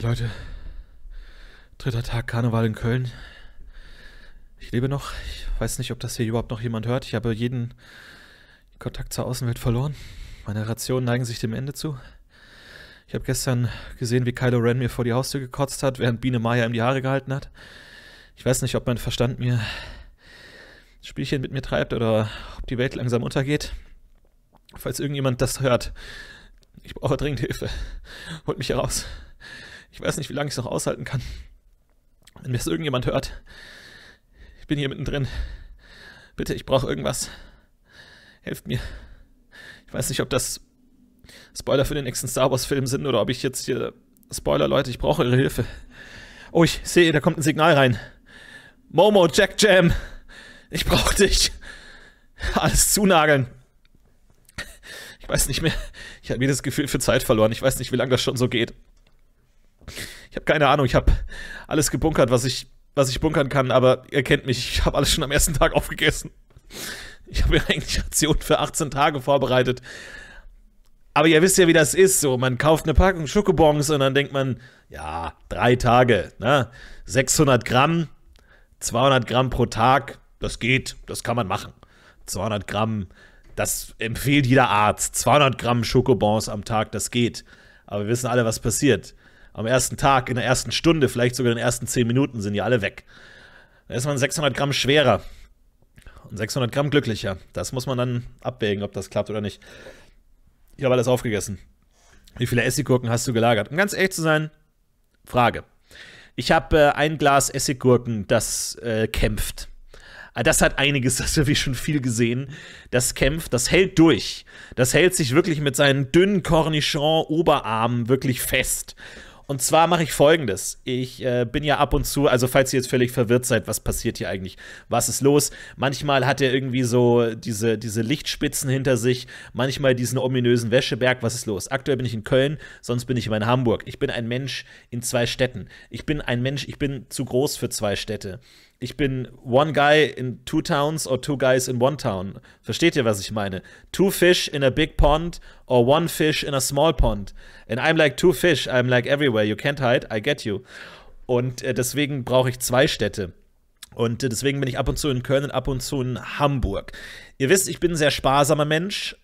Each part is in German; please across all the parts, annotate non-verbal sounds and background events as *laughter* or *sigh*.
Hey Leute, dritter Tag Karneval in Köln. Ich lebe noch. Ich weiß nicht, ob das hier überhaupt noch jemand hört. Ich habe jeden Kontakt zur Außenwelt verloren. Meine Rationen neigen sich dem Ende zu. Ich habe gestern gesehen, wie Kylo Ren mir vor die Haustür gekotzt hat, während Biene Maya ihm die Haare gehalten hat. Ich weiß nicht, ob mein Verstand mir Spielchen mit mir treibt oder ob die Welt langsam untergeht. Falls irgendjemand das hört, ich brauche dringend Hilfe. Holt mich heraus. Ich weiß nicht, wie lange ich es noch aushalten kann. Wenn mir das irgendjemand hört. Ich bin hier mittendrin. Bitte, ich brauche irgendwas. Helft mir. Ich weiß nicht, ob das Spoiler für den nächsten Star Wars-Film sind oder ob ich jetzt hier. Spoiler, Leute, ich brauche eure Hilfe. Oh, ich sehe, da kommt ein Signal rein. Momo, Jack Jam, ich brauche dich. Alles zunageln. Ich weiß nicht mehr. Ich habe jedes Gefühl für Zeit verloren. Ich weiß nicht, wie lange das schon so geht. Ich habe keine Ahnung, ich habe alles gebunkert, was ich, was ich bunkern kann, aber ihr kennt mich, ich habe alles schon am ersten Tag aufgegessen. Ich habe mir eigentlich Aktionen für 18 Tage vorbereitet. Aber ihr wisst ja, wie das ist. So, man kauft eine Packung Schokobons und dann denkt man, ja, drei Tage, ne? 600 Gramm, 200 Gramm pro Tag, das geht, das kann man machen. 200 Gramm, das empfiehlt jeder Arzt. 200 Gramm Schokobons am Tag, das geht. Aber wir wissen alle, was passiert am ersten Tag, in der ersten Stunde, vielleicht sogar in den ersten 10 Minuten sind die alle weg. Da ist man 600 Gramm schwerer und 600 Gramm glücklicher. Das muss man dann abwägen, ob das klappt oder nicht. Ich habe alles aufgegessen. Wie viele Essiggurken hast du gelagert? Um ganz ehrlich zu sein, Frage. Ich habe äh, ein Glas Essiggurken, das äh, kämpft. Ah, das hat einiges, *laughs* das habe ich schon viel gesehen. Das kämpft, das hält durch. Das hält sich wirklich mit seinen dünnen Cornichon-Oberarmen wirklich fest. Und zwar mache ich folgendes. Ich äh, bin ja ab und zu, also falls ihr jetzt völlig verwirrt seid, was passiert hier eigentlich? Was ist los? Manchmal hat er irgendwie so diese, diese Lichtspitzen hinter sich, manchmal diesen ominösen Wäscheberg. Was ist los? Aktuell bin ich in Köln, sonst bin ich immer in Hamburg. Ich bin ein Mensch in zwei Städten. Ich bin ein Mensch, ich bin zu groß für zwei Städte ich bin one guy in two towns or two guys in one town. Versteht ihr, was ich meine? Two fish in a big pond or one fish in a small pond. And I'm like two fish, I'm like everywhere. You can't hide, I get you. Und äh, deswegen brauche ich zwei Städte. Und äh, deswegen bin ich ab und zu in Köln und ab und zu in Hamburg. Ihr wisst, ich bin ein sehr sparsamer Mensch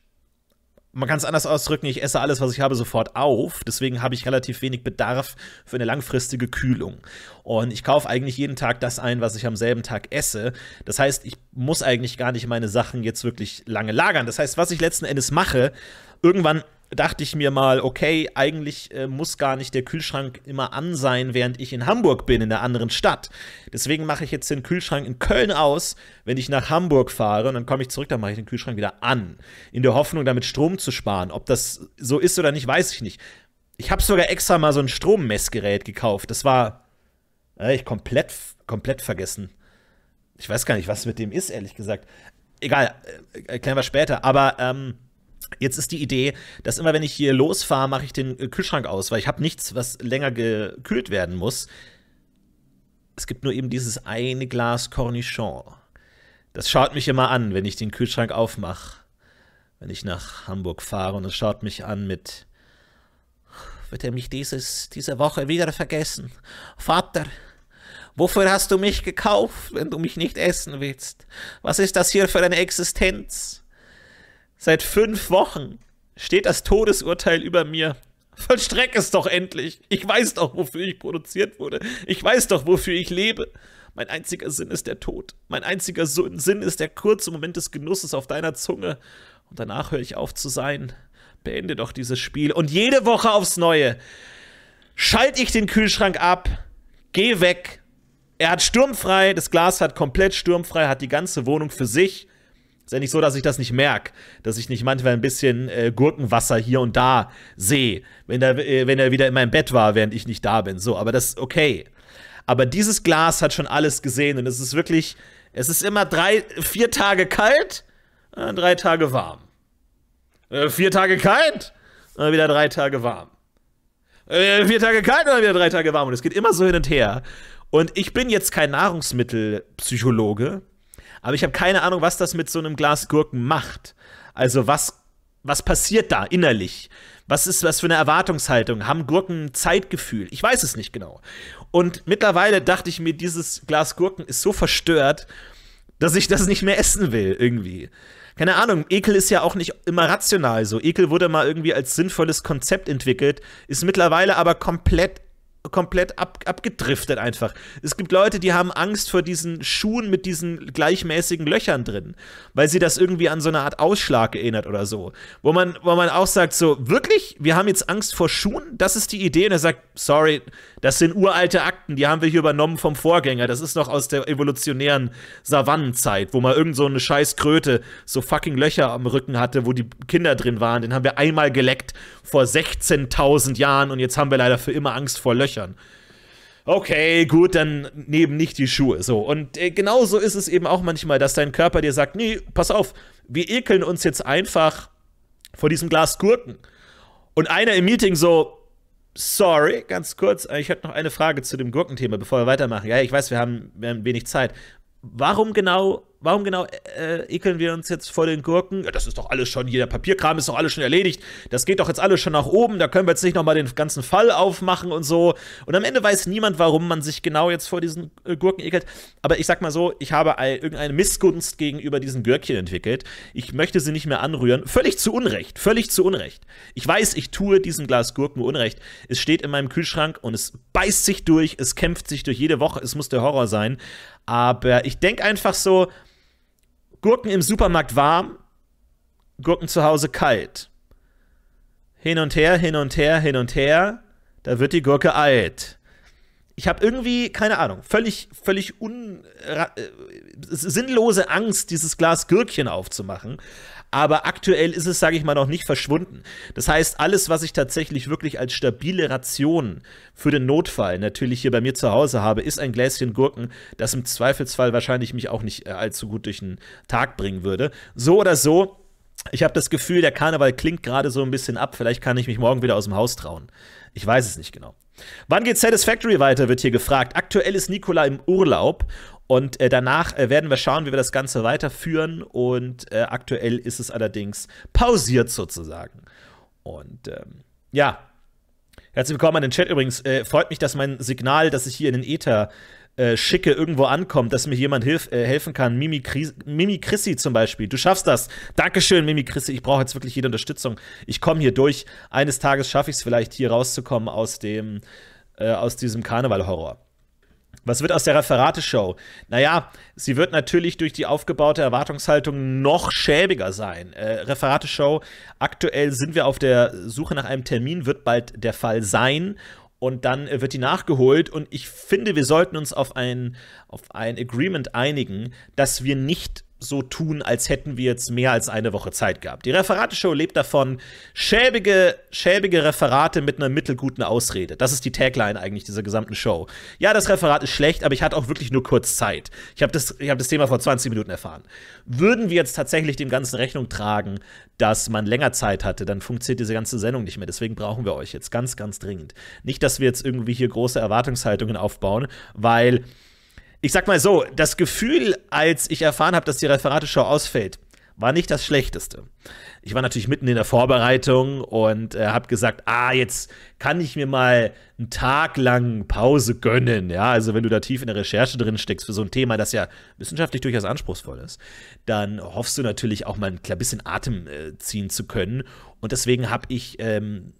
man kann es anders ausdrücken, ich esse alles, was ich habe, sofort auf. Deswegen habe ich relativ wenig Bedarf für eine langfristige Kühlung. Und ich kaufe eigentlich jeden Tag das ein, was ich am selben Tag esse. Das heißt, ich muss eigentlich gar nicht meine Sachen jetzt wirklich lange lagern. Das heißt, was ich letzten Endes mache, irgendwann dachte ich mir mal, okay, eigentlich äh, muss gar nicht der Kühlschrank immer an sein, während ich in Hamburg bin, in der anderen Stadt. Deswegen mache ich jetzt den Kühlschrank in Köln aus, wenn ich nach Hamburg fahre und dann komme ich zurück, dann mache ich den Kühlschrank wieder an. In der Hoffnung, damit Strom zu sparen. Ob das so ist oder nicht, weiß ich nicht. Ich habe sogar extra mal so ein Strommessgerät gekauft. Das war, äh, ich komplett, komplett vergessen. Ich weiß gar nicht, was mit dem ist, ehrlich gesagt. Egal, äh, erklären wir später. Aber ähm, Jetzt ist die Idee, dass immer wenn ich hier losfahre, mache ich den äh, Kühlschrank aus, weil ich habe nichts, was länger gekühlt werden muss. Es gibt nur eben dieses eine Glas Cornichon. Das schaut mich immer an, wenn ich den Kühlschrank aufmache. Wenn ich nach Hamburg fahre und es schaut mich an mit wird er mich dieses, diese Woche wieder vergessen. Vater, wofür hast du mich gekauft, wenn du mich nicht essen willst? Was ist das hier für eine Existenz? Seit fünf Wochen steht das Todesurteil über mir. Vollstreck es doch endlich. Ich weiß doch, wofür ich produziert wurde. Ich weiß doch, wofür ich lebe. Mein einziger Sinn ist der Tod. Mein einziger Sinn ist der kurze Moment des Genusses auf deiner Zunge. Und danach höre ich auf zu sein. Beende doch dieses Spiel. Und jede Woche aufs Neue schalte ich den Kühlschrank ab, geh weg. Er hat sturmfrei, das Glas hat komplett sturmfrei, hat die ganze Wohnung für sich. Ist ja nicht so, dass ich das nicht merke, dass ich nicht manchmal ein bisschen äh, Gurkenwasser hier und da sehe, wenn er, äh, wenn er wieder in meinem Bett war, während ich nicht da bin. So, aber das ist okay. Aber dieses Glas hat schon alles gesehen und es ist wirklich, es ist immer drei, vier Tage kalt, äh, drei Tage warm. Äh, vier Tage kalt, äh, wieder drei Tage warm. Äh, vier Tage kalt und äh, wieder drei Tage warm. Und es geht immer so hin und her. Und ich bin jetzt kein Nahrungsmittelpsychologe. Aber ich habe keine Ahnung, was das mit so einem Glas Gurken macht. Also was, was passiert da innerlich? Was ist was für eine Erwartungshaltung? Haben Gurken Zeitgefühl? Ich weiß es nicht genau. Und mittlerweile dachte ich mir, dieses Glas Gurken ist so verstört, dass ich das nicht mehr essen will irgendwie. Keine Ahnung, Ekel ist ja auch nicht immer rational so. Ekel wurde mal irgendwie als sinnvolles Konzept entwickelt, ist mittlerweile aber komplett komplett ab, abgedriftet einfach. Es gibt Leute, die haben Angst vor diesen Schuhen mit diesen gleichmäßigen Löchern drin, weil sie das irgendwie an so eine Art Ausschlag erinnert oder so. Wo man, wo man auch sagt, so, wirklich? Wir haben jetzt Angst vor Schuhen? Das ist die Idee. Und er sagt, sorry, das sind uralte Akten, die haben wir hier übernommen vom Vorgänger. Das ist noch aus der evolutionären Savannenzeit, wo mal irgend so eine scheiß Kröte so fucking Löcher am Rücken hatte, wo die Kinder drin waren. Den haben wir einmal geleckt vor 16.000 Jahren und jetzt haben wir leider für immer Angst vor Löchern Löchern. Okay, gut, dann nehmen nicht die Schuhe. So. Und äh, genauso ist es eben auch manchmal, dass dein Körper dir sagt: Nee, pass auf, wir ekeln uns jetzt einfach vor diesem Glas Gurken. Und einer im Meeting so, sorry, ganz kurz, äh, ich hätte noch eine Frage zu dem Gurkenthema, bevor wir weitermachen. Ja, ich weiß, wir haben, wir haben wenig Zeit. Warum genau warum genau äh, äh, ekeln wir uns jetzt vor den Gurken? Ja, das ist doch alles schon, jeder Papierkram ist doch alles schon erledigt. Das geht doch jetzt alles schon nach oben. Da können wir jetzt nicht nochmal den ganzen Fall aufmachen und so. Und am Ende weiß niemand, warum man sich genau jetzt vor diesen äh, Gurken ekelt. Aber ich sag mal so, ich habe ein, irgendeine Missgunst gegenüber diesen Gürkchen entwickelt. Ich möchte sie nicht mehr anrühren. Völlig zu Unrecht. Völlig zu Unrecht. Ich weiß, ich tue diesem Glas Gurken Unrecht. Es steht in meinem Kühlschrank und es beißt sich durch. Es kämpft sich durch jede Woche. Es muss der Horror sein. Aber ich denke einfach so, Gurken im Supermarkt warm, Gurken zu Hause kalt. Hin und her, hin und her, hin und her, da wird die Gurke alt. Ich habe irgendwie, keine Ahnung, völlig, völlig un, äh, sinnlose Angst, dieses Glas Gürkchen aufzumachen aber aktuell ist es, sage ich mal, noch nicht verschwunden. Das heißt, alles, was ich tatsächlich wirklich als stabile Ration für den Notfall natürlich hier bei mir zu Hause habe, ist ein Gläschen Gurken, das im Zweifelsfall wahrscheinlich mich auch nicht äh, allzu gut durch den Tag bringen würde. So oder so, ich habe das Gefühl, der Karneval klingt gerade so ein bisschen ab. Vielleicht kann ich mich morgen wieder aus dem Haus trauen. Ich weiß es nicht genau. Wann geht Satisfactory weiter, wird hier gefragt. Aktuell ist Nikola im Urlaub und äh, danach äh, werden wir schauen, wie wir das Ganze weiterführen. Und äh, aktuell ist es allerdings pausiert sozusagen. Und ähm, ja, herzlich willkommen an den Chat übrigens. Äh, freut mich, dass mein Signal, das ich hier in den Ether äh, schicke, irgendwo ankommt, dass mir jemand hilf, äh, helfen kann. Mimi, Kri Mimi Chrissy zum Beispiel. Du schaffst das. Dankeschön, Mimi Chrissy. Ich brauche jetzt wirklich jede Unterstützung. Ich komme hier durch. Eines Tages schaffe ich es vielleicht, hier rauszukommen aus dem aus diesem Karnevalhorror. Was wird aus der Referateshow? Naja, sie wird natürlich durch die aufgebaute Erwartungshaltung noch schäbiger sein. Äh, Referateshow, aktuell sind wir auf der Suche nach einem Termin, wird bald der Fall sein und dann äh, wird die nachgeholt. Und ich finde, wir sollten uns auf ein, auf ein Agreement einigen, dass wir nicht so tun, als hätten wir jetzt mehr als eine Woche Zeit gehabt. Die Referateshow lebt davon, schäbige, schäbige Referate mit einer mittelguten Ausrede. Das ist die Tagline eigentlich dieser gesamten Show. Ja, das Referat ist schlecht, aber ich hatte auch wirklich nur kurz Zeit. Ich habe das, hab das Thema vor 20 Minuten erfahren. Würden wir jetzt tatsächlich dem Ganzen Rechnung tragen, dass man länger Zeit hatte, dann funktioniert diese ganze Sendung nicht mehr. Deswegen brauchen wir euch jetzt ganz, ganz dringend. Nicht, dass wir jetzt irgendwie hier große Erwartungshaltungen aufbauen, weil ich sag mal so, das Gefühl, als ich erfahren habe, dass die Referateschau ausfällt, war nicht das Schlechteste. Ich war natürlich mitten in der Vorbereitung und äh, habe gesagt, ah, jetzt kann ich mir mal einen Tag lang Pause gönnen. Ja, also wenn du da tief in der Recherche drin steckst für so ein Thema, das ja wissenschaftlich durchaus anspruchsvoll ist, dann hoffst du natürlich auch mal ein bisschen Atem äh, ziehen zu können. Und deswegen habe ich ähm,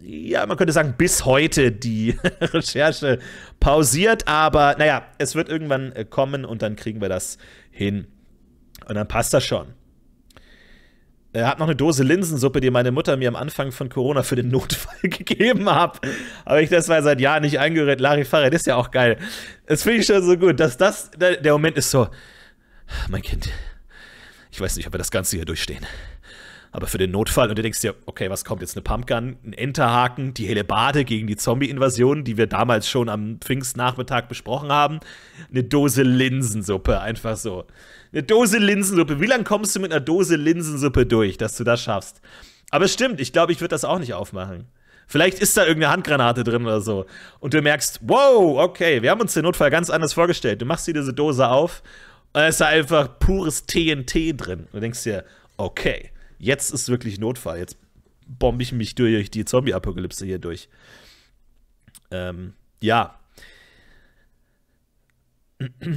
ja, man könnte sagen, bis heute die *laughs* Recherche pausiert, aber naja, es wird irgendwann äh, kommen und dann kriegen wir das hin. Und dann passt das schon. Er äh, hat noch eine Dose Linsensuppe, die meine Mutter mir am Anfang von Corona für den Notfall *laughs* gegeben hat. Aber ich das war seit Jahren nicht eingerührt. Larifari, das ist ja auch geil. Das finde ich schon so gut, dass das, der Moment ist so, mein Kind, ich weiß nicht, ob wir das Ganze hier durchstehen. Aber für den Notfall, und du denkst dir, okay, was kommt jetzt? Eine Pumpgun, ein Enterhaken, die Hellebarde gegen die Zombie-Invasion, die wir damals schon am Pfingstnachmittag besprochen haben. Eine Dose Linsensuppe, einfach so. Eine Dose Linsensuppe. Wie lange kommst du mit einer Dose Linsensuppe durch, dass du das schaffst? Aber es stimmt, ich glaube, ich würde das auch nicht aufmachen. Vielleicht ist da irgendeine Handgranate drin oder so. Und du merkst, wow, okay, wir haben uns den Notfall ganz anders vorgestellt. Du machst dir diese Dose auf und da ist da einfach pures TNT drin. Und du denkst dir, okay, jetzt ist wirklich Notfall. Jetzt bombe ich mich durch die Zombie-Apokalypse hier durch. Ähm, ja. *clears throat*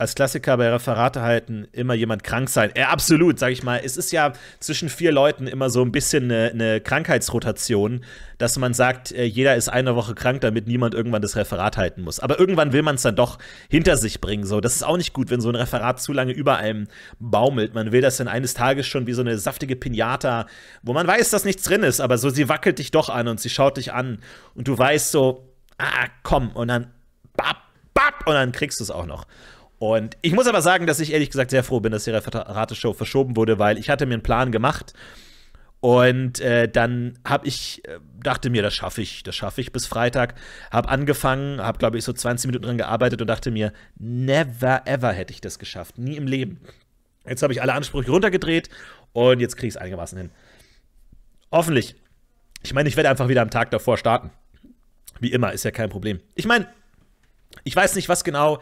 als Klassiker bei Referate halten immer jemand krank sein. Äh, absolut, sag ich mal. Es ist ja zwischen vier Leuten immer so ein bisschen eine, eine Krankheitsrotation, dass man sagt, äh, jeder ist eine Woche krank, damit niemand irgendwann das Referat halten muss. Aber irgendwann will man es dann doch hinter sich bringen. So, das ist auch nicht gut, wenn so ein Referat zu lange über einem baumelt. Man will das dann eines Tages schon wie so eine saftige Pinata, wo man weiß, dass nichts drin ist, aber so sie wackelt dich doch an und sie schaut dich an und du weißt so, ah, komm und dann bap, bap und dann kriegst du es auch noch. Und ich muss aber sagen, dass ich ehrlich gesagt sehr froh bin, dass die referate verschoben wurde, weil ich hatte mir einen Plan gemacht. Und äh, dann habe ich, äh, dachte mir, das schaffe ich, das schaffe ich bis Freitag. Habe angefangen, habe, glaube ich, so 20 Minuten dran gearbeitet und dachte mir, never ever hätte ich das geschafft. Nie im Leben. Jetzt habe ich alle Ansprüche runtergedreht und jetzt kriege ich es einigermaßen hin. Hoffentlich. Ich meine, ich werde einfach wieder am Tag davor starten. Wie immer, ist ja kein Problem. Ich meine, ich weiß nicht, was genau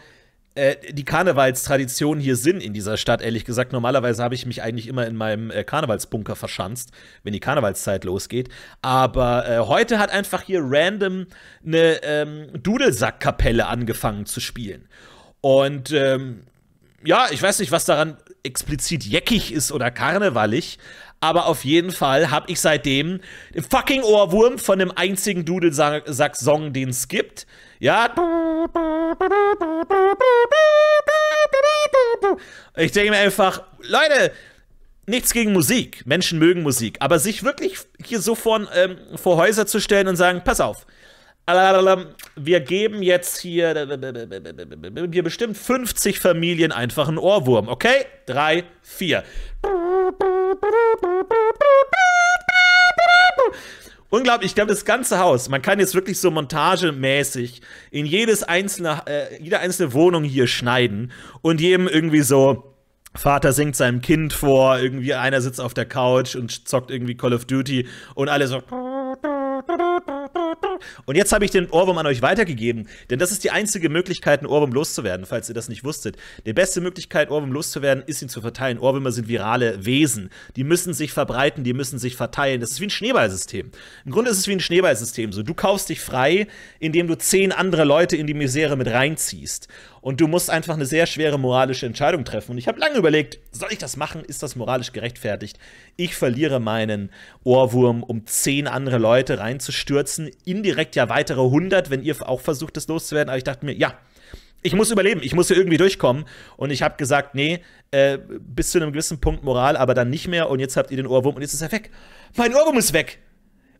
äh, die Karnevalstradition hier sind in dieser Stadt, ehrlich gesagt. Normalerweise habe ich mich eigentlich immer in meinem äh, Karnevalsbunker verschanzt, wenn die Karnevalszeit losgeht. Aber äh, heute hat einfach hier random eine ähm, Dudelsackkapelle angefangen zu spielen. Und ähm, ja, ich weiß nicht, was daran explizit jeckig ist oder karnevalig, aber auf jeden Fall habe ich seitdem den fucking Ohrwurm von dem einzigen Dudelsack-Song, den es gibt. Ja. Ich denke mir einfach, Leute, nichts gegen Musik. Menschen mögen Musik. Aber sich wirklich hier so vor, ähm, vor Häuser zu stellen und sagen, pass auf, wir geben jetzt hier, hier bestimmt 50 Familien einfach einen Ohrwurm, okay? Drei, vier. Unglaublich, ich glaube, das ganze Haus, man kann jetzt wirklich so montagemäßig in jedes einzelne, äh, jede einzelne Wohnung hier schneiden und jedem irgendwie so, Vater singt seinem Kind vor, irgendwie einer sitzt auf der Couch und zockt irgendwie Call of Duty und alle so. Und jetzt habe ich den Ohrwurm an euch weitergegeben, denn das ist die einzige Möglichkeit, einen Ohrwurm loszuwerden, falls ihr das nicht wusstet. Die beste Möglichkeit, Ohrwurm loszuwerden, ist ihn zu verteilen. Ohrwürmer sind virale Wesen. Die müssen sich verbreiten, die müssen sich verteilen. Das ist wie ein Schneeballsystem. Im Grunde ist es wie ein Schneeballsystem. So, du kaufst dich frei, indem du zehn andere Leute in die Misere mit reinziehst. Und du musst einfach eine sehr schwere moralische Entscheidung treffen. Und ich habe lange überlegt, soll ich das machen? Ist das moralisch gerechtfertigt? Ich verliere meinen Ohrwurm, um zehn andere Leute reinzustürzen. Indirekt ja weitere 100, wenn ihr auch versucht, das loszuwerden. Aber ich dachte mir, ja, ich muss überleben, ich muss hier irgendwie durchkommen. Und ich habe gesagt, nee, äh, bis zu einem gewissen Punkt Moral, aber dann nicht mehr. Und jetzt habt ihr den Ohrwurm und jetzt ist er weg. Mein Ohrwurm ist weg.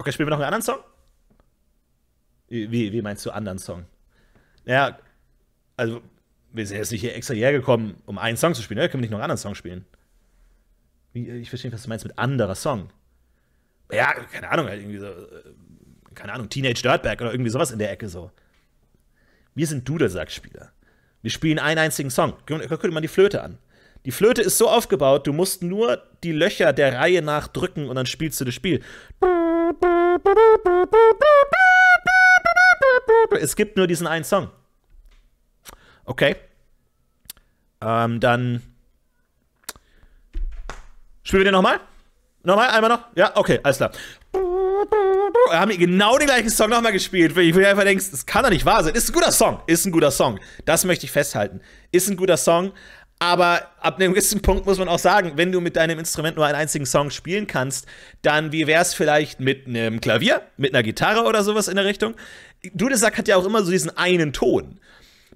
Okay, spielen wir noch einen anderen Song? Wie, wie meinst du anderen Song? Ja, also wir sind jetzt nicht hier extra hierher gekommen, um einen Song zu spielen. Ja, können wir nicht noch einen anderen Song spielen? Wie, ich verstehe nicht, was du meinst mit anderer Song. Ja, keine Ahnung, halt irgendwie so, äh, keine Ahnung, Teenage Dirtbag oder irgendwie sowas in der Ecke so. Wir sind Dudelsackspieler. Wir spielen einen einzigen Song. Guck dir mal die Flöte an. Die Flöte ist so aufgebaut, du musst nur die Löcher der Reihe nach drücken und dann spielst du das Spiel. Brrr. Es gibt nur diesen einen Song. Okay. Ähm, dann spielen wir den nochmal. Nochmal, einmal noch? Ja, okay, alles klar. Wir haben genau den gleichen Song nochmal gespielt. Ich will einfach denkst, das kann doch nicht wahr sein. Ist ein guter Song. Ist ein guter Song. Das möchte ich festhalten. Ist ein guter Song, aber ab einem gewissen Punkt muss man auch sagen, wenn du mit deinem Instrument nur einen einzigen Song spielen kannst, dann wie wäre es vielleicht mit einem Klavier, mit einer Gitarre oder sowas in der Richtung? Dudelsack hat ja auch immer so diesen einen Ton.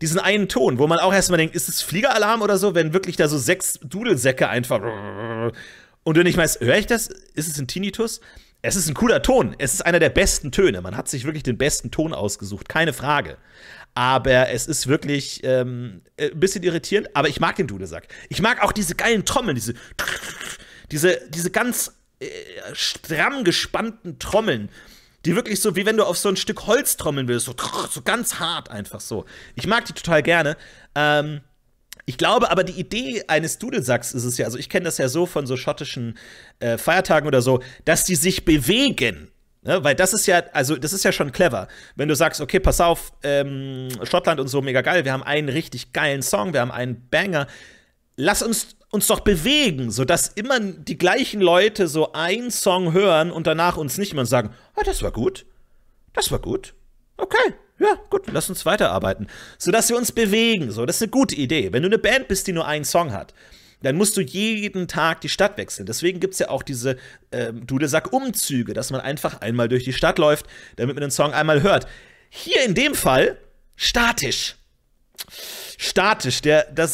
Diesen einen Ton, wo man auch erstmal denkt, ist es Fliegeralarm oder so, wenn wirklich da so sechs Dudelsäcke einfach und du nicht meinst, höre ich das? Ist es ein Tinnitus? Es ist ein cooler Ton. Es ist einer der besten Töne. Man hat sich wirklich den besten Ton ausgesucht, keine Frage. Aber es ist wirklich ähm, äh, ein bisschen irritierend. Aber ich mag den Dudelsack. Ich mag auch diese geilen Trommeln, diese, *laughs* diese, diese ganz äh, stramm gespannten Trommeln. Die wirklich so, wie wenn du auf so ein Stück Holz trommeln willst, So, *laughs* so ganz hart einfach so. Ich mag die total gerne. Ähm, ich glaube aber, die Idee eines Dudelsacks ist es ja, also ich kenne das ja so von so schottischen äh, Feiertagen oder so, dass die sich bewegen. Ne, weil das ist ja, also das ist ja schon clever. Wenn du sagst, okay, pass auf, ähm, Schottland und so, mega geil, wir haben einen richtig geilen Song, wir haben einen Banger. Lass uns uns doch bewegen, sodass immer die gleichen Leute so einen Song hören und danach uns nicht mehr sagen, oh, das war gut, das war gut, okay, ja, gut, lass uns weiterarbeiten. Sodass wir uns bewegen, so, das ist eine gute Idee. Wenn du eine Band bist, die nur einen Song hat, dann musst du jeden Tag die Stadt wechseln. Deswegen gibt es ja auch diese ähm, Dudelsack-Umzüge, dass man einfach einmal durch die Stadt läuft, damit man den Song einmal hört. Hier in dem Fall statisch. Statisch. Der, das,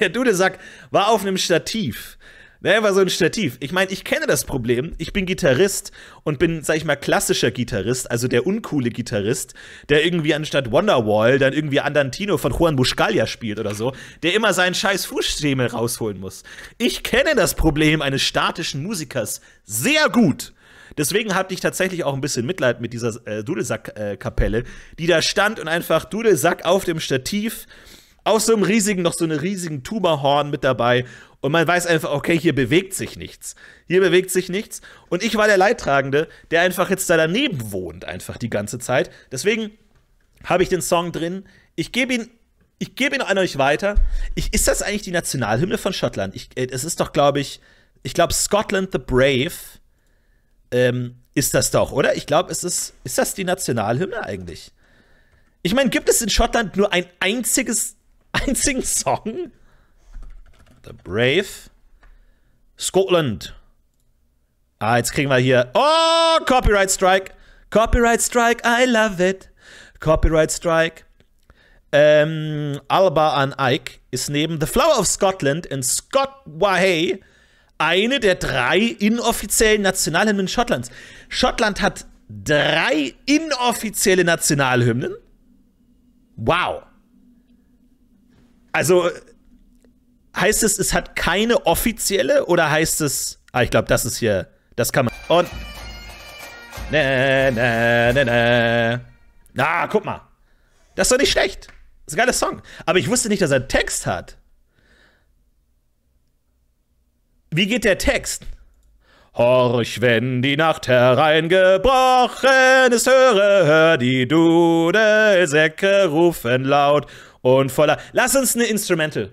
der *laughs* Dudelsack war auf einem Stativ. Ne, war so ein Stativ. Ich meine, ich kenne das Problem. Ich bin Gitarrist und bin, sag ich mal, klassischer Gitarrist, also der uncoole Gitarrist, der irgendwie anstatt Wonderwall dann irgendwie Andantino von Juan Buscalia spielt oder so, der immer seinen scheiß Fußstämel rausholen muss. Ich kenne das Problem eines statischen Musikers sehr gut. Deswegen hatte ich tatsächlich auch ein bisschen Mitleid mit dieser äh, Dudelsack-Kapelle, äh, die da stand und einfach Dudelsack auf dem Stativ aus so einem riesigen, noch so einem riesigen Tuba Horn mit dabei und man weiß einfach, okay, hier bewegt sich nichts. Hier bewegt sich nichts. Und ich war der Leidtragende, der einfach jetzt da daneben wohnt, einfach die ganze Zeit. Deswegen habe ich den Song drin. Ich gebe ihn ich gebe ihn an euch weiter. Ich, ist das eigentlich die Nationalhymne von Schottland? es äh, ist doch, glaube ich, ich glaube, Scotland the Brave ähm, ist das doch, oder? Ich glaube, es ist, ist das die Nationalhymne eigentlich? Ich meine, gibt es in Schottland nur ein einziges, *laughs* einzigen Song? The Brave. Scotland. Ah, jetzt kriegen wir hier. Oh, Copyright Strike. Copyright Strike, I love it. Copyright Strike. Ähm, Alba an Ike ist neben The Flower of Scotland in Scott Wahey eine der drei inoffiziellen Nationalhymnen Schottlands. Schottland hat drei inoffizielle Nationalhymnen. Wow. Also, heißt es, es hat keine offizielle oder heißt es. Ah, ich glaube, das ist hier. Das kann man. Und. Na, ne, na, ne, na, ne, na. Na, guck mal. Das ist doch nicht schlecht. Das ist ein geiler Song. Aber ich wusste nicht, dass er einen Text hat. Wie geht der Text? Horch, wenn die Nacht hereingebrochen ist, höre, hör die Dudelsäcke rufen laut und voller. Lass uns eine Instrumental.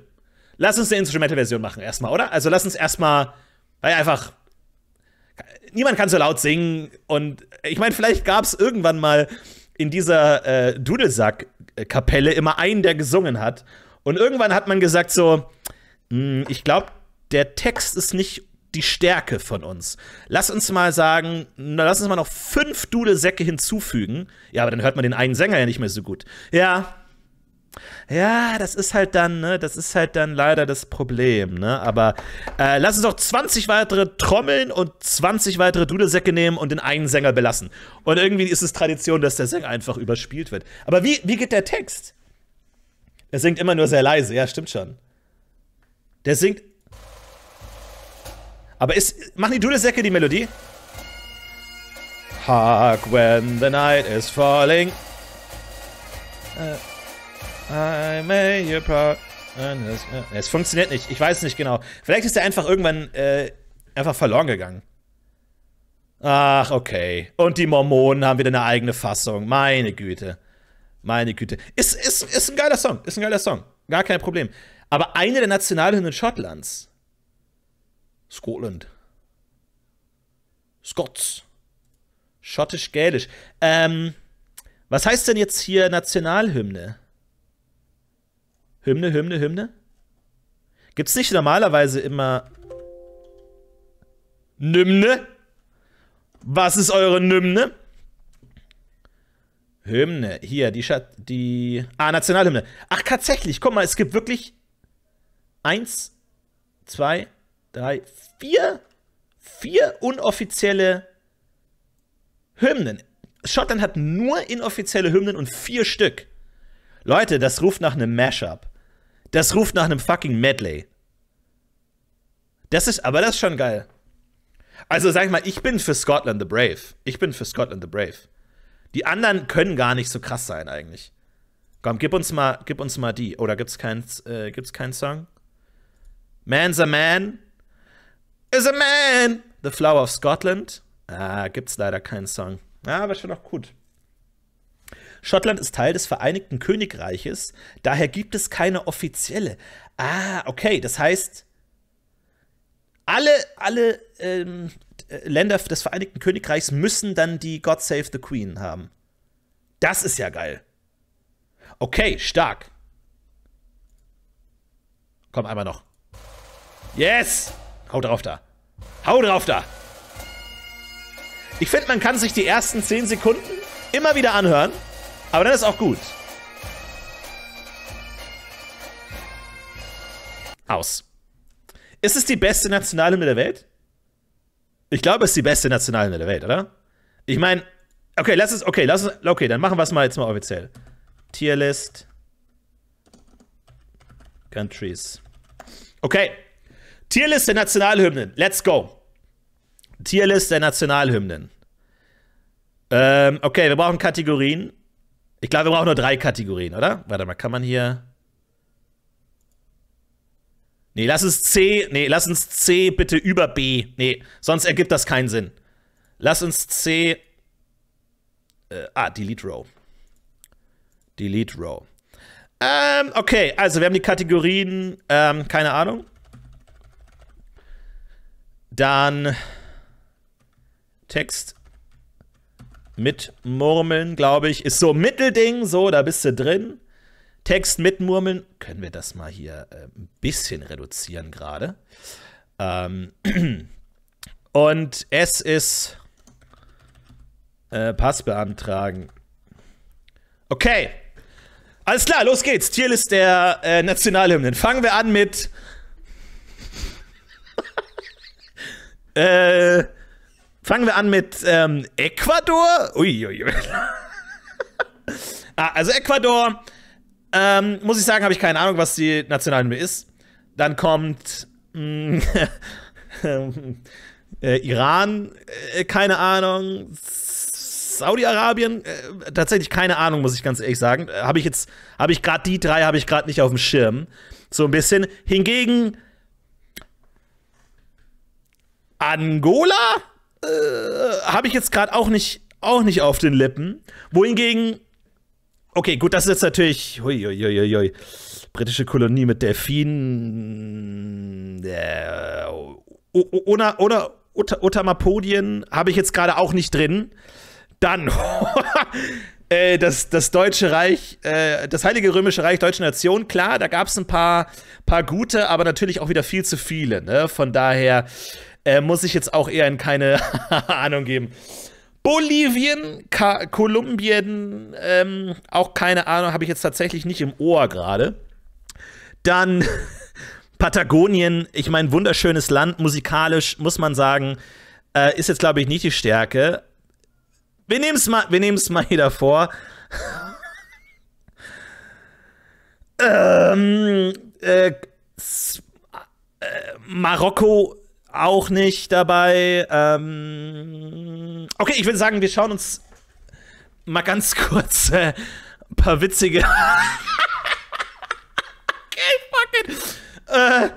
Lass uns eine Instrumental-Version machen erstmal, oder? Also lass uns erstmal, weil einfach niemand kann so laut singen und ich meine, vielleicht gab es irgendwann mal in dieser äh, Dudelsack-Kapelle immer einen, der gesungen hat und irgendwann hat man gesagt so, hm, ich glaube, der Text ist nicht die Stärke von uns. Lass uns mal sagen, na, lass uns mal noch fünf Dudelsäcke hinzufügen. Ja, aber dann hört man den einen Sänger ja nicht mehr so gut. Ja, ja, das ist halt dann, ne, das ist halt dann leider das Problem, ne? Aber äh, lass uns doch 20 weitere Trommeln und 20 weitere Dudelsäcke nehmen und den einen Sänger belassen. Und irgendwie ist es Tradition, dass der Sänger einfach überspielt wird. Aber wie, wie geht der Text? Er singt immer nur sehr leise, ja, stimmt schon. Der singt. Aber ist. Machen die Dudelsäcke die Melodie? Hark when the night is falling. Äh. Äh, es funktioniert nicht. Ich weiß nicht genau. Vielleicht ist er einfach irgendwann äh, einfach verloren gegangen. Ach, okay. Und die Mormonen haben wieder eine eigene Fassung. Meine Güte. Meine Güte. Ist, ist, ist ein geiler Song. Ist ein geiler Song. Gar kein Problem. Aber eine der Nationalhymnen Schottlands. Scotland. Scots. Schottisch-Gälisch. Ähm, was heißt denn jetzt hier Nationalhymne? Hymne, Hymne, Hymne. Gibt's nicht normalerweise immer Nymne? Was ist eure Nymne? Hymne. Hier, die Schat die. Ah, Nationalhymne. Ach, tatsächlich, guck mal, es gibt wirklich eins, zwei, drei, vier, vier unoffizielle Hymnen. Schottland hat nur inoffizielle Hymnen und vier Stück. Leute, das ruft nach einem Mashup. Das ruft nach einem fucking Medley. Das ist, aber das ist schon geil. Also sag ich mal, ich bin für Scotland the Brave. Ich bin für Scotland the Brave. Die anderen können gar nicht so krass sein eigentlich. Komm, gib uns mal, gib uns mal die. Oder gibt's keinen, äh, gibt's keinen Song? Man's a man is a man. The Flower of Scotland. Ah, gibt's leider keinen Song. Ah, aber schon noch gut. Schottland ist Teil des Vereinigten Königreiches, daher gibt es keine offizielle. Ah, okay, das heißt, alle, alle ähm, äh, Länder des Vereinigten Königreichs müssen dann die God Save the Queen haben. Das ist ja geil. Okay, stark. Komm, einmal noch. Yes! Hau drauf da. Hau drauf da. Ich finde, man kann sich die ersten 10 Sekunden immer wieder anhören. Aber dann ist auch gut. Aus. Ist es die beste Nationalhymne der Welt? Ich glaube, es ist die beste Nationalhymne der Welt, oder? Ich meine, okay, lass es, okay, lass es, okay, dann machen wir es mal jetzt mal offiziell. Tierlist. Countries. Okay. Tierlist der Nationalhymnen. Let's go. Tierlist der Nationalhymnen. Ähm, okay, wir brauchen Kategorien. Ich glaube, wir brauchen nur drei Kategorien, oder? Warte mal, kann man hier. Nee, lass uns C. Nee, lass uns C bitte über B. Nee, sonst ergibt das keinen Sinn. Lass uns C. Äh, ah, Delete Row. Delete Row. Ähm, okay, also wir haben die Kategorien, ähm, keine Ahnung. Dann Text mitmurmeln, glaube ich. Ist so Mittelding, so, da bist du drin. Text mitmurmeln. Können wir das mal hier äh, ein bisschen reduzieren gerade? Ähm. *clears throat* Und es ist äh, Pass beantragen. Okay. Alles klar, los geht's. Tierlist der äh, Nationalhymnen. Fangen wir an mit. *laughs* äh. Fangen wir an mit ähm, Ecuador. Uiuiui. ah, also Ecuador, ähm, muss ich sagen, habe ich keine Ahnung, was die Nationalhymne ist. Dann kommt mm, *laughs* äh, Iran, äh, keine Ahnung. Saudi-Arabien, äh, tatsächlich keine Ahnung, muss ich ganz ehrlich sagen. Äh, habe ich jetzt, habe ich gerade die drei, habe ich gerade nicht auf dem Schirm. So ein bisschen. Hingegen Angola? Äh, habe ich jetzt gerade auch nicht, auch nicht auf den Lippen. Wohingegen, okay, gut, das ist jetzt natürlich, hui, hui, hui, hui. britische Kolonie mit Delfinen, äh, oder, oder Ut Utamapodien habe ich jetzt gerade auch nicht drin. Dann *laughs* äh, das, das Deutsche Reich, äh, das Heilige Römische Reich Deutsche Nation, klar, da gab es ein paar, paar gute, aber natürlich auch wieder viel zu viele. Ne? Von daher äh, muss ich jetzt auch eher in keine *laughs* Ahnung geben. Bolivien, Ka Kolumbien, ähm, auch keine Ahnung, habe ich jetzt tatsächlich nicht im Ohr gerade. Dann *laughs* Patagonien, ich meine, wunderschönes Land, musikalisch muss man sagen, äh, ist jetzt, glaube ich, nicht die Stärke. Wir nehmen es mal, mal wieder vor. *laughs* ähm, äh, äh, Marokko auch nicht dabei. Ähm, okay, ich würde sagen, wir schauen uns mal ganz kurz äh, ein paar witzige. *laughs* okay, fuck it. Äh,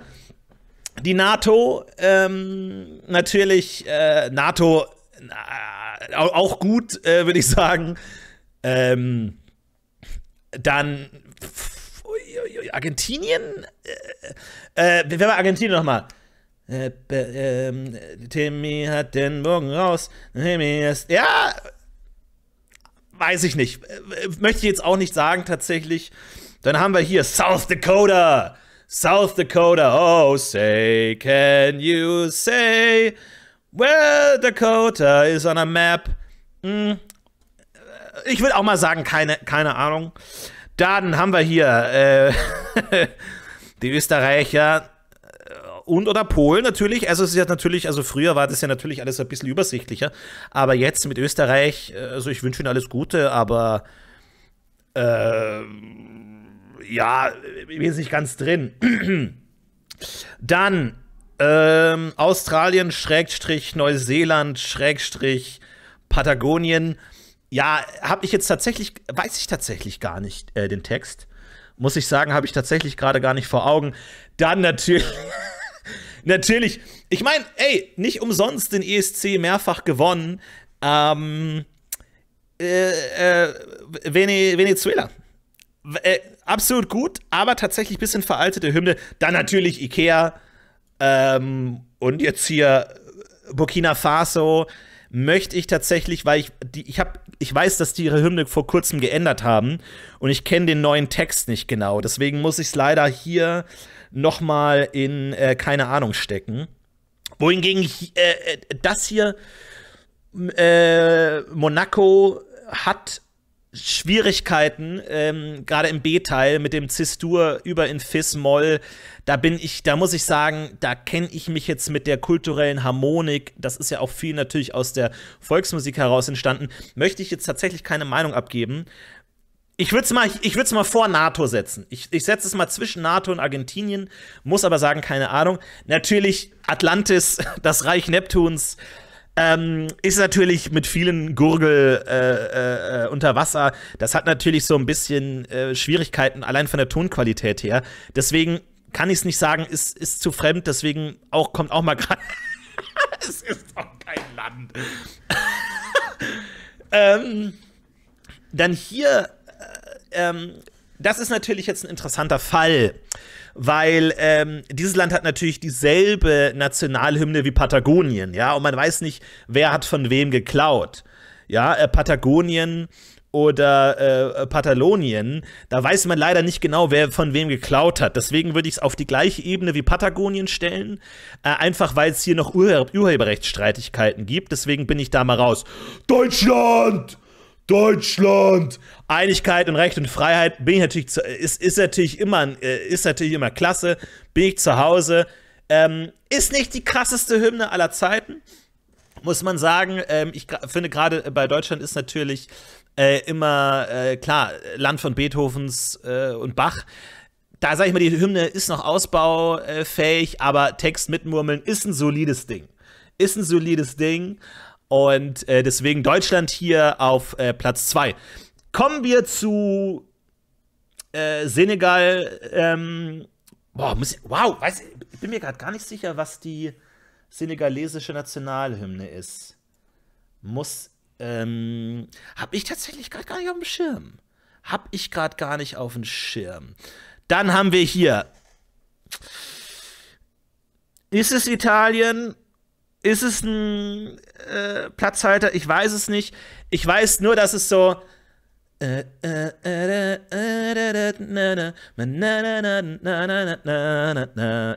die NATO, ähm, natürlich, äh, NATO na, äh, auch gut, äh, würde ich sagen. Ähm, dann Argentinien? Äh, äh, wer war Argentinien nochmal? Äh, ähm, Timmy hat den Bogen raus. Timmy ist. Ja! Weiß ich nicht. Äh, möchte ich jetzt auch nicht sagen, tatsächlich. Dann haben wir hier South Dakota. South Dakota. Oh, say, can you say where Dakota is on a map? Hm. Ich würde auch mal sagen, keine, keine Ahnung. Dann haben wir hier äh, *laughs* die Österreicher und oder Polen natürlich. Also es ist ja natürlich, also früher war das ja natürlich alles ein bisschen übersichtlicher. Aber jetzt mit Österreich, äh, also ich wünsche Ihnen alles Gute, aber äh, ja, ich bin nicht ganz drin. *clears throat* Dann ähm, Australien, Schrägstrich, Neuseeland, Schrägstrich, Patagonien. Ja, habe ich jetzt tatsächlich, weiß ich tatsächlich gar nicht äh, den Text. Muss ich sagen, habe ich tatsächlich gerade gar nicht vor Augen. Dann natürlich. *laughs* natürlich, ich meine, ey, nicht umsonst den ESC mehrfach gewonnen. Ähm, äh, äh, Venezuela. Äh, absolut gut, aber tatsächlich ein bisschen veraltete Hymne. Dann natürlich Ikea ähm, und jetzt hier Burkina Faso möchte ich tatsächlich, weil ich die, ich hab, ich weiß, dass die ihre Hymne vor kurzem geändert haben und ich kenne den neuen Text nicht genau. Deswegen muss ich es leider hier nochmal in äh, keine Ahnung stecken. Wohingegen äh, äh, das hier, äh, Monaco hat Schwierigkeiten, ähm, gerade im B-Teil mit dem Zistur über in Fis-Moll. Da bin ich, da muss ich sagen, da kenne ich mich jetzt mit der kulturellen Harmonik. Das ist ja auch viel natürlich aus der Volksmusik heraus entstanden. Möchte ich jetzt tatsächlich keine Meinung abgeben ich würde es mal, ich würde mal vor NATO setzen. Ich, ich setze es mal zwischen NATO und Argentinien, muss aber sagen, keine Ahnung. Natürlich Atlantis, *laughs* das Reich Neptuns, ähm, ist natürlich mit vielen Gurgel äh, äh, unter Wasser. Das hat natürlich so ein bisschen äh, Schwierigkeiten, allein von der Tonqualität her. Deswegen kann ich es nicht sagen, ist, ist zu fremd, deswegen auch, kommt auch mal gerade. *laughs* es ist doch kein Land. *laughs* ähm, dann hier ähm, das ist natürlich jetzt ein interessanter Fall, weil ähm, dieses Land hat natürlich dieselbe Nationalhymne wie Patagonien, ja, und man weiß nicht, wer hat von wem geklaut. Ja, äh, Patagonien oder äh, Patalonien, da weiß man leider nicht genau, wer von wem geklaut hat. Deswegen würde ich es auf die gleiche Ebene wie Patagonien stellen, äh, einfach weil es hier noch Urhe Urheberrechtsstreitigkeiten gibt. Deswegen bin ich da mal raus. Deutschland! Deutschland! Einigkeit und Recht und Freiheit bin ich natürlich, zu, äh, ist, ist, natürlich immer, äh, ist natürlich immer klasse, bin ich zu Hause. Ähm, ist nicht die krasseste Hymne aller Zeiten, muss man sagen. Ähm, ich finde gerade äh, bei Deutschland ist natürlich äh, immer, äh, klar, Land von Beethovens äh, und Bach da sage ich mal, die Hymne ist noch ausbaufähig, aber Text mitmurmeln ist ein solides Ding. Ist ein solides Ding. Und äh, deswegen Deutschland hier auf äh, Platz 2. Kommen wir zu äh, Senegal. Ähm, boah, muss ich, wow, weiß, ich bin mir gerade gar nicht sicher, was die senegalesische Nationalhymne ist. Muss. Ähm, hab ich tatsächlich gerade gar nicht auf dem Schirm. Hab ich gerade gar nicht auf dem Schirm. Dann haben wir hier. Ist es Italien? Ist es ein äh, Platzhalter? Ich weiß es nicht. Ich weiß nur, dass es so.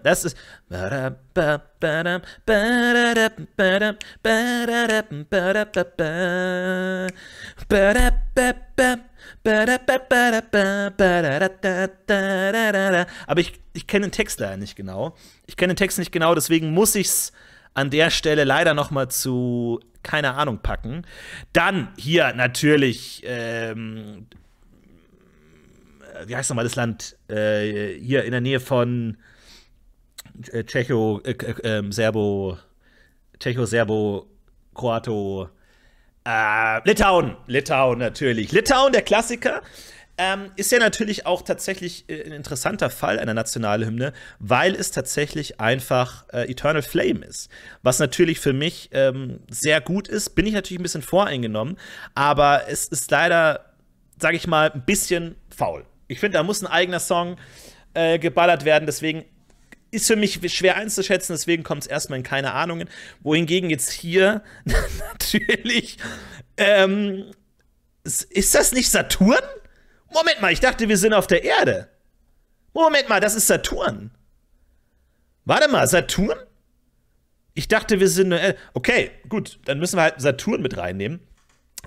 Das ist. Aber ich, ich kenne den Text leider nicht genau. Ich kenne den Text nicht genau, deswegen muss ich es an der Stelle leider noch mal zu keine Ahnung packen. Dann hier natürlich ähm, äh, wie heißt nochmal das Land äh, hier in der Nähe von äh, Tschecho, äh, äh, ähm, Serbo, Tschecho, Serbo, Kroato, äh, Litauen, Litauen natürlich. Litauen, der Klassiker. Ähm, ist ja natürlich auch tatsächlich äh, ein interessanter Fall einer nationalen Hymne, weil es tatsächlich einfach äh, Eternal Flame ist. Was natürlich für mich ähm, sehr gut ist, bin ich natürlich ein bisschen voreingenommen, aber es ist leider, sage ich mal, ein bisschen faul. Ich finde, da muss ein eigener Song äh, geballert werden, deswegen ist für mich schwer einzuschätzen, deswegen kommt es erstmal in keine Ahnungen. Wohingegen jetzt hier *laughs* natürlich, ähm, ist das nicht Saturn? Moment mal, ich dachte, wir sind auf der Erde. Moment mal, das ist Saturn. Warte mal, Saturn? Ich dachte, wir sind. Äh, okay, gut, dann müssen wir halt Saturn mit reinnehmen.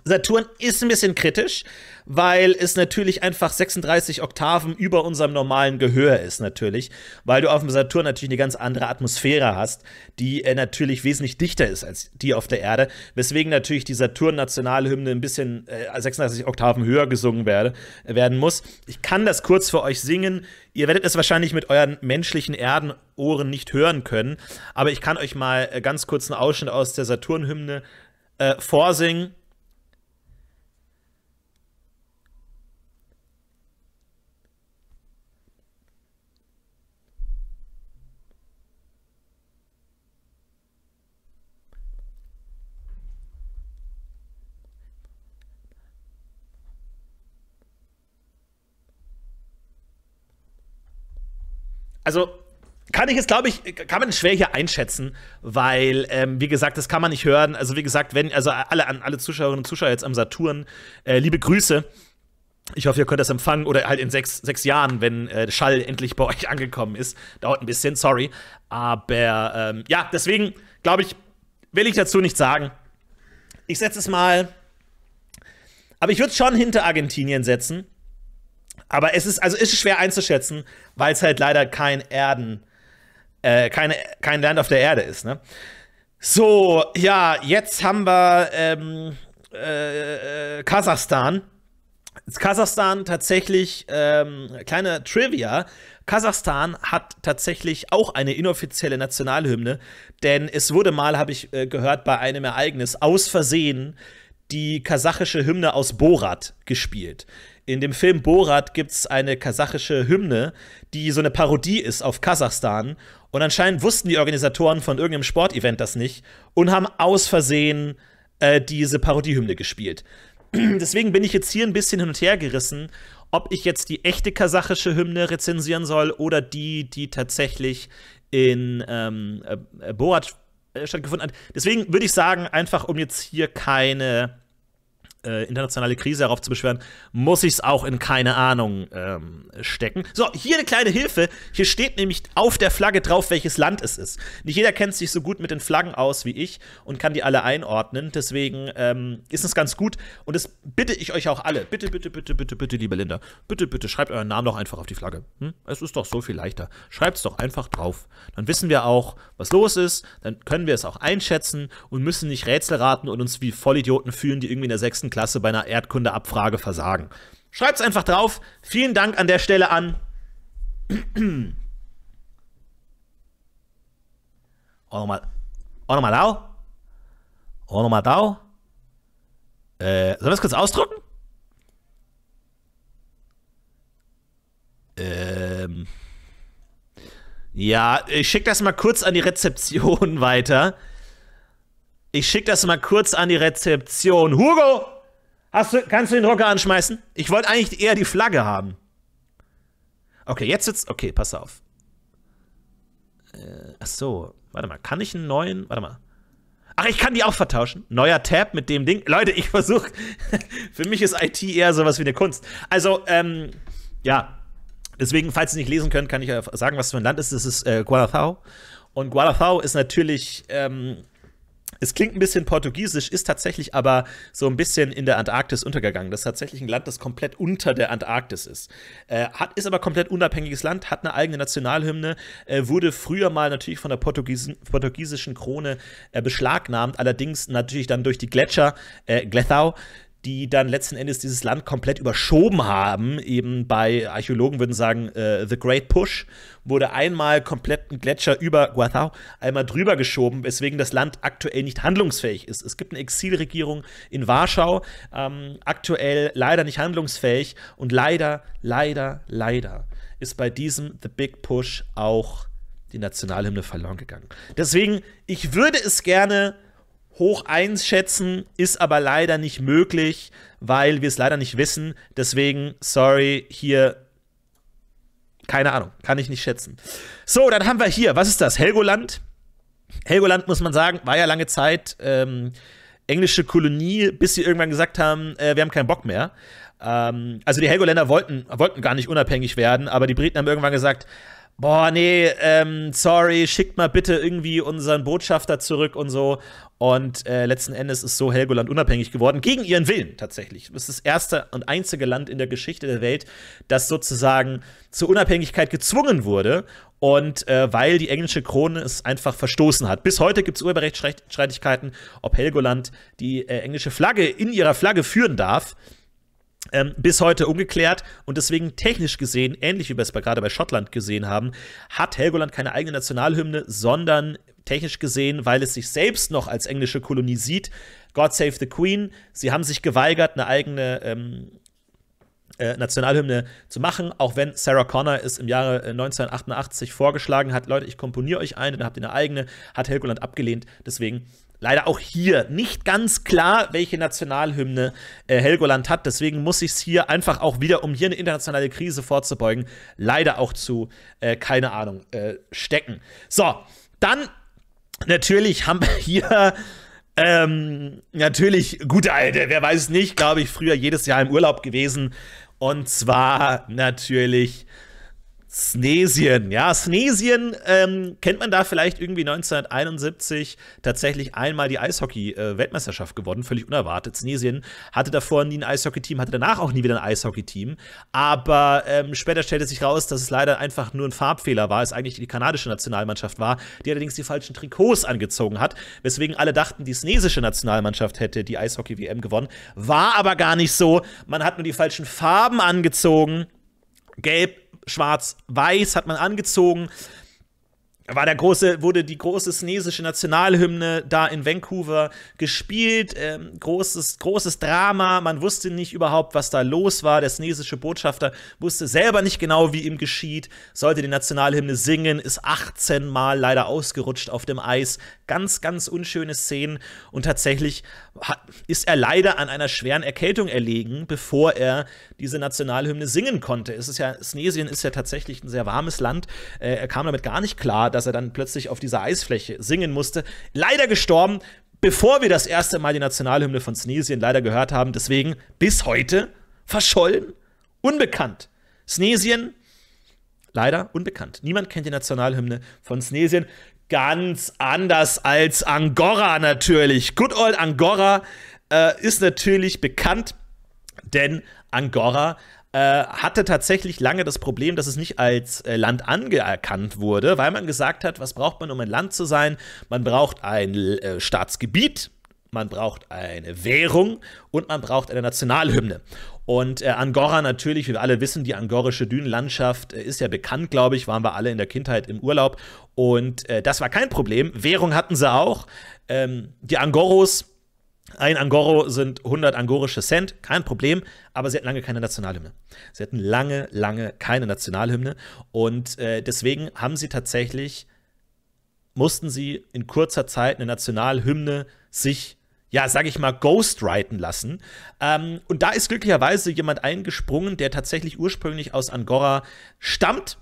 Saturn ist ein bisschen kritisch, weil es natürlich einfach 36 Oktaven über unserem normalen Gehör ist, natürlich. Weil du auf dem Saturn natürlich eine ganz andere Atmosphäre hast, die äh, natürlich wesentlich dichter ist als die auf der Erde. Weswegen natürlich die Saturn-Nationalhymne ein bisschen äh, 36 Oktaven höher gesungen werde, äh, werden muss. Ich kann das kurz für euch singen. Ihr werdet es wahrscheinlich mit euren menschlichen Erdenohren nicht hören können. Aber ich kann euch mal äh, ganz kurz einen Ausschnitt aus der Saturn-Hymne äh, vorsingen. also kann ich es, glaube ich, kann man schwer hier einschätzen, weil, ähm, wie gesagt, das kann man nicht hören. Also, wie gesagt, wenn, also alle alle Zuschauerinnen und Zuschauer jetzt am Saturn, äh, liebe Grüße. Ich hoffe, ihr könnt das empfangen oder halt in sechs, sechs Jahren, wenn äh, Schall endlich bei *laughs* euch angekommen ist. Dauert ein bisschen, sorry. Aber ähm, ja, deswegen, glaube ich, will ich dazu nichts sagen. Ich setze es mal. Aber ich würde es schon hinter Argentinien setzen. Aber es ist, also ist schwer einzuschätzen, weil es halt leider kein Erden, äh, keine, kein Land auf der Erde ist, ne? So, ja, jetzt haben wir ähm, äh, äh, Kasachstan. Kasachstan tatsächlich, ähm, kleine Trivia, Kasachstan hat tatsächlich auch eine inoffizielle Nationalhymne, denn es wurde mal, habe ich äh, gehört, bei einem Ereignis aus Versehen die kasachische Hymne aus Borat gespielt. In dem Film Borat gibt es eine kasachische Hymne, die so eine Parodie ist auf Kasachstan. Und anscheinend wussten die Organisatoren von irgendeinem Sportevent das nicht und haben aus Versehen äh, diese Parodiehymne gespielt. *clears throat* Deswegen bin ich jetzt hier ein bisschen hin und her gerissen, ob ich jetzt die echte kasachische Hymne rezensieren soll oder die, die tatsächlich in ähm, äh, Borat äh, stattgefunden hat. Deswegen würde ich sagen, einfach um jetzt hier keine äh, internationale Krise darauf zu beschweren, muss ich es auch in keine Ahnung ähm, stecken. So, hier eine kleine Hilfe. Hier steht nämlich auf der Flagge drauf, welches Land es ist. Nicht jeder kennt sich so gut mit den Flaggen aus wie ich und kann die alle einordnen. Deswegen ähm, ist es ganz gut und das bitte ich euch auch alle. Bitte, bitte, bitte, bitte, bitte, liebe Linda. Bitte, bitte, schreibt euren Namen doch einfach auf die Flagge. Hm? Es ist doch so viel leichter. Schreibt es doch einfach drauf. Dann wissen wir auch, was los ist. Dann können wir es auch einschätzen und müssen nicht Rätsel raten und uns wie Vollidioten fühlen, die irgendwie in der sechsten Klasse bei einer Erdkundeabfrage versagen. Schreibt's einfach drauf. Vielen Dank an der Stelle an. nochmal. nochmal nochmal Onomatau? Äh, sollen wir das kurz ausdrucken? Ähm. Ja, ich schicke das mal kurz an die Rezeption *laughs* weiter. Ich schicke das mal kurz an die Rezeption. Hugo! Hast du, kannst du den Rocker anschmeißen? Ich wollte eigentlich eher die Flagge haben. Okay, jetzt sitzt. Okay, pass auf. Äh, ach so, warte mal. Kann ich einen neuen. Warte mal. Ach, ich kann die auch vertauschen. Neuer Tab mit dem Ding. Leute, ich versuche. *laughs* für mich ist IT eher sowas wie eine Kunst. Also, ähm, ja. Deswegen, falls ihr nicht lesen können, kann ich sagen, was für ein Land ist. Das ist äh, Guadalajara. Und Guadalajara ist natürlich ähm, es klingt ein bisschen portugiesisch, ist tatsächlich aber so ein bisschen in der Antarktis untergegangen. Das ist tatsächlich ein Land, das komplett unter der Antarktis ist. Äh, hat, ist aber komplett unabhängiges Land, hat eine eigene Nationalhymne, äh, wurde früher mal natürlich von der Portugies portugiesischen Krone äh, beschlagnahmt, allerdings natürlich dann durch die Gletscher, äh, Glethau, die dann letzten Endes dieses Land komplett überschoben haben. Eben bei Archäologen würden sagen, äh, The Great Push wurde einmal komplett ein Gletscher über Guatau einmal drüber geschoben, weswegen das Land aktuell nicht handlungsfähig ist. Es gibt eine Exilregierung in Warschau, ähm, aktuell leider nicht handlungsfähig und leider, leider, leider ist bei diesem The Big Push auch die Nationalhymne verloren gegangen. Deswegen, ich würde es gerne hoch einschätzen, ist aber leider nicht möglich, weil wir es leider nicht wissen. Deswegen, sorry, hier. Keine Ahnung, kann ich nicht schätzen. So, dann haben wir hier, was ist das? Helgoland. Helgoland, muss man sagen, war ja lange Zeit ähm, englische Kolonie, bis sie irgendwann gesagt haben, äh, wir haben keinen Bock mehr. Ähm, also die Helgoländer wollten, wollten gar nicht unabhängig werden, aber die Briten haben irgendwann gesagt, boah, nee, ähm, sorry, schickt mal bitte irgendwie unseren Botschafter zurück und so. Und äh, letzten Endes ist so Helgoland unabhängig geworden, gegen ihren Willen tatsächlich. Es ist das erste und einzige Land in der Geschichte der Welt, das sozusagen zur Unabhängigkeit gezwungen wurde. Und äh, weil die englische Krone es einfach verstoßen hat. Bis heute gibt es Urheberrechtsstreitigkeiten, ob Helgoland die äh, englische Flagge in ihrer Flagge führen darf. Ähm, bis heute ungeklärt und deswegen technisch gesehen, ähnlich wie wir es gerade bei Schottland gesehen haben, hat Helgoland keine eigene Nationalhymne, sondern technisch gesehen, weil es sich selbst noch als englische Kolonie sieht, God Save the Queen, sie haben sich geweigert, eine eigene ähm, äh, Nationalhymne zu machen, auch wenn Sarah Connor es im Jahre 1988 äh, vorgeschlagen hat, Leute, ich komponiere euch eine, dann habt ihr eine eigene, hat Helgoland abgelehnt, deswegen leider auch hier nicht ganz klar, welche Nationalhymne äh, Helgoland hat. Deswegen muss ich es hier einfach auch wieder, um hier eine internationale Krise vorzubeugen, leider auch zu, äh, keine Ahnung, äh, stecken. So, dann natürlich haben wir hier. Ähm, natürlich, gute alte, wer weiß es nicht, glaube ich, früher jedes Jahr im Urlaub gewesen. Und zwar natürlich Snesien, ja, Snesien ähm, kennt man da vielleicht irgendwie 1971 tatsächlich einmal die Eishockey-Weltmeisterschaft gewonnen, völlig unerwartet. Snesien hatte davor nie ein Eishockey-Team, hatte danach auch nie wieder ein Eishockey-Team. Aber ähm, später stellte sich raus, dass es leider einfach nur ein Farbfehler war, es eigentlich die kanadische Nationalmannschaft war, die allerdings die falschen Trikots angezogen hat, weswegen alle dachten, die snesische Nationalmannschaft hätte die Eishockey-WM gewonnen. War aber gar nicht so. Man hat nur die falschen Farben angezogen. Gelb, schwarz-weiß hat man angezogen. War der große, wurde die große chinesische Nationalhymne da in Vancouver gespielt. Ähm, großes, großes Drama. Man wusste nicht überhaupt, was da los war. Der chinesische Botschafter wusste selber nicht genau, wie ihm geschieht. Sollte die Nationalhymne singen, ist 18 Mal leider ausgerutscht auf dem Eis ganz, ganz unschöne Szenen und tatsächlich ist er leider an einer schweren Erkältung erlegen, bevor er diese Nationalhymne singen konnte. Es ist ja, Snesien ist ja tatsächlich ein sehr warmes Land. Äh, er kam damit gar nicht klar, dass er dann plötzlich auf dieser Eisfläche singen musste. Leider gestorben, bevor wir das erste Mal die Nationalhymne von Snesien leider gehört haben. Deswegen bis heute verschollen, unbekannt. Snesien, leider unbekannt. Niemand kennt die Nationalhymne von Snesien ganz anders als Angora natürlich. Good old Angora äh, ist natürlich bekannt, denn Angora äh, hatte tatsächlich lange das Problem, dass es nicht als äh, Land anerkannt wurde, weil man gesagt hat, was braucht man, um ein Land zu sein? Man braucht ein äh, Staatsgebiet, man braucht eine Währung und man braucht eine Nationalhymne. Und äh, Angora natürlich, wie wir alle wissen, die angorische Dünenlandschaft äh, ist ja bekannt, glaube ich, waren wir alle in der Kindheit im Urlaub. Und äh, das war kein Problem. Währung hatten sie auch. Ähm, die Angoros, ein Angoro sind 100 angorische Cent, kein Problem, aber sie hatten lange keine Nationalhymne. Sie hatten lange, lange keine Nationalhymne. Und äh, deswegen haben sie tatsächlich, mussten sie in kurzer Zeit eine Nationalhymne sich ja, sag ich mal, ghostwriten lassen. Ähm, und da ist glücklicherweise jemand eingesprungen, der tatsächlich ursprünglich aus Angora stammt.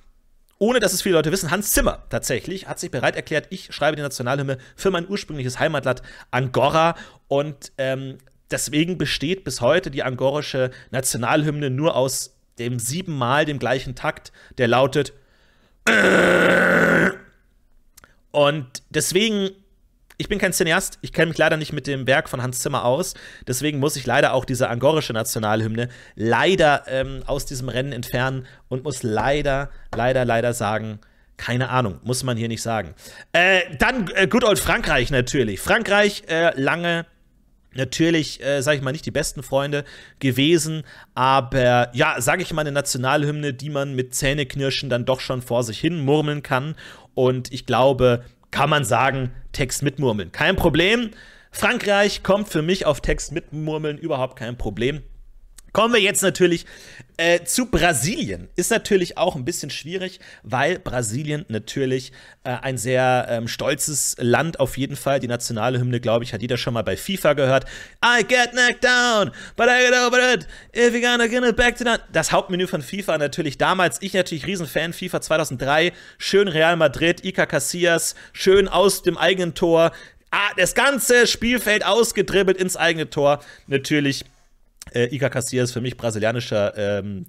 Ohne dass es viele Leute wissen, Hans Zimmer tatsächlich hat sich bereit erklärt, ich schreibe die Nationalhymne für mein ursprüngliches Heimatland Angora. Und ähm, deswegen besteht bis heute die angorische Nationalhymne nur aus dem siebenmal dem gleichen Takt, der lautet. *clears throat* Und deswegen ich bin kein Cineast, ich kenne mich leider nicht mit dem Werk von Hans Zimmer aus, deswegen muss ich leider auch diese angorische Nationalhymne leider ähm, aus diesem Rennen entfernen und muss leider, leider, leider sagen, keine Ahnung, muss man hier nicht sagen. Äh, dann äh, Good Old Frankreich natürlich. Frankreich äh, lange natürlich, äh, sage ich mal, nicht die besten Freunde gewesen, aber ja, sage ich mal, eine Nationalhymne, die man mit Zähneknirschen dann doch schon vor sich hin murmeln kann. Und ich glaube, kann man sagen, Text mitmurmeln. Kein Problem. Frankreich kommt für mich auf Text mitmurmeln überhaupt kein Problem. Kommen wir jetzt natürlich äh, zu Brasilien. Ist natürlich auch ein bisschen schwierig, weil Brasilien natürlich äh, ein sehr ähm, stolzes Land auf jeden Fall. Die nationale Hymne, glaube ich, hat jeder schon mal bei FIFA gehört. I get knocked down, but I get over it. If you gonna get it back to that. Das Hauptmenü von FIFA natürlich damals. Ich natürlich Riesenfan. FIFA 2003. Schön Real Madrid, Ica Casillas. Schön aus dem eigenen Tor. Ah, das ganze Spielfeld ausgedribbelt ins eigene Tor. Natürlich äh, Iker Casillas für mich brasilianischer ähm,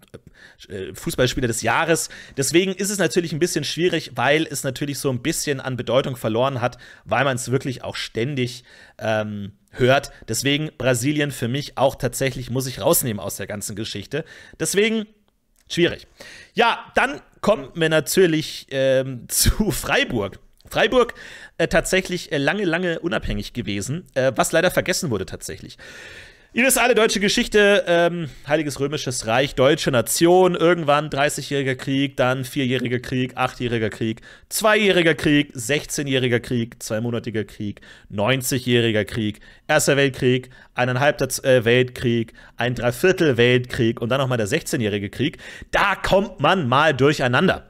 äh, Fußballspieler des Jahres. Deswegen ist es natürlich ein bisschen schwierig, weil es natürlich so ein bisschen an Bedeutung verloren hat, weil man es wirklich auch ständig ähm, hört. Deswegen Brasilien für mich auch tatsächlich muss ich rausnehmen aus der ganzen Geschichte. Deswegen schwierig. Ja, dann kommen wir natürlich ähm, *laughs* zu Freiburg. Freiburg äh, tatsächlich äh, lange, lange unabhängig gewesen, äh, was leider vergessen wurde tatsächlich. Ihr wisst alle deutsche Geschichte, ähm, Heiliges Römisches Reich, deutsche Nation, irgendwann 30-jähriger Krieg, dann 4-jähriger Krieg, 8-jähriger Krieg, 2-jähriger Krieg, 16-jähriger Krieg, 2-monatiger Krieg, 90-jähriger Krieg, Erster Weltkrieg, eineinhalb äh, Weltkrieg, ein Dreiviertel Weltkrieg und dann nochmal der 16-jährige Krieg. Da kommt man mal durcheinander.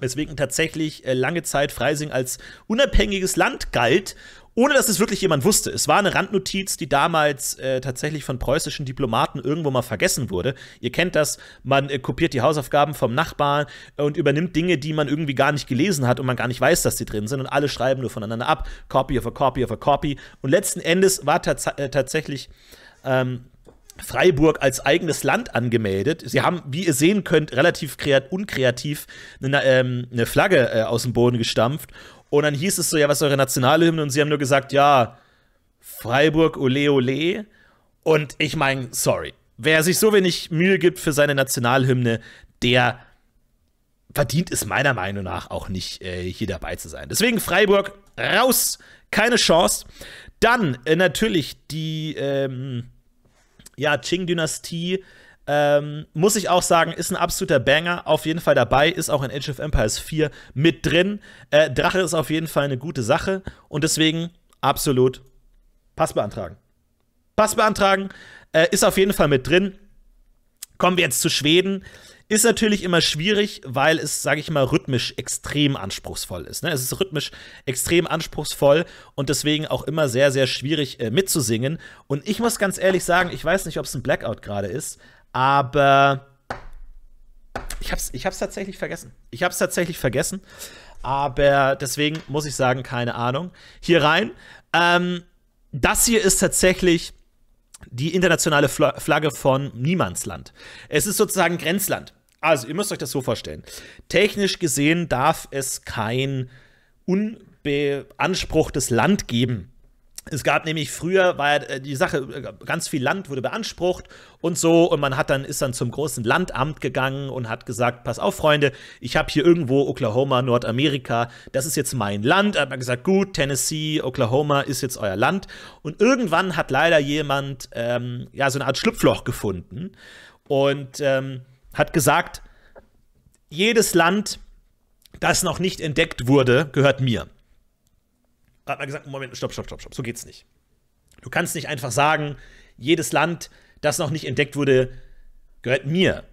Weswegen tatsächlich äh, lange Zeit Freising als unabhängiges Land galt ohne dass es wirklich jemand wusste. Es war eine Randnotiz, die damals äh, tatsächlich von preußischen Diplomaten irgendwo mal vergessen wurde. Ihr kennt das, man äh, kopiert die Hausaufgaben vom Nachbarn äh, und übernimmt Dinge, die man irgendwie gar nicht gelesen hat und man gar nicht weiß, dass die drin sind und alle schreiben nur voneinander ab. Copy of a copy of a copy. Und letzten Endes war tats äh, tatsächlich. Ähm, Freiburg als eigenes Land angemeldet. Sie haben, wie ihr sehen könnt, relativ unkreativ eine, ähm, eine Flagge äh, aus dem Boden gestampft und dann hieß es so, ja, was ist eure Nationalhymne? Und sie haben nur gesagt, ja, Freiburg, ole, ole. Und ich meine, sorry. Wer sich so wenig Mühe gibt für seine Nationalhymne, der verdient es meiner Meinung nach auch nicht, äh, hier dabei zu sein. Deswegen Freiburg raus, keine Chance. Dann äh, natürlich die ähm, ja, Qing-Dynastie ähm, muss ich auch sagen, ist ein absoluter Banger. Auf jeden Fall dabei, ist auch in Age of Empires 4 mit drin. Äh, Drache ist auf jeden Fall eine gute Sache und deswegen absolut Pass beantragen. Pass beantragen äh, ist auf jeden Fall mit drin. Kommen wir jetzt zu Schweden. Ist natürlich immer schwierig, weil es, sage ich mal, rhythmisch extrem anspruchsvoll ist. Ne? Es ist rhythmisch extrem anspruchsvoll und deswegen auch immer sehr, sehr schwierig äh, mitzusingen. Und ich muss ganz ehrlich sagen, ich weiß nicht, ob es ein Blackout gerade ist, aber ich habe es ich hab's tatsächlich vergessen. Ich habe es tatsächlich vergessen. Aber deswegen muss ich sagen, keine Ahnung. Hier rein. Ähm, das hier ist tatsächlich die internationale Flagge von Niemandsland. Es ist sozusagen Grenzland. Also, ihr müsst euch das so vorstellen. Technisch gesehen darf es kein unbeanspruchtes Land geben. Es gab nämlich früher, war ja äh, die Sache, äh, ganz viel Land wurde beansprucht und so, und man hat dann, ist dann zum großen Landamt gegangen und hat gesagt, pass auf, Freunde, ich habe hier irgendwo Oklahoma, Nordamerika, das ist jetzt mein Land. Da Hat man gesagt, gut, Tennessee, Oklahoma ist jetzt euer Land. Und irgendwann hat leider jemand, ähm, ja, so eine Art Schlupfloch gefunden und ähm, hat gesagt, jedes Land, das noch nicht entdeckt wurde, gehört mir hat man gesagt, Moment, stopp, stopp, stopp, stopp, so geht's nicht. Du kannst nicht einfach sagen, jedes Land, das noch nicht entdeckt wurde, gehört mir.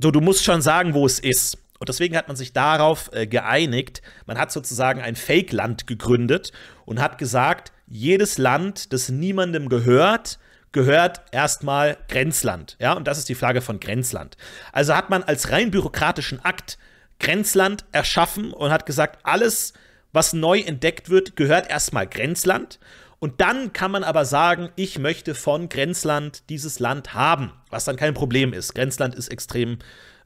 So, du musst schon sagen, wo es ist. Und deswegen hat man sich darauf äh, geeinigt, man hat sozusagen ein Fake-Land gegründet und hat gesagt, jedes Land, das niemandem gehört, gehört erstmal Grenzland. Ja, und das ist die Frage von Grenzland. Also hat man als rein bürokratischen Akt Grenzland erschaffen und hat gesagt, alles, äh, was neu entdeckt wird, gehört erstmal Grenzland. Und dann kann man aber sagen, ich möchte von Grenzland dieses Land haben, was dann kein Problem ist. Grenzland ist extrem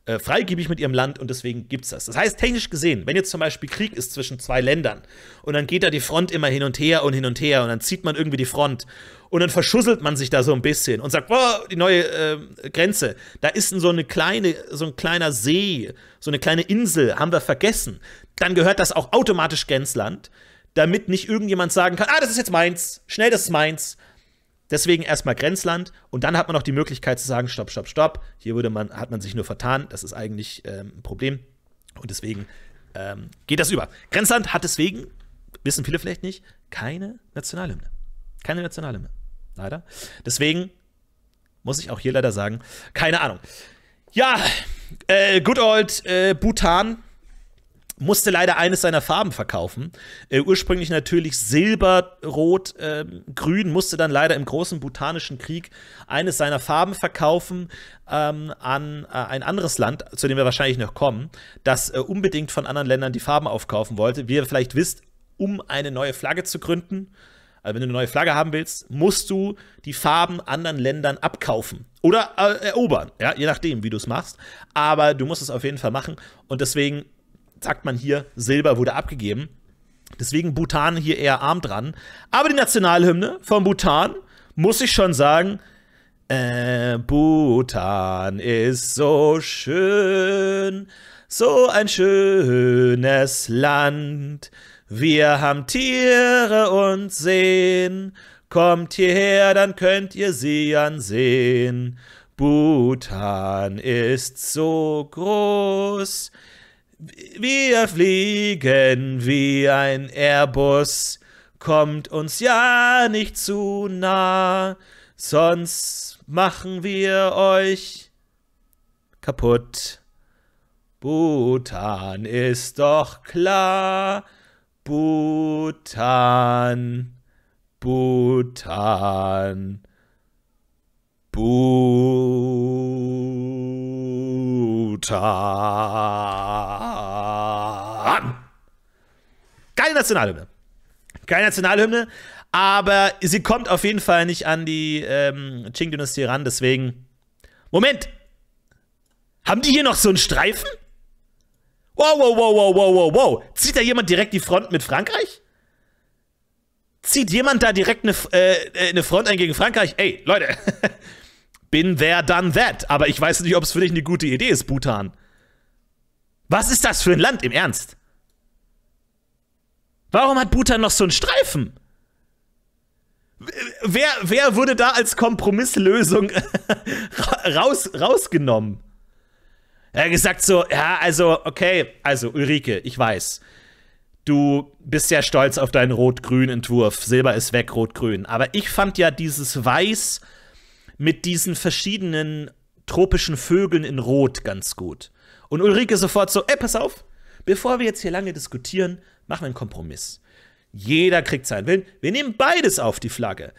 äh, freigebig mit ihrem Land und deswegen gibt es das. Das heißt, technisch gesehen, wenn jetzt zum Beispiel Krieg ist zwischen zwei Ländern und dann geht da die Front immer hin und her und hin und her und dann zieht man irgendwie die Front und dann verschusselt man sich da so ein bisschen und sagt, boah, die neue äh, Grenze, da ist so eine kleine, so ein kleiner See, so eine kleine Insel, haben wir vergessen dann gehört das auch automatisch Grenzland, damit nicht irgendjemand sagen kann, ah, das ist jetzt meins, schnell, das ist meins. Deswegen erstmal Grenzland und dann hat man noch die Möglichkeit zu sagen, stopp, stopp, stopp. Hier würde man, hat man sich nur vertan, das ist eigentlich ähm, ein Problem. Und deswegen ähm, geht das über. Grenzland hat deswegen, wissen viele vielleicht nicht, keine Nationalhymne. Keine Nationalhymne. Leider. Deswegen muss ich auch hier leider sagen, keine Ahnung. Ja, äh, good old äh, Bhutan musste leider eines seiner Farben verkaufen. Äh, ursprünglich natürlich Silber, Rot, äh, Grün, musste dann leider im großen Botanischen Krieg eines seiner Farben verkaufen ähm, an äh, ein anderes Land, zu dem wir wahrscheinlich noch kommen, das äh, unbedingt von anderen Ländern die Farben aufkaufen wollte. Wie ihr vielleicht wisst, um eine neue Flagge zu gründen, also wenn du eine neue Flagge haben willst, musst du die Farben anderen Ländern abkaufen oder äh, erobern, ja, je nachdem, wie du es machst. Aber du musst es auf jeden Fall machen und deswegen sagt man hier, Silber wurde abgegeben. Deswegen Bhutan hier eher arm dran. Aber die Nationalhymne von Bhutan, muss ich schon sagen, äh, Bhutan ist so schön, so ein schönes Land. Wir haben Tiere und Seen. Kommt hierher, dann könnt ihr sie ansehen. Bhutan ist so groß. Wir fliegen wie ein Airbus, kommt uns ja nicht zu nah, sonst machen wir euch kaputt. Bhutan ist doch klar, Bhutan, Bhutan, Bhutan. Bhutan. Geile Nationalhymne. Geile Nationalhymne, aber sie kommt auf jeden Fall nicht an die ähm, Qing-Dynastie ran, deswegen. Moment! Haben die hier noch so einen Streifen? Wow, wow, wow, wow, wow, wow, wow. Zieht da jemand direkt die Front mit Frankreich? Zieht jemand da direkt eine, äh, äh, eine Front ein gegen Frankreich? Ey, Leute, *laughs* Bin there, done that. Aber ich weiß nicht, ob es für dich eine gute Idee ist, Bhutan. Was ist das für ein Land im Ernst? Warum hat Bhutan noch so einen Streifen? Wer, wer wurde da als Kompromisslösung *laughs* raus, rausgenommen? Er hat gesagt so, ja, also, okay, also Ulrike, ich weiß, du bist ja stolz auf deinen rot-grün Entwurf. Silber ist weg, rot-grün. Aber ich fand ja dieses Weiß mit diesen verschiedenen tropischen Vögeln in Rot ganz gut. Und Ulrike sofort so, ey, pass auf, bevor wir jetzt hier lange diskutieren, machen wir einen Kompromiss. Jeder kriegt seinen Willen. Wir nehmen beides auf die Flagge.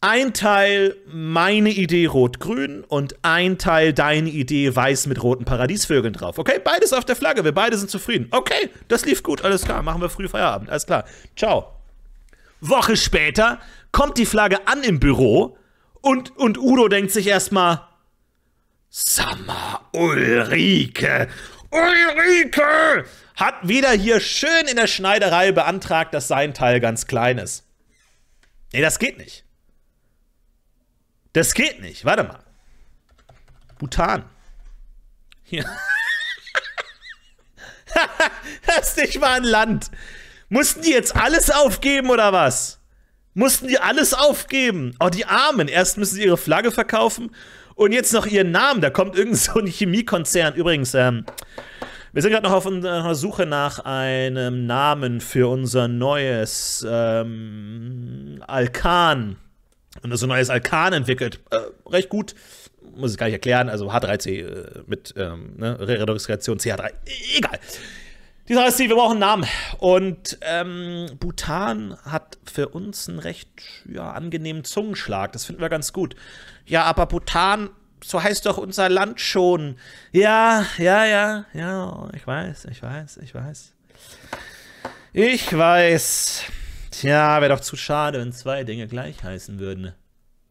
Ein Teil meine Idee rot-grün und ein Teil deine Idee weiß mit roten Paradiesvögeln drauf. Okay, beides auf der Flagge. Wir beide sind zufrieden. Okay, das lief gut. Alles klar. Machen wir früh Feierabend. Alles klar. Ciao. Woche später kommt die Flagge an im Büro und, und Udo denkt sich erstmal, Summer Ulrike, Ulrike hat wieder hier schön in der Schneiderei beantragt, dass sein Teil ganz klein ist. Nee, das geht nicht. Das geht nicht. Warte mal. Bhutan. Hier. das *laughs* ist nicht mal ein Land. Mussten die jetzt alles aufgeben oder was? mussten die alles aufgeben. Auch die Armen. Erst müssen sie ihre Flagge verkaufen und jetzt noch ihren Namen. Da kommt irgend so ein Chemiekonzern. Übrigens, ähm, wir sind gerade noch auf unserer Suche nach einem Namen für unser neues ähm, Alkan. Und ein neues Alkan entwickelt. Äh, recht gut. Muss ich gar nicht erklären. Also H3C äh, mit ähm, ne? Reduktion CH3. E-, egal. Dieser heißt, sie, wir brauchen einen Namen. Und ähm, Bhutan hat für uns einen recht ja, angenehmen Zungenschlag. Das finden wir ganz gut. Ja, aber Bhutan, so heißt doch unser Land schon. Ja, ja, ja, ja. Ich weiß, ich weiß, ich weiß. Ich weiß. Tja, wäre doch zu schade, wenn zwei Dinge gleich heißen würden.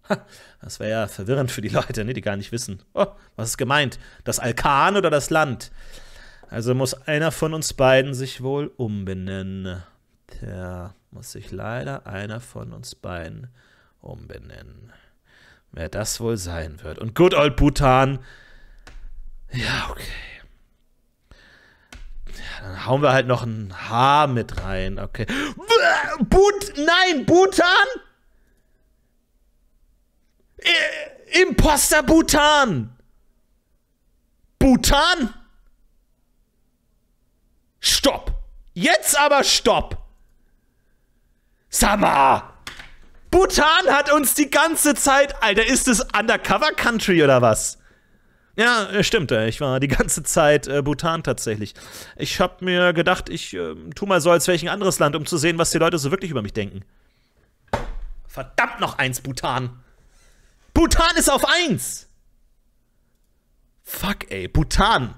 Ha, das wäre ja verwirrend für die Leute, ne, die gar nicht wissen. Oh, was ist gemeint? Das Alkan oder das Land? Also muss einer von uns beiden sich wohl umbenennen. Tja, muss sich leider einer von uns beiden umbenennen. Wer das wohl sein wird. Und good old Bhutan. Ja, okay. dann hauen wir halt noch ein H mit rein. Okay. But, nein, Bhutan! Imposter Bhutan! Bhutan? Stopp! Jetzt aber stopp! Sama! Bhutan hat uns die ganze Zeit. Alter, ist es Undercover Country oder was? Ja, äh, stimmt. Äh, ich war die ganze Zeit äh, Bhutan tatsächlich. Ich hab mir gedacht, ich äh, tu mal so, als wäre ich ein anderes Land, um zu sehen, was die Leute so wirklich über mich denken. Verdammt noch eins, Bhutan! Bhutan ist auf eins! Fuck, ey, Bhutan!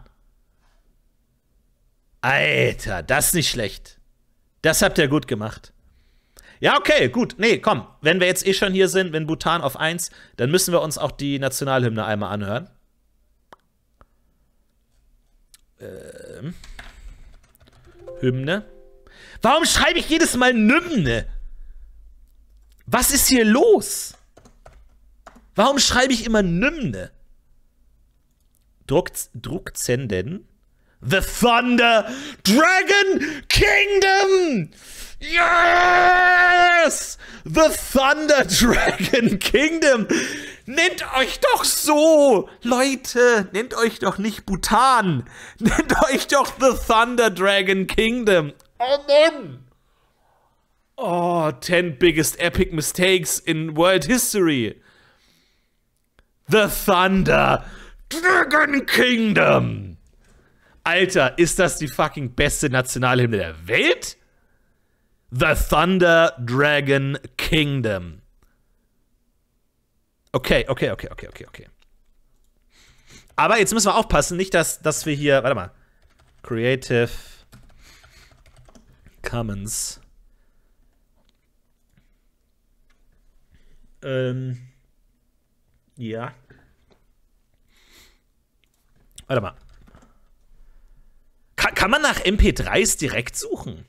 Alter, das ist nicht schlecht. Das habt ihr gut gemacht. Ja, okay, gut. Nee, komm. Wenn wir jetzt eh schon hier sind, wenn Bhutan auf 1, dann müssen wir uns auch die Nationalhymne einmal anhören. Ähm. Hymne. Warum schreibe ich jedes Mal Nymne? Was ist hier los? Warum schreibe ich immer Nymne? Druck, Druckzenden? The Thunder Dragon Kingdom! Yes! The Thunder *laughs* Dragon Kingdom! Nennt euch doch so! Leute, nennt euch doch nicht Bhutan! *laughs* Nennt euch doch The Thunder Dragon Kingdom! Oh Mann! Oh, 10 biggest epic mistakes in world history. The Thunder Dragon Kingdom! Alter, ist das die fucking beste Nationalhymne der Welt? The Thunder Dragon Kingdom. Okay, okay, okay, okay, okay, okay. Aber jetzt müssen wir aufpassen, nicht, dass, dass wir hier. Warte mal. Creative Commons. Ähm. Ja. Warte mal. Kann, kann man nach MP3s direkt suchen?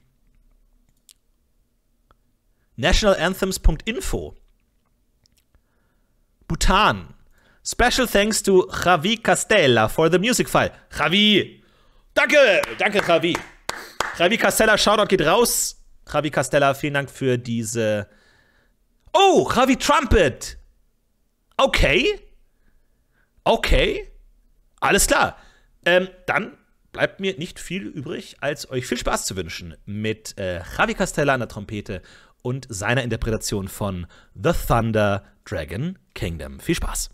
nationalanthems.info. Bhutan. Special thanks to Javi Castella for the music file. Javi! Danke! Danke, Javi! Javi Castella, Shoutout geht raus. Javi Castella, vielen Dank für diese. Oh, Javi Trumpet! Okay. Okay. Alles klar. Ähm, dann bleibt mir nicht viel übrig, als euch viel Spaß zu wünschen mit äh, Javi Castella an der Trompete und seiner Interpretation von The Thunder Dragon Kingdom. Viel Spaß!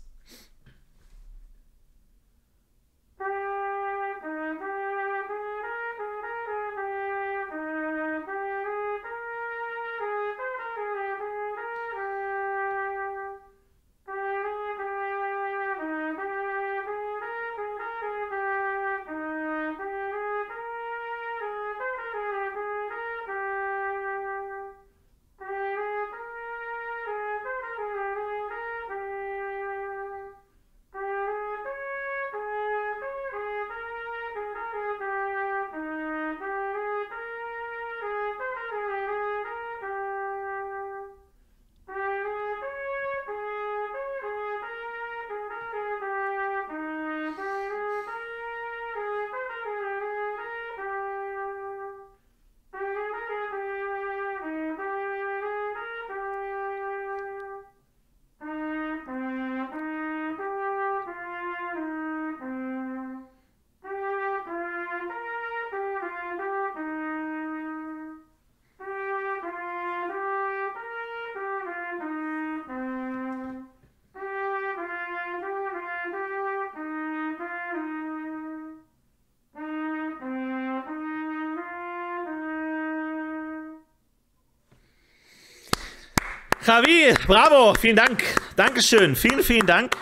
Javi, bravo, vielen Dank. Dankeschön, vielen, vielen Dank.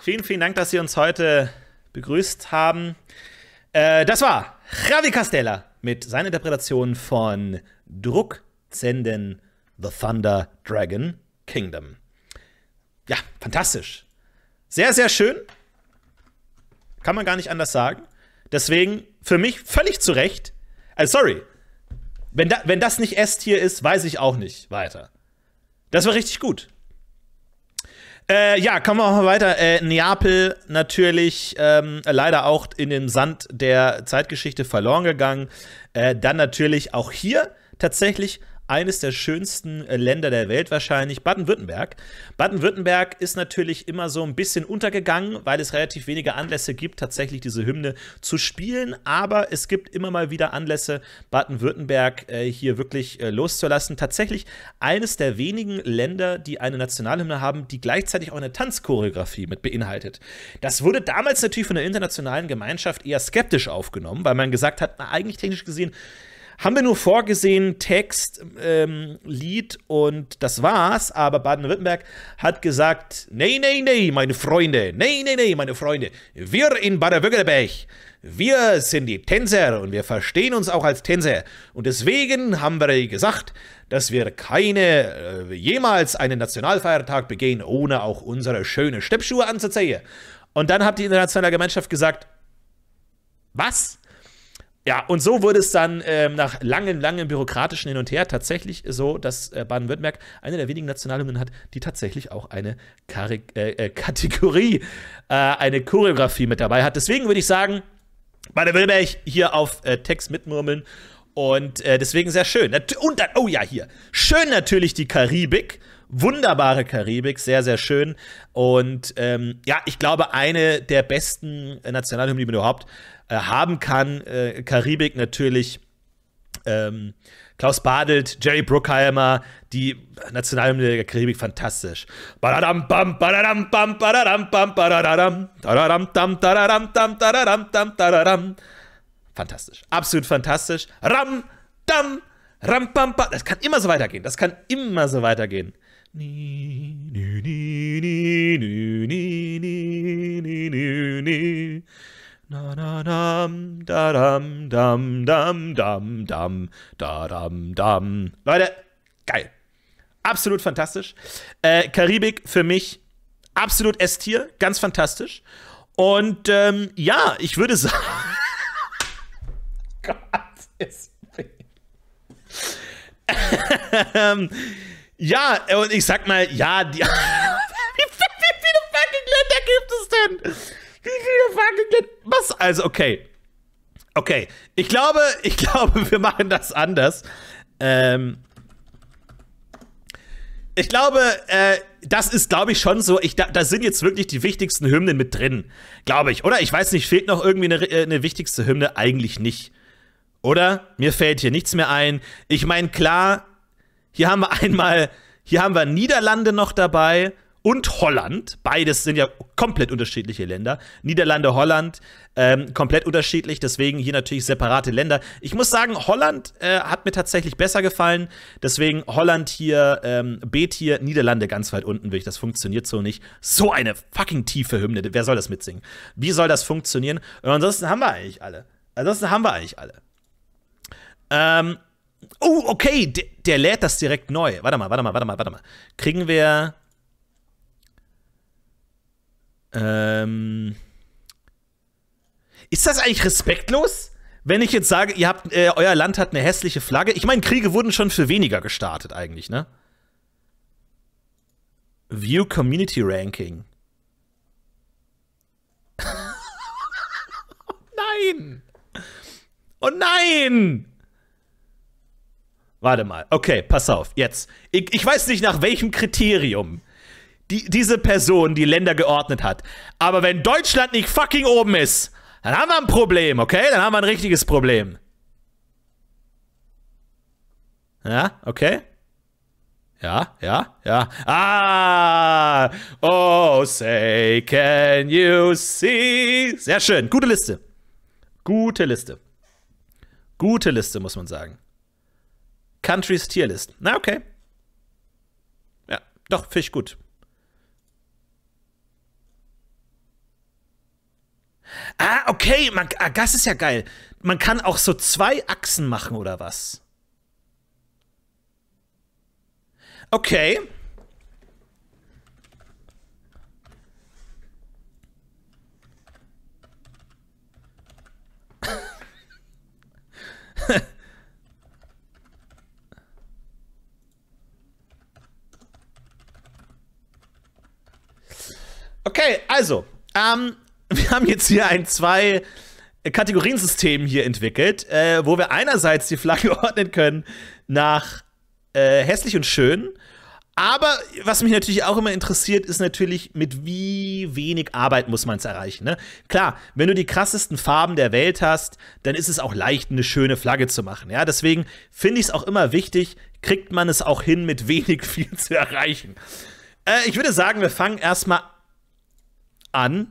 Vielen, vielen Dank, dass Sie uns heute begrüßt haben. Äh, das war Javi Castella mit seiner Interpretation von Druck senden The Thunder Dragon Kingdom. Ja, fantastisch. Sehr, sehr schön. Kann man gar nicht anders sagen. Deswegen für mich völlig zu Recht. Also, sorry. Wenn, da, wenn das nicht S-Tier ist, weiß ich auch nicht weiter. Das war richtig gut. Äh, ja, kommen wir mal weiter. Äh, Neapel natürlich ähm, leider auch in den Sand der Zeitgeschichte verloren gegangen. Äh, dann natürlich auch hier tatsächlich eines der schönsten äh, Länder der Welt wahrscheinlich, Baden-Württemberg. Baden-Württemberg ist natürlich immer so ein bisschen untergegangen, weil es relativ wenige Anlässe gibt, tatsächlich diese Hymne zu spielen. Aber es gibt immer mal wieder Anlässe, Baden-Württemberg äh, hier wirklich äh, loszulassen. Tatsächlich eines der wenigen Länder, die eine Nationalhymne haben, die gleichzeitig auch eine Tanzchoreografie mit beinhaltet. Das wurde damals natürlich von der internationalen Gemeinschaft eher skeptisch aufgenommen, weil man gesagt hat, na, eigentlich technisch gesehen haben wir nur vorgesehen, Text, ähm, Lied und das war's, aber Baden-Württemberg hat gesagt, nee, nee, nee, meine Freunde, nee, nee, nee, meine Freunde, wir in Baden-Württemberg, wir sind die Tänzer und wir verstehen uns auch als Tänzer. Und deswegen haben wir gesagt, dass wir keine, äh, jemals einen Nationalfeiertag begehen, ohne auch unsere schönen Steppschuhe anzuziehen. Und dann hat die internationale Gemeinschaft gesagt, was? Ja, und so wurde es dann ähm, nach langen, langen bürokratischen Hin und Her tatsächlich so, dass äh, Baden-Württemberg eine der wenigen Nationalhymnen hat, die tatsächlich auch eine Kari äh, äh Kategorie, äh, eine Choreografie mit dabei hat. Deswegen würde ich sagen, Baden-Württemberg hier auf äh, Text mitmurmeln und äh, deswegen sehr schön. Und dann, oh ja, hier. Schön natürlich die Karibik wunderbare Karibik, sehr, sehr schön. Und ähm, ja, ich glaube, eine der besten Nationalhymnen die man überhaupt. Äh, haben kann. Äh, Karibik natürlich. Ähm, Klaus Badelt, Jerry Bruckheimer, die Nationalhymne der Karibik, fantastisch. Fantastisch. Absolut fantastisch. Ram, dam, ram, bam, bam. Das kann immer so weitergehen. Das kann immer so weitergehen. Na na dam, da dam, dam, dam, dam, dam, da dam, dam. Leute, geil. Absolut fantastisch. Äh, Karibik für mich absolut S-Tier, ganz fantastisch. Und ähm, ja, ich würde *laughs* sagen. Gott, ist ähm, *laughs* ja, und ich sag mal, ja, die. wie, *laughs* wie, wie viele fucking Länder gibt es denn? Wie viele fucking Was? Also, okay. Okay. Ich glaube, ich glaube, wir machen das anders. Ähm. Ich glaube, äh, das ist, glaube ich, schon so. Ich, da, da, sind jetzt wirklich die wichtigsten Hymnen mit drin. Glaube ich, oder? Ich weiß nicht, fehlt noch irgendwie eine, äh, eine wichtigste Hymne? Eigentlich nicht. Oder? Mir fällt hier nichts mehr ein. Ich meine, klar, hier haben wir einmal, hier haben wir Niederlande noch dabei und Holland. Beides sind ja komplett unterschiedliche Länder. Niederlande, Holland, ähm, komplett unterschiedlich. Deswegen hier natürlich separate Länder. Ich muss sagen, Holland äh, hat mir tatsächlich besser gefallen. Deswegen Holland hier, ähm, B-Tier, Niederlande ganz weit unten. Wirklich, das funktioniert so nicht. So eine fucking tiefe Hymne. Wer soll das mitsingen? Wie soll das funktionieren? Und ansonsten haben wir eigentlich alle. Ansonsten haben wir eigentlich alle. Ähm, oh, okay, der, der lädt das direkt neu. Warte mal, warte mal, warte mal, warte mal. Kriegen wir ähm, ist das eigentlich respektlos? Wenn ich jetzt sage, ihr habt, äh, euer Land hat eine hässliche Flagge. Ich meine, Kriege wurden schon für weniger gestartet eigentlich, ne? View Community Ranking. oh *laughs* nein! Oh nein! Warte mal. Okay, pass auf. Jetzt. Ich, ich weiß nicht nach welchem Kriterium die, diese Person die Länder geordnet hat. Aber wenn Deutschland nicht fucking oben ist, dann haben wir ein Problem, okay? Dann haben wir ein richtiges Problem. Ja, okay. Ja, ja, ja. Ah! Oh, say, can you see? Sehr schön. Gute Liste. Gute Liste. Gute Liste, muss man sagen. Countries Tierlisten. Na, okay. Ja, doch, Fisch gut. Ah, okay, man, ah, das ist ja geil. Man kann auch so zwei Achsen machen oder was? Okay. *laughs* okay, also, ähm, wir haben jetzt hier ein zwei äh, Kategoriensystem hier entwickelt, äh, wo wir einerseits die Flagge *laughs* ordnen können nach äh, hässlich und schön. Aber was mich natürlich auch immer interessiert, ist natürlich, mit wie wenig Arbeit muss man es erreichen. Ne? Klar, wenn du die krassesten Farben der Welt hast, dann ist es auch leicht, eine schöne Flagge zu machen. Ja? Deswegen finde ich es auch immer wichtig, kriegt man es auch hin, mit wenig *laughs* viel zu erreichen. Äh, ich würde sagen, wir fangen erstmal an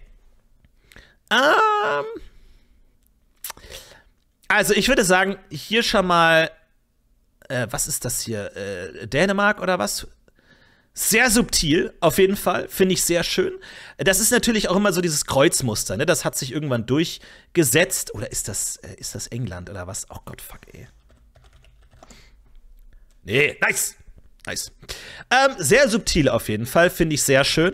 Ähm, also ich würde sagen, hier schon mal, äh, was ist das hier? Äh, Dänemark oder was? Sehr subtil, auf jeden Fall. Finde ich sehr schön. Das ist natürlich auch immer so dieses Kreuzmuster, ne? Das hat sich irgendwann durchgesetzt. Oder ist das, äh, ist das England oder was? Oh Gott, fuck, ey. Nee, nice. Nice. Ähm, sehr subtil auf jeden Fall, finde ich sehr schön.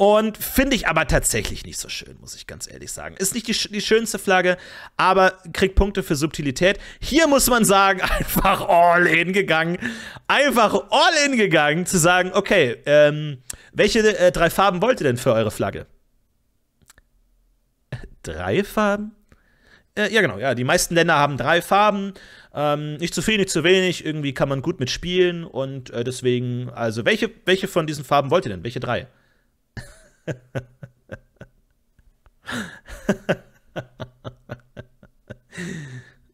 Und finde ich aber tatsächlich nicht so schön, muss ich ganz ehrlich sagen. Ist nicht die, die, schönste Flagge, aber kriegt Punkte für Subtilität. Hier muss man sagen, *laughs* einfach all in gegangen. Einfach all in gegangen, zu sagen, okay, ähm, welche äh, drei Farben wollt ihr denn für eure Flagge? Drei Farben? Äh, ja, genau, ja. Die meisten Länder haben drei Farben. Ähm, nicht zu viel, nicht zu wenig. Irgendwie kann man gut mitspielen. Und äh, deswegen, also, welche, welche von diesen Farben wollt ihr denn? Welche drei?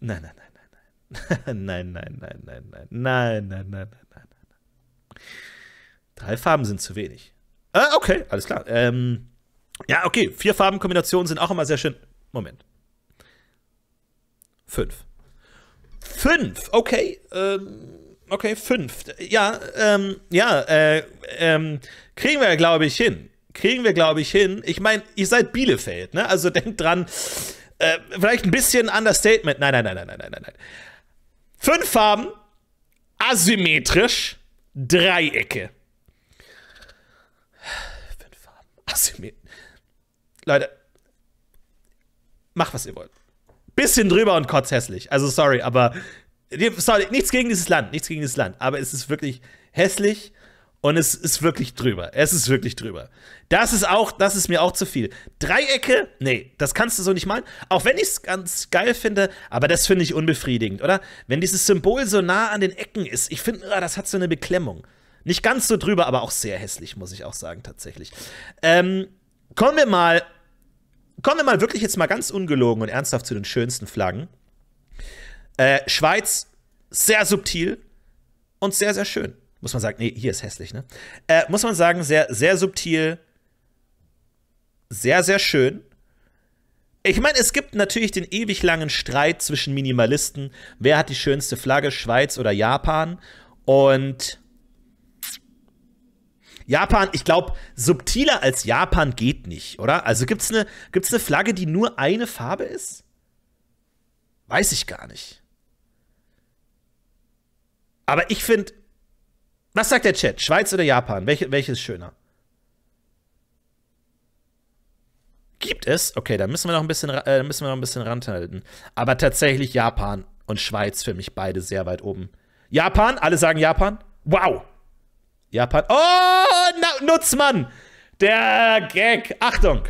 nein, nein, nein, nein, nein. *laughs* Nein, nein, nein, nein, nein. Nein, nein, nein, nein, nein, nein. Drei Farben sind zu wenig. Ah, okay, alles klar. Ähm, ja, okay, vier Farbenkombinationen sind auch immer sehr schön. Moment. Fünf. Fünf, okay. Ähm, okay, fünf. Ja, ähm, ja, äh, ähm, kriegen wir, glaube ich, hin kriegen wir, glaube ich, hin. Ich meine, ihr seid Bielefeld, ne? Also *laughs* denkt dran, äh, vielleicht ein bisschen Understatement. Nein, nein, nein, nein, nein, nein, nein. Fünf Farben, asymmetrisch, Dreiecke. Fünf Farben, asymmetrisch. Leute, macht was ihr wollt. Bisschen drüber und kotz hässlich. Also sorry, aber sorry, nichts gegen dieses Land, nichts gegen dieses Land, aber es ist wirklich hässlich und es ist wirklich drüber. Es ist wirklich drüber. Das ist auch, das ist mir auch zu viel. Dreiecke, nee, das kannst du so nicht malen. Auch wenn ich es ganz geil finde, aber das finde ich unbefriedigend, oder? Wenn dieses Symbol so nah an den Ecken ist, ich finde, ah, das hat so eine Beklemmung. Nicht ganz so drüber, aber auch sehr hässlich, muss ich auch sagen, tatsächlich. Ähm, kommen wir mal, kommen wir mal wirklich jetzt mal ganz ungelogen und ernsthaft zu den schönsten Flaggen. Äh, Schweiz, sehr subtil und sehr, sehr schön muss man sagen, nee, hier ist hässlich, ne? Äh, muss man sagen, sehr, sehr subtil, sehr, sehr schön. Ich meine, es gibt natürlich den ewig langen Streit zwischen Minimalisten. Wer hat die schönste Flagge, Schweiz oder Japan? Und Japan, ich glaube, subtiler als Japan geht nicht, oder? Also gibt es eine gibt's ne Flagge, die nur eine Farbe ist? Weiß ich gar nicht. Aber ich finde, was sagt der Chat? Schweiz oder Japan? Welche, welches ist schöner? Gibt es? Okay, da müssen wir noch ein bisschen, äh, müssen wir noch ein bisschen ranhalten. Aber tatsächlich Japan und Schweiz für mich beide sehr weit oben. Japan? Alle sagen Japan? Wow! Japan. Oh, Na Nutzmann! Der Gag. Achtung!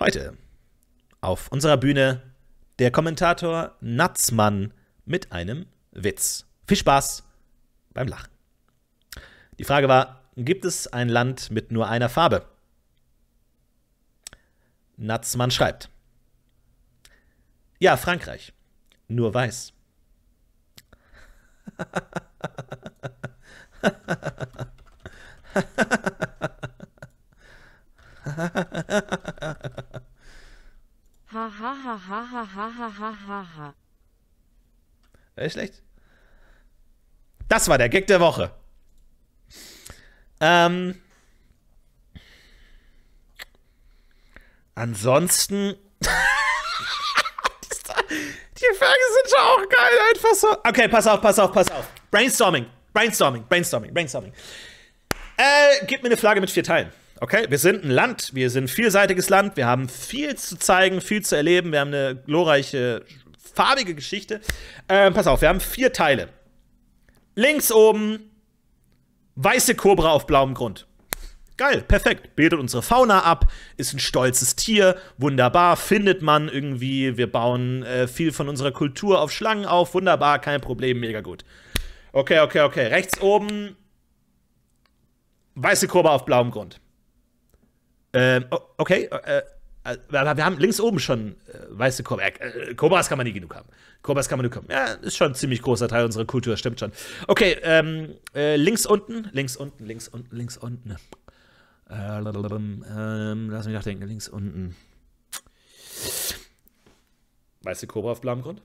Heute auf unserer Bühne der Kommentator Natzmann mit einem Witz. Viel Spaß beim Lachen. Die Frage war, gibt es ein Land mit nur einer Farbe? Natzmann schreibt. Ja, Frankreich. Nur weiß. Hahaha. Schlecht. Das war der Gag der Woche. Ähm, ansonsten. *laughs* Die Fragen sind schon auch geil, einfach so. Okay, pass auf, pass auf, pass auf. Brainstorming, brainstorming, brainstorming, brainstorming. Äh, gib mir eine Flagge mit vier Teilen. Okay, wir sind ein Land, wir sind ein vielseitiges Land, wir haben viel zu zeigen, viel zu erleben, wir haben eine glorreiche, farbige Geschichte. Äh, pass auf, wir haben vier Teile links oben, weiße Kobra auf blauem Grund. Geil, perfekt. Bildet unsere Fauna ab, ist ein stolzes Tier, wunderbar, findet man irgendwie. Wir bauen äh, viel von unserer Kultur auf Schlangen auf, wunderbar, kein Problem, mega gut. Okay, okay, okay. Rechts oben, weiße Kurve auf blauem Grund. Ähm, okay, äh, äh, wir haben links oben schon äh, weiße Kurve. Äh, Kobras kann man nie genug haben. Kobas Kamanukum. Ja, ist schon ein ziemlich großer Teil unserer Kultur, stimmt schon. Okay, ähm, äh, links unten, links unten, links unten, links unten. ähm, lass mich nachdenken, links unten. Weiße Kobra auf blauem Grund?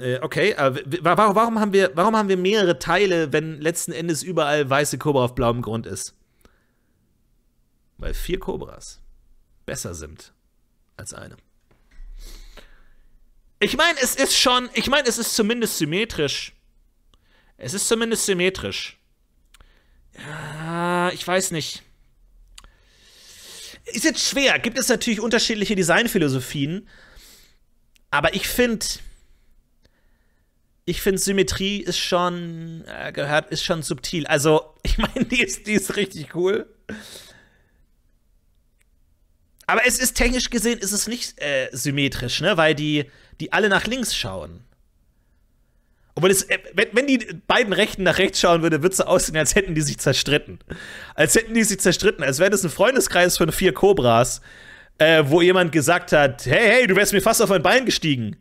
Äh, okay, äh, aber warum, haben wir, warum haben wir mehrere Teile, wenn letzten Endes überall weiße Kobra auf blauem Grund ist? Weil vier Cobras besser sind als eine. Ich meine, es ist schon, ich meine, es ist zumindest symmetrisch. Es ist zumindest symmetrisch. Ja, ich weiß nicht. Ist jetzt schwer. Gibt es natürlich unterschiedliche Designphilosophien. Aber ich finde, ich finde, Symmetrie ist schon, äh, gehört, ist schon subtil. Also, *laughs* ich meine, die ist, die ist richtig cool. Aber es ist technisch gesehen ist es nicht äh, symmetrisch, ne? Weil die, die alle nach links schauen. Obwohl es, äh, wenn, wenn, die beiden Rechten nach rechts schauen würde, würde es so aussehen, als hätten die sich zerstritten. Als hätten die sich zerstritten, als wäre das ein Freundeskreis von vier Cobras, äh, wo jemand gesagt hat, hey, hey, du wärst mir fast auf mein Bein gestiegen.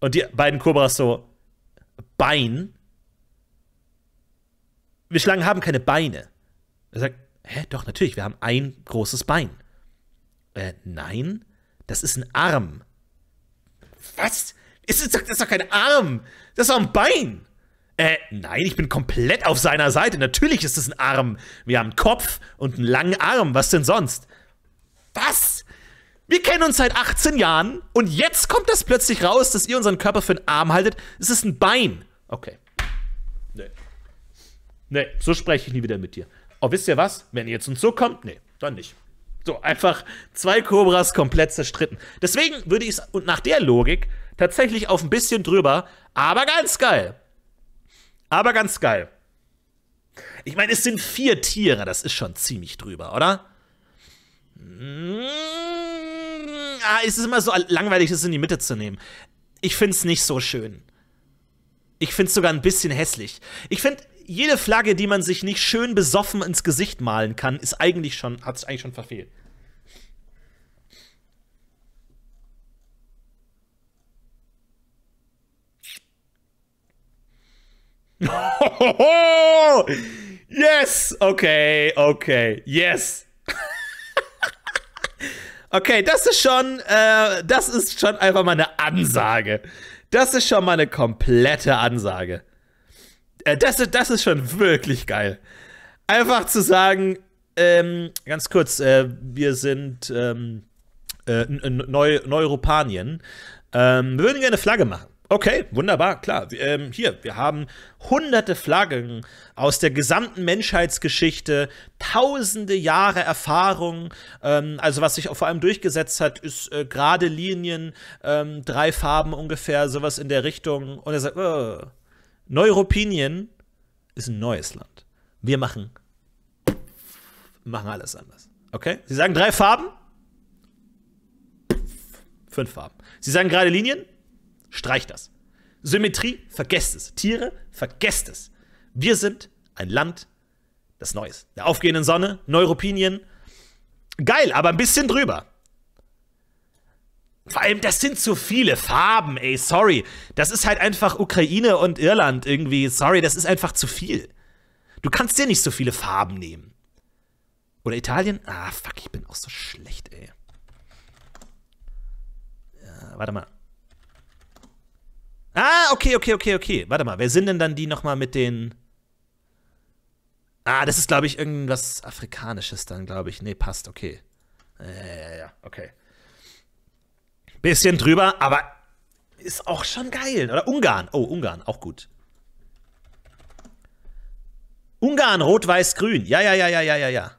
Und die beiden Cobras so, Bein? Wir Schlangen haben keine Beine. Er sagt, hä, doch, natürlich, wir haben ein großes Bein äh, nein, das ist ein Arm. Was? Ist das, das ist doch kein Arm. Das ist doch ein Bein. Äh, nein, ich bin komplett auf seiner Seite. Natürlich ist es ein Arm. Wir haben einen Kopf und einen langen Arm. Was denn sonst? Was? Wir kennen uns seit 18 Jahren und jetzt kommt das plötzlich raus, dass ihr unseren Körper für einen Arm haltet. Es ist ein Bein. Okay. Nee. Nee, so spreche ich nie wieder mit dir. Oh, wisst ihr was? Wenn ihr jetzt uns so kommt, nee, dann nicht. So, einfach zwei Cobras komplett zerstritten. Deswegen würde ich es, und nach der Logik, tatsächlich auf ein bisschen drüber, aber ganz geil. Aber ganz geil. Ich meine, es sind vier Tiere, das ist schon ziemlich drüber, oder? Mm, ah, es ist immer so langweilig, das in die Mitte zu nehmen. Ich finde es nicht so schön. Ich finde es sogar ein bisschen hässlich. Ich finde, jede Flagge, die man sich nicht schön besoffen ins Gesicht malen kann, ist eigentlich schon, hat es eigentlich schon verfehlt. *laughs* yes! Okay, okay, yes! *laughs* okay, das ist schon, äh, das ist schon einfach mal eine Ansage. Das ist schon mal eine komplette Ansage. Äh, das, das ist schon wirklich geil. Einfach zu sagen, ähm, ganz kurz, äh, wir sind ähm, äh, Neu Neuropanien. Ähm, wir würden gerne eine Flagge machen. Okay, wunderbar, klar. Ähm, hier, wir haben hunderte Flaggen aus der gesamten Menschheitsgeschichte, tausende Jahre Erfahrung. Ähm, also was sich auch vor allem durchgesetzt hat, ist äh, gerade Linien, ähm, drei Farben ungefähr, sowas in der Richtung. Und er sagt, oh, Neuropinien ist ein neues Land. Wir machen, machen alles anders. Okay? Sie sagen drei Farben? Fünf Farben. Sie sagen gerade Linien? Streich das. Symmetrie? Vergesst es. Tiere? Vergesst es. Wir sind ein Land, das Neues. Der aufgehenden Sonne, Neuropinien. Geil, aber ein bisschen drüber. Vor allem, das sind zu viele Farben, ey, sorry. Das ist halt einfach Ukraine und Irland irgendwie. Sorry, das ist einfach zu viel. Du kannst dir nicht so viele Farben nehmen. Oder Italien? Ah, fuck, ich bin auch so schlecht, ey. Ja, warte mal. Ah, okay, okay, okay, okay. Warte mal, wer sind denn dann die nochmal mit den... Ah, das ist, glaube ich, irgendwas Afrikanisches dann, glaube ich. Nee, passt, okay. Ja, ja, ja, okay. Bisschen drüber, aber ist auch schon geil. Oder Ungarn. Oh, Ungarn, auch gut. Ungarn, Rot-Weiß-Grün. Ja, ja, ja, ja, ja, ja, ja.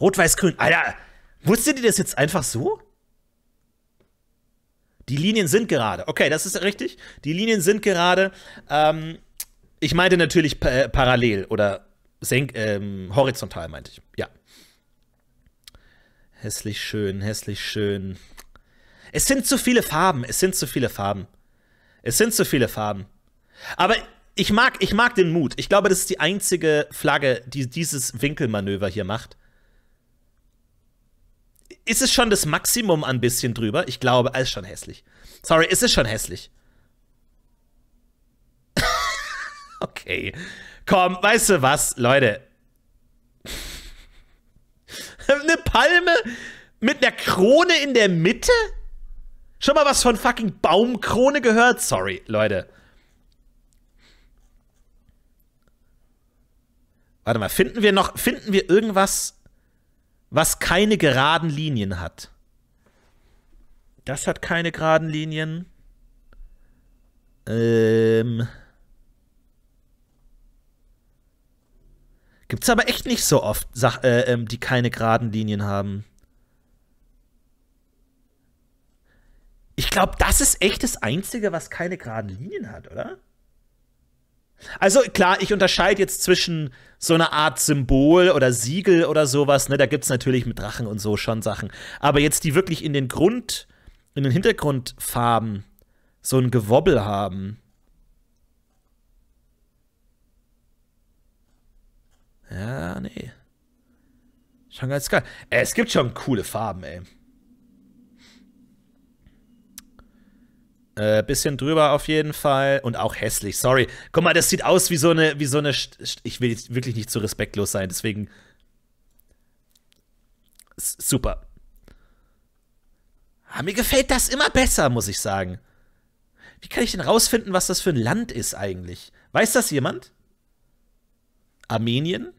Rot-Weiß-Grün. Alter, wusstet ihr das jetzt einfach so? Die Linien sind gerade. Okay, das ist richtig. Die Linien sind gerade. Ähm, ich meinte natürlich pa äh, parallel oder senk ähm, horizontal, meinte ich. Ja. Hässlich schön, hässlich schön. Es sind zu viele Farben, es sind zu viele Farben. Es sind zu viele Farben. Aber ich mag, ich mag den Mut. Ich glaube, das ist die einzige Flagge, die dieses Winkelmanöver hier macht. Ist es schon das Maximum ein bisschen drüber? Ich glaube, es ist schon hässlich. Sorry, es ist schon hässlich. *laughs* okay. Komm, weißt du was, Leute? *laughs* Eine Palme mit einer Krone in der Mitte? Schon mal was von fucking Baumkrone gehört? Sorry, Leute. Warte mal, finden wir noch, finden wir irgendwas, was keine geraden Linien hat? Das hat keine geraden Linien. Ähm. Gibt's aber echt nicht so oft, Sach äh, ähm, die keine geraden Linien haben. Ich glaube, das ist echt das Einzige, was keine geraden Linien hat, oder? Also klar, ich unterscheide jetzt zwischen so einer Art Symbol oder Siegel oder sowas. Ne? Da gibt es natürlich mit Drachen und so schon Sachen. Aber jetzt die wirklich in den Grund, in den Hintergrundfarben so ein Gewobbel haben. Ja, nee. Schon ganz geil. Es gibt schon coole Farben, ey. Äh, bisschen drüber auf jeden Fall. Und auch hässlich, sorry. Guck mal, das sieht aus wie so eine, wie so eine. Ich will jetzt wirklich nicht zu respektlos sein, deswegen. S super. Ah, mir gefällt das immer besser, muss ich sagen. Wie kann ich denn rausfinden, was das für ein Land ist eigentlich? Weiß das jemand? Armenien?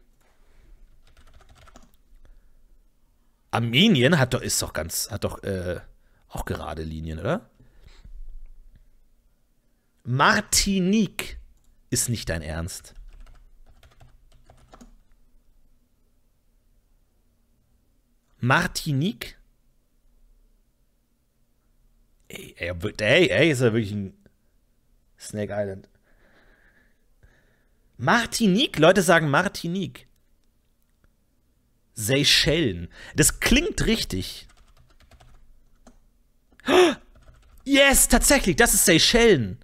Armenien hat doch, ist doch ganz, hat doch, äh, auch gerade Linien, oder? Martinique ist nicht dein Ernst. Martinique? Ey, ey, ey, ey, ist ja wirklich ein Snake Island. Martinique? Leute sagen Martinique. Seychellen. Das klingt richtig. *gasps* Yes, tatsächlich, das ist Seychellen.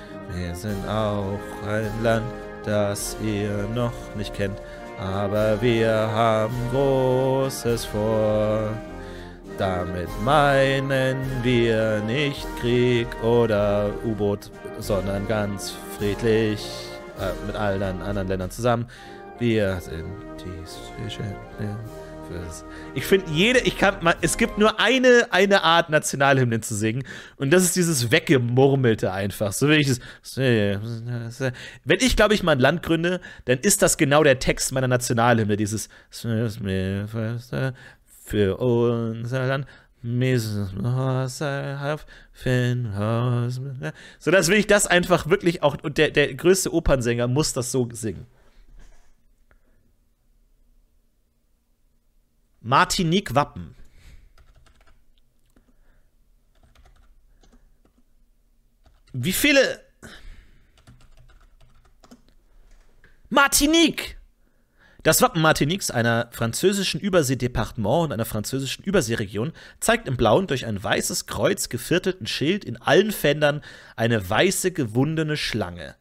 Wir sind auch ein Land, das ihr noch nicht kennt, aber wir haben Großes vor. Damit meinen wir nicht Krieg oder U-Boot, sondern ganz friedlich äh, mit allen anderen Ländern zusammen. Wir sind die Fische ist. Ich finde jede, ich kann, man, es gibt nur eine, eine Art Nationalhymnen zu singen und das ist dieses Weggemurmelte einfach. So will ich das. Wenn ich, glaube ich, mal ein Land gründe, dann ist das genau der Text meiner Nationalhymne, dieses für unser Land. So, dass will ich das einfach wirklich auch, und der, der größte Opernsänger muss das so singen. Martinique Wappen. Wie viele. Martinique! Das Wappen Martiniques, einer französischen Überseedepartement und einer französischen Überseeregion, zeigt im Blauen durch ein weißes Kreuz geviertelten Schild in allen Fändern eine weiße gewundene Schlange.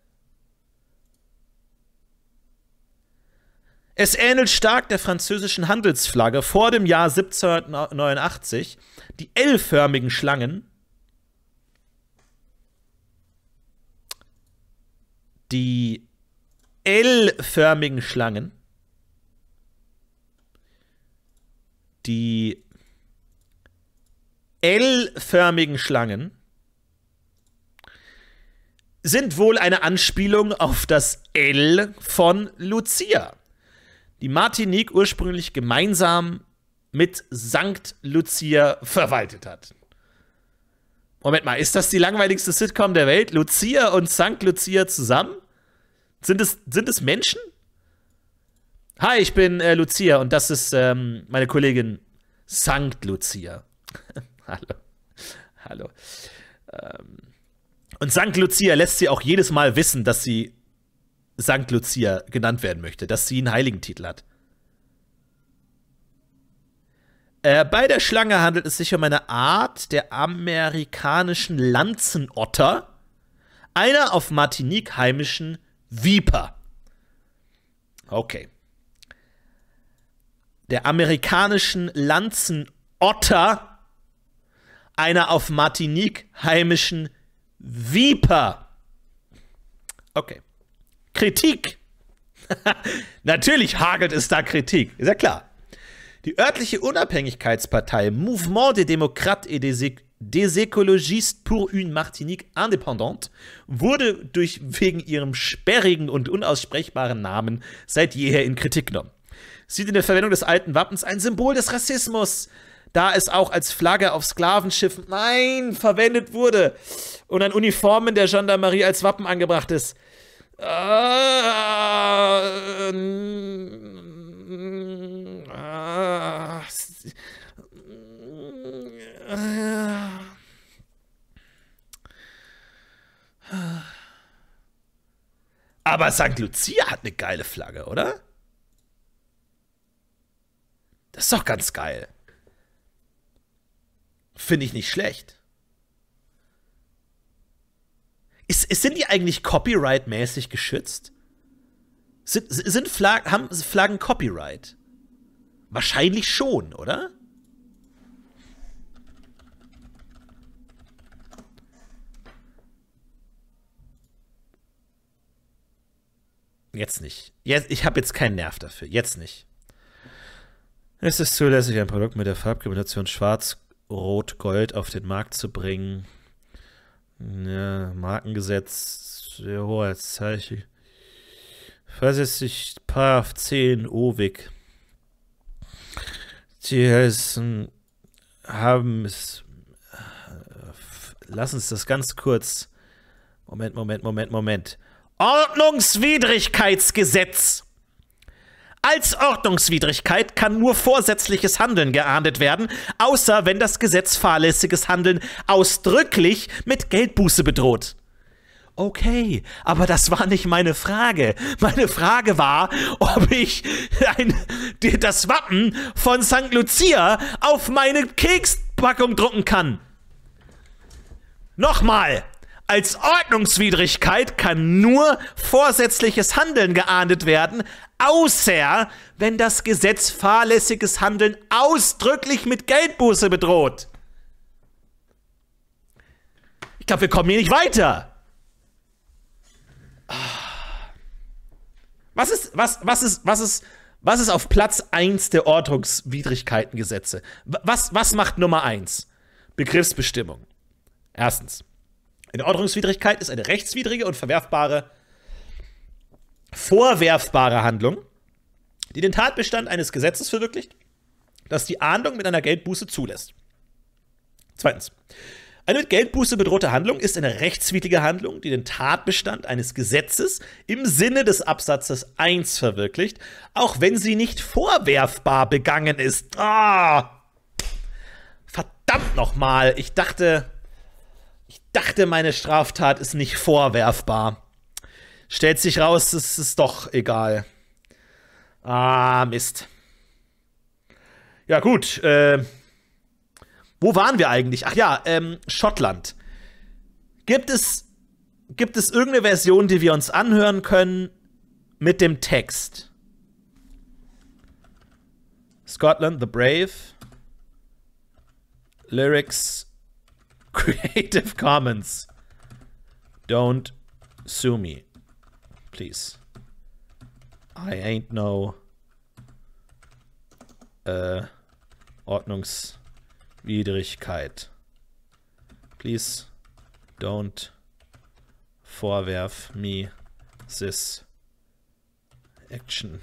Es ähnelt stark der französischen Handelsflagge vor dem Jahr 1789. Die L-förmigen Schlangen, die L-förmigen Schlangen, die L-förmigen Schlangen sind wohl eine Anspielung auf das L von Lucia die Martinique ursprünglich gemeinsam mit St. Lucia verwaltet hat. Moment mal, ist das die langweiligste Sitcom der Welt? Lucia und St. Lucia zusammen? Sind es, sind es Menschen? Hi, ich bin äh, Lucia und das ist ähm, meine Kollegin St. Lucia. *laughs* Hallo. Hallo. Ähm. Und St. Lucia lässt sie auch jedes Mal wissen, dass sie St. Lucia genannt werden möchte, dass sie einen Heiligentitel hat. Äh, bei der Schlange handelt es sich um eine Art der amerikanischen Lanzenotter, einer auf Martinique heimischen Viper. Okay. Der amerikanischen Lanzenotter, einer auf Martinique heimischen Viper. Okay. Kritik. *laughs* Natürlich hagelt es da Kritik, ist ja klar. Die örtliche Unabhängigkeitspartei Mouvement des Démocrates et des, des Écologistes pour une Martinique indépendante wurde durch wegen ihrem sperrigen und unaussprechbaren Namen seit jeher in Kritik genommen. Sieht in der Verwendung des alten Wappens ein Symbol des Rassismus, da es auch als Flagge auf Sklavenschiffen, nein, verwendet wurde und an Uniformen der Gendarmerie als Wappen angebracht ist. Aber St. Lucia hat eine geile Flagge, oder? Das ist doch ganz geil. Finde ich nicht schlecht. Ist, ist, sind die eigentlich copyright-mäßig geschützt? Sind, sind Flag, haben Flaggen Copyright? Wahrscheinlich schon, oder? Jetzt nicht. Jetzt, ich habe jetzt keinen Nerv dafür. Jetzt nicht. Es ist zulässig, ein Produkt mit der Farbkombination Schwarz, Rot, Gold auf den Markt zu bringen. Ja, Markengesetz, der Hoheitszeichen. Versässlich Paraf 10 Owig. Die heißen, haben es. Äh, lass uns das ganz kurz. Moment, Moment, Moment, Moment. Ordnungswidrigkeitsgesetz! Als Ordnungswidrigkeit kann nur vorsätzliches Handeln geahndet werden, außer wenn das Gesetz fahrlässiges Handeln ausdrücklich mit Geldbuße bedroht. Okay, aber das war nicht meine Frage. Meine Frage war, ob ich ein, das Wappen von St. Lucia auf meine Kekspackung drucken kann. Nochmal! Als Ordnungswidrigkeit kann nur vorsätzliches Handeln geahndet werden, außer wenn das Gesetz fahrlässiges Handeln ausdrücklich mit Geldbuße bedroht. Ich glaube, wir kommen hier nicht weiter. Ah. Was ist, was, was ist, was ist, was ist auf Platz 1 der Ordnungswidrigkeitengesetze? Was, was macht Nummer 1? Begriffsbestimmung. Erstens. Eine Ordnungswidrigkeit ist eine rechtswidrige und verwerfbare, vorwerfbare Handlung, die den Tatbestand eines Gesetzes verwirklicht, das die Ahndung mit einer Geldbuße zulässt. Zweitens. Eine mit Geldbuße bedrohte Handlung ist eine rechtswidrige Handlung, die den Tatbestand eines Gesetzes im Sinne des Absatzes 1 verwirklicht, auch wenn sie nicht vorwerfbar begangen ist. Ah! Verdammt nochmal, ich dachte, dachte, meine Straftat ist nicht vorwerfbar. Stellt sich raus, es ist doch egal. Ah, Mist. Ja, gut. Äh, wo waren wir eigentlich? Ach ja, ähm, Schottland. Gibt es, gibt es irgendeine Version, die wir uns anhören können mit dem Text? Scotland the Brave. Lyrics *laughs* Creative Commons. Don't sue me. Please. I ain't no äh, Ordnungswidrigkeit. Please don't vorwerf me this action.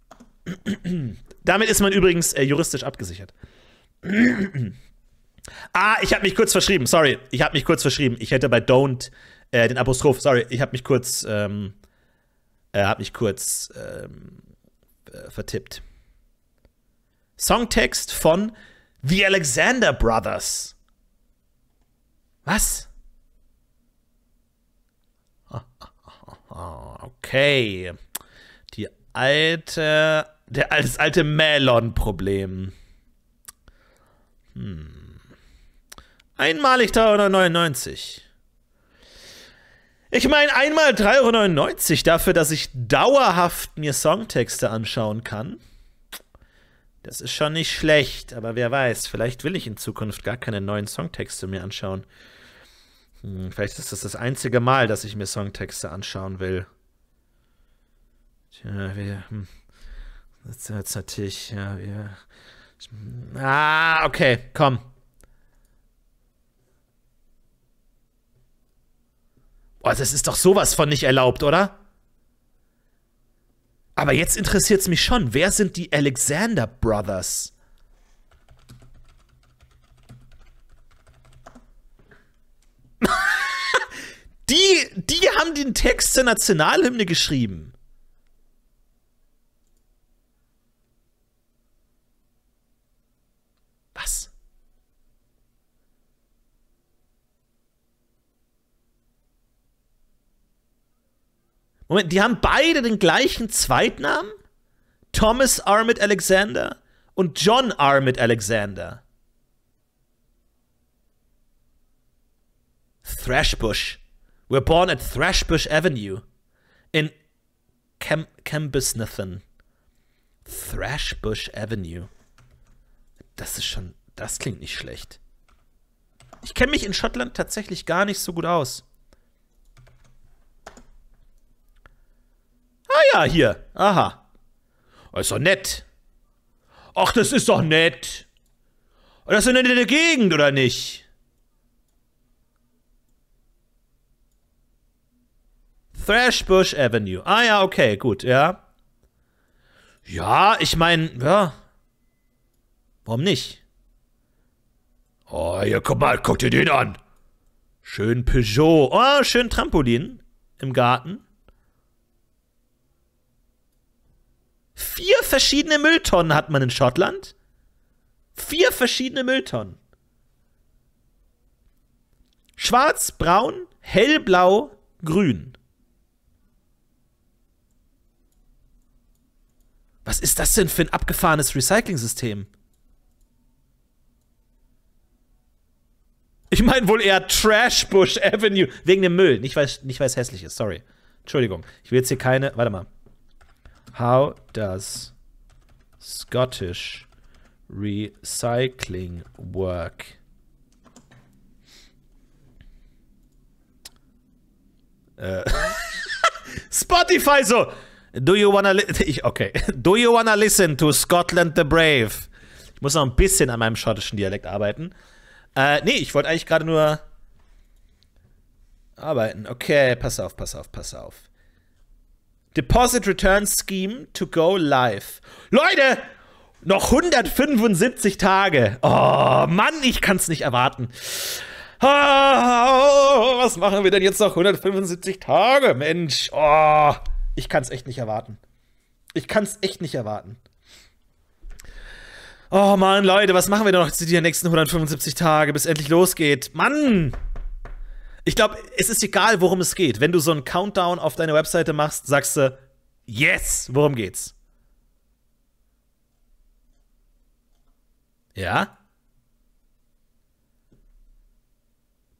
*clears throat* Damit ist man übrigens äh, juristisch abgesichert. *clears throat* Ah, ich habe mich kurz verschrieben. Sorry, ich habe mich kurz verschrieben. Ich hätte bei Don't äh, den Apostroph. Sorry, ich habe mich kurz, ähm, äh, habe mich kurz ähm, äh, vertippt. Songtext von The Alexander Brothers. Was? *laughs* Okay. Die alte, der, das alte Melon-Problem. Hm. Einmalig 3,99 Euro. Ich meine, einmal 3,99 Euro dafür, dass ich dauerhaft mir Songtexte anschauen kann. Das ist schon nicht schlecht, aber wer weiß, vielleicht will ich in Zukunft gar keine neuen Songtexte mehr anschauen. Hm, vielleicht ist das das einzige Mal, dass ich mir Songtexte anschauen will. Tja, wir. Hm, das ist natürlich. Ja, wir. Hm, ah, okay, komm. Oh, das ist doch sowas von nicht erlaubt, oder? Aber jetzt interessiert es mich schon. Wer sind die Alexander Brothers? *laughs* die, die haben den Text zur Nationalhymne geschrieben. Moment, die haben beide den gleichen Zweitnamen? Thomas Armit Alexander und John Armit Alexander. Thrashbush. We're born at Thrashbush Avenue in Cam Cambusnathan. Thrashbush Avenue. Das ist schon, das klingt nicht schlecht. Ich kenne mich in Schottland tatsächlich gar nicht so gut aus. Ah ja, hier. Aha. Oh, ist doch nett. Ach, das ist doch nett. das ist doch in der Gegend, oder nicht? Thrashbush Avenue. Ah ja, okay, gut, ja. Ja, ich meine, ja. Warum nicht? Oh, hier, guck mal, guck dir den an. Schön Peugeot. Oh, schön Trampolin im Garten. Vier verschiedene Mülltonnen hat man in Schottland. Vier verschiedene Mülltonnen. Schwarz, braun, hellblau, grün. Was ist das denn für ein abgefahrenes Recycling-System? Ich meine wohl eher Trashbush Avenue. Wegen dem Müll. Nicht weil, nicht hässlich ist, sorry. Entschuldigung. Ich will jetzt hier keine. Warte mal. How does Scottish recycling work? Äh. *laughs* Spotify so. Do you wanna *laughs* ich, okay. Do you wanna listen to Scotland the Brave? Ich muss noch ein bisschen an meinem schottischen Dialekt arbeiten. Äh, nee, ich wollte eigentlich gerade nur arbeiten. Okay, pass auf, pass auf, pass auf. Deposit Return Scheme to go live. Leute, noch 175 Tage. Oh Mann, ich kann es nicht erwarten. Oh, was machen wir denn jetzt noch 175 Tage, Mensch? Oh, ich kann es echt nicht erwarten. Ich kann es echt nicht erwarten. Oh Mann, Leute, was machen wir denn noch zu den nächsten 175 Tage, bis endlich losgeht? Mann! ich glaube, es ist egal, worum es geht. Wenn du so einen Countdown auf deine Webseite machst, sagst du, yes, worum geht's? Ja?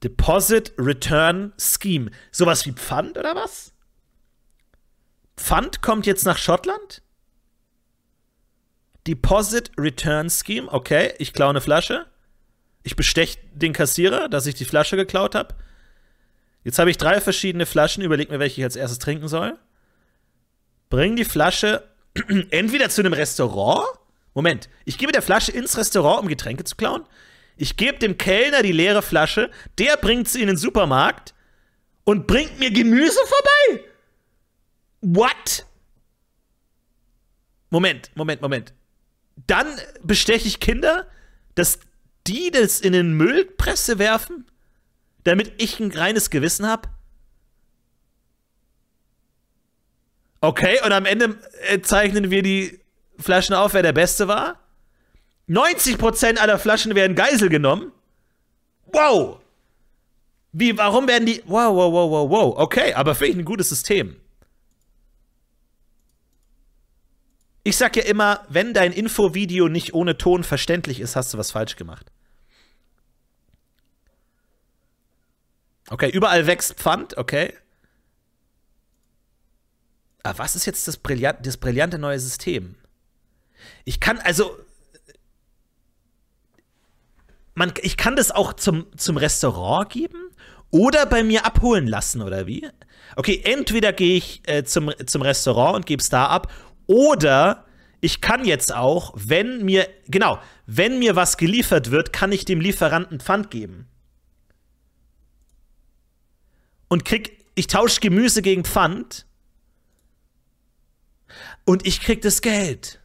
Deposit Return Scheme. Sowas wie Pfand oder was? Pfand kommt jetzt nach Schottland? Deposit Return Scheme. Okay, ich klaue eine Flasche. Ich bestech den Kassierer, dass ich die Flasche geklaut habe. Jetzt habe ich drei verschiedene Flaschen, überlege mir, welche ich als erstes trinken soll. Bring die Flasche *clears throat* entweder zu einem Restaurant. Moment, ich gebe der Flasche ins Restaurant, um Getränke zu klauen. Ich gebe dem Kellner die leere Flasche, der bringt sie in den Supermarkt und bringt mir Gemüse vorbei? What? Moment, Moment, Moment. Dann besteche ich Kinder, dass die das in den Müllpresse werfen? damit ich ein reines Gewissen habe? Okay, und am Ende äh, zeichnen wir die Flaschen auf, wer der Beste war. 90% aller Flaschen werden Geisel genommen. Wow! Wie, warum werden die. Wow, wow, wow, wow, wow. Okay, aber finde ich ein gutes System. Ich sag ja immer, wenn dein Infovideo nicht ohne Ton verständlich ist, hast du was falsch gemacht. Okay, überall wächst Pfand, okay. Aber ah, was ist jetzt das, Brillant, das brillante neue System? Ich kann, also. Man, ich kann das auch zum, zum Restaurant geben oder bei mir abholen lassen, oder wie? Okay, entweder gehe ich äh, zum, zum Restaurant und gebe es da ab oder ich kann jetzt auch, wenn mir, genau, wenn mir was geliefert wird, kann ich dem Lieferanten Pfand geben und krieg, ich tausche Gemüse gegen Pfand und ich krieg das Geld.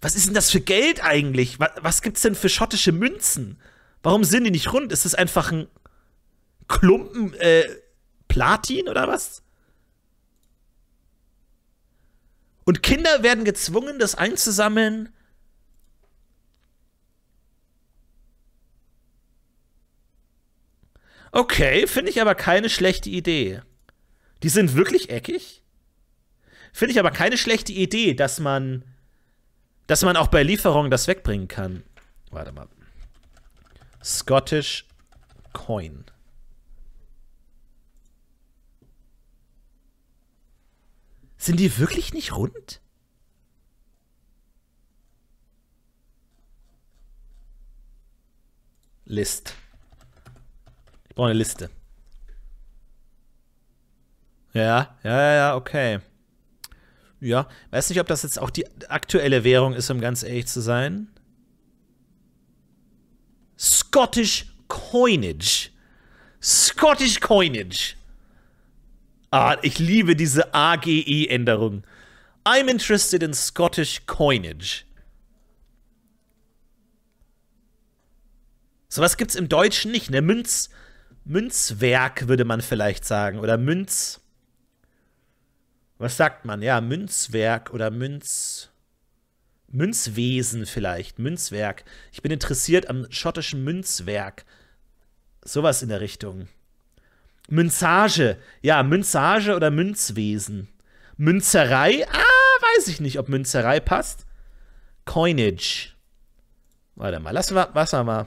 Was ist denn das für Geld eigentlich? Was, was gibt's denn für schottische Münzen? Warum sind die nicht rund? Ist das einfach ein Klumpen äh, Platin oder was? Und Kinder werden gezwungen, das einzusammeln Okay, finde ich aber keine schlechte Idee. Die sind wirklich eckig. Finde ich aber keine schlechte Idee, dass man, dass man auch bei Lieferungen das wegbringen kann. Warte mal. Scottish Coin. Sind die wirklich nicht rund? List. Ich brauche eine Liste. Ja, ja, ja, okay. Ja, weiß nicht, ob das jetzt auch die aktuelle Währung ist, um ganz ehrlich zu sein. Scottish Coinage. Scottish Coinage. Ah, ich liebe diese AGE-Änderung. I'm interested in Scottish Coinage. Sowas gibt's im Deutschen nicht, ne? Münz, Münzwerk, würde man vielleicht sagen. Oder Münz. Was sagt man? Ja, Münzwerk oder Münz. Münzwesen vielleicht. Münzwerk. Ich bin interessiert am schottischen Münzwerk. Sowas in der Richtung. Münzage. Ja, Münzage oder Münzwesen. Münzerei. Ah, weiß ich nicht, ob Münzerei passt. Coinage. Warte mal, lassen wir, lassen mal.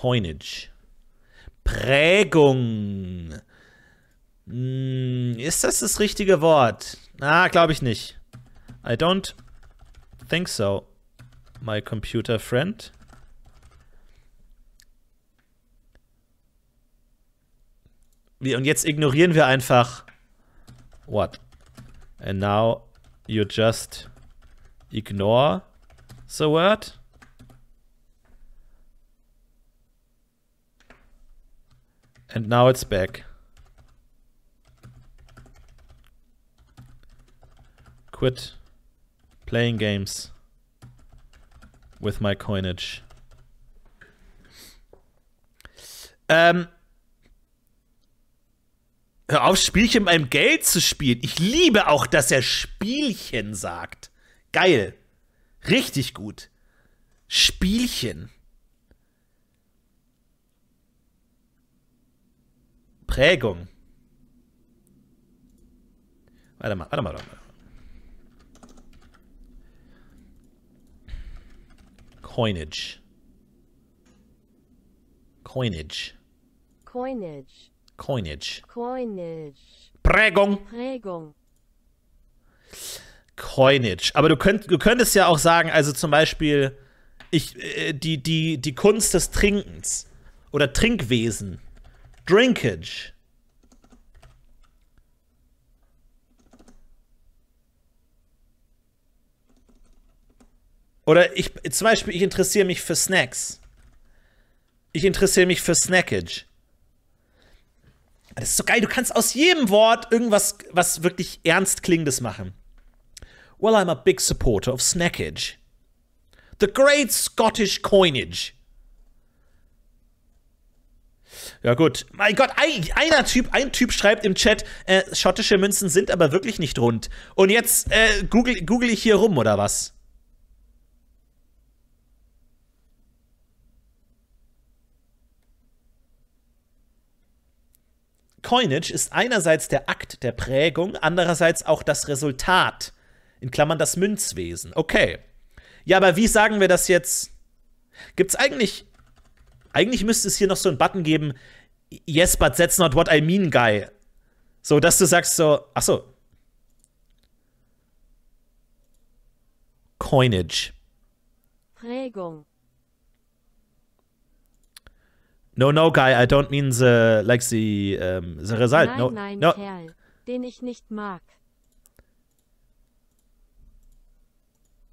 Coinage. Prägung. Hm, ist das das richtige Wort? Ah, glaube ich nicht. I don't think so, my computer friend. Und jetzt ignorieren wir einfach. What? And now you just ignore the word? And now it's back. Quit playing games with my coinage. Ähm, hör auf, Spielchen mit meinem Geld zu spielen. Ich liebe auch, dass er Spielchen sagt. Geil. Richtig gut. Spielchen. Prägung. Warte mal, warte mal, warte mal. Coinage. Coinage. Coinage. Coinage. Coinage. Prägung. Prägung. Coinage. Aber du, könnt, du könntest ja auch sagen, also zum Beispiel, ich, äh, die, die, die Kunst des Trinkens oder Trinkwesen Drinkage. Oder ich, zum Beispiel, ich interessiere mich für Snacks. Ich interessiere mich für Snackage. Das ist so geil, du kannst aus jedem Wort irgendwas, was wirklich ernst klingendes machen. Well, I'm a big supporter of snackage. The great Scottish coinage. Ja, gut. Mein Gott, ein, einer Typ, ein Typ schreibt im Chat, äh, schottische Münzen sind aber wirklich nicht rund. Und jetzt äh, google, google ich hier rum, oder was? Coinage ist einerseits der Akt der Prägung, andererseits auch das Resultat. In Klammern das Münzwesen. Okay. Ja, aber wie sagen wir das jetzt? Gibt es eigentlich eigentlich müsste es hier noch so einen Button geben, yes, but that's not what I mean, guy. So, dass du sagst so, ach so. Coinage. Prägung. No, no, guy, I don't mean the, like the, um, the result. Nein, no, nein, no. Kerl, den ich nicht mag.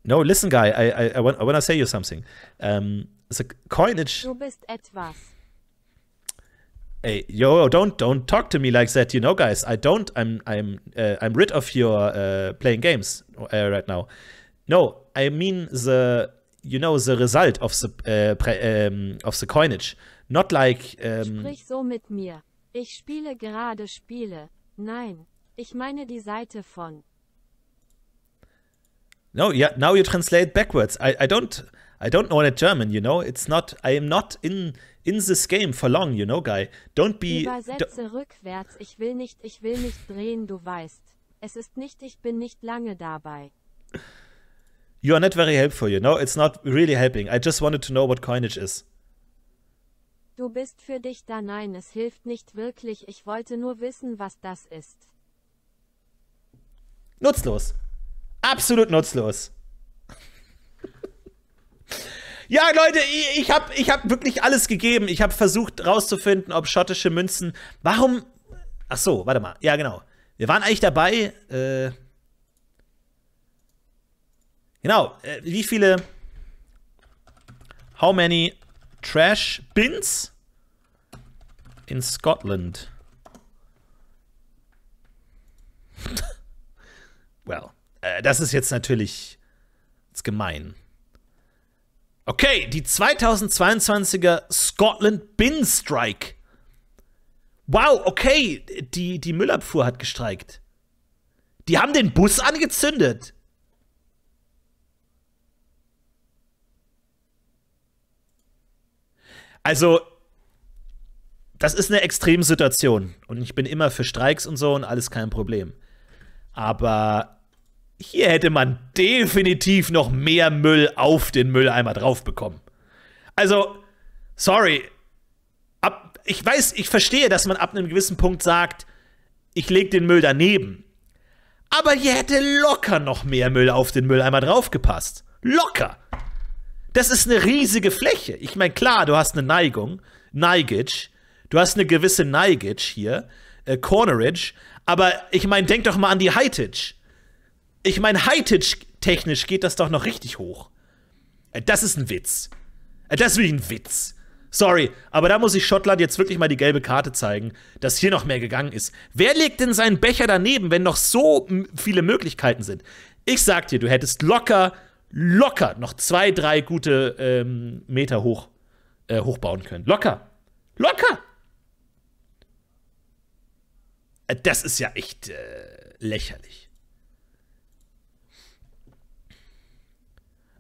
No, listen, guy, I, I, I, want, I wanna say you something. Um, the coinage. Du bist etwas. Hey, yo, don't don't talk to me like that, you know, guys. I don't. I'm I'm uh, I'm rid of your uh, playing games uh, right now. No, I mean the you know the result of the uh, um, of the coinage, not like. Um, Sprich so mit mir. Ich spiele gerade Spiele. Nein, ich meine die Seite von. No, yeah. Now you translate backwards. I I don't. I don't know that German, you know. It's not, I am not in, in this game for long, you know, guy. Don't be... Übersetze rückwärts, ich will nicht, ich will nicht drehen, du weißt. Es ist nicht, ich bin nicht lange dabei. You are not very helpful, you know. It's not really helping. I just wanted to know what coinage is. Du bist für dich da, nein, es hilft nicht wirklich. Ich wollte nur wissen, was das ist. Nutzlos. Absolut nutzlos. Ja, Leute, ich habe ich hab wirklich alles gegeben. Ich habe versucht rauszufinden, ob schottische Münzen. Warum. Ach so, warte mal. Ja, genau. Wir waren eigentlich dabei. Äh, genau. Äh, wie viele. How many trash bins in Scotland? *laughs* well, äh, das ist jetzt natürlich. gemein. Okay, die 2022er Scotland Bin Strike. Wow, okay, die, die Müllabfuhr hat gestreikt. Die haben den Bus angezündet. Also, das ist eine Extremsituation. Und ich bin immer für Streiks und so und alles kein Problem. Aber hier hätte man definitiv noch mehr Müll auf den Mülleimer drauf bekommen. Also, sorry. Ab, ich weiß, ich verstehe, dass man ab einem gewissen Punkt sagt, ich lege den Müll daneben. Aber hier hätte locker noch mehr Müll auf den Mülleimer draufgepasst. Locker. Das ist eine riesige Fläche. Ich meine, klar, du hast eine Neigung, Neigage, du hast eine gewisse Neigage hier, äh, Cornerage, aber ich meine, denk doch mal an die Heightage. Ich meine, Hightech-technisch geht das doch noch richtig hoch. Äh, das ist ein Witz. Äh, das ist wirklich ein Witz. Sorry, aber da muss ich Schottland jetzt wirklich mal die gelbe Karte zeigen, dass hier noch mehr gegangen ist. Wer legt denn seinen Becher daneben, wenn noch so viele Möglichkeiten sind? Ich sag dir, du hättest locker, locker noch zwei, drei gute ähm, Meter hoch äh, hochbauen können. Locker. Locker. Äh, das ist ja echt äh, lächerlich.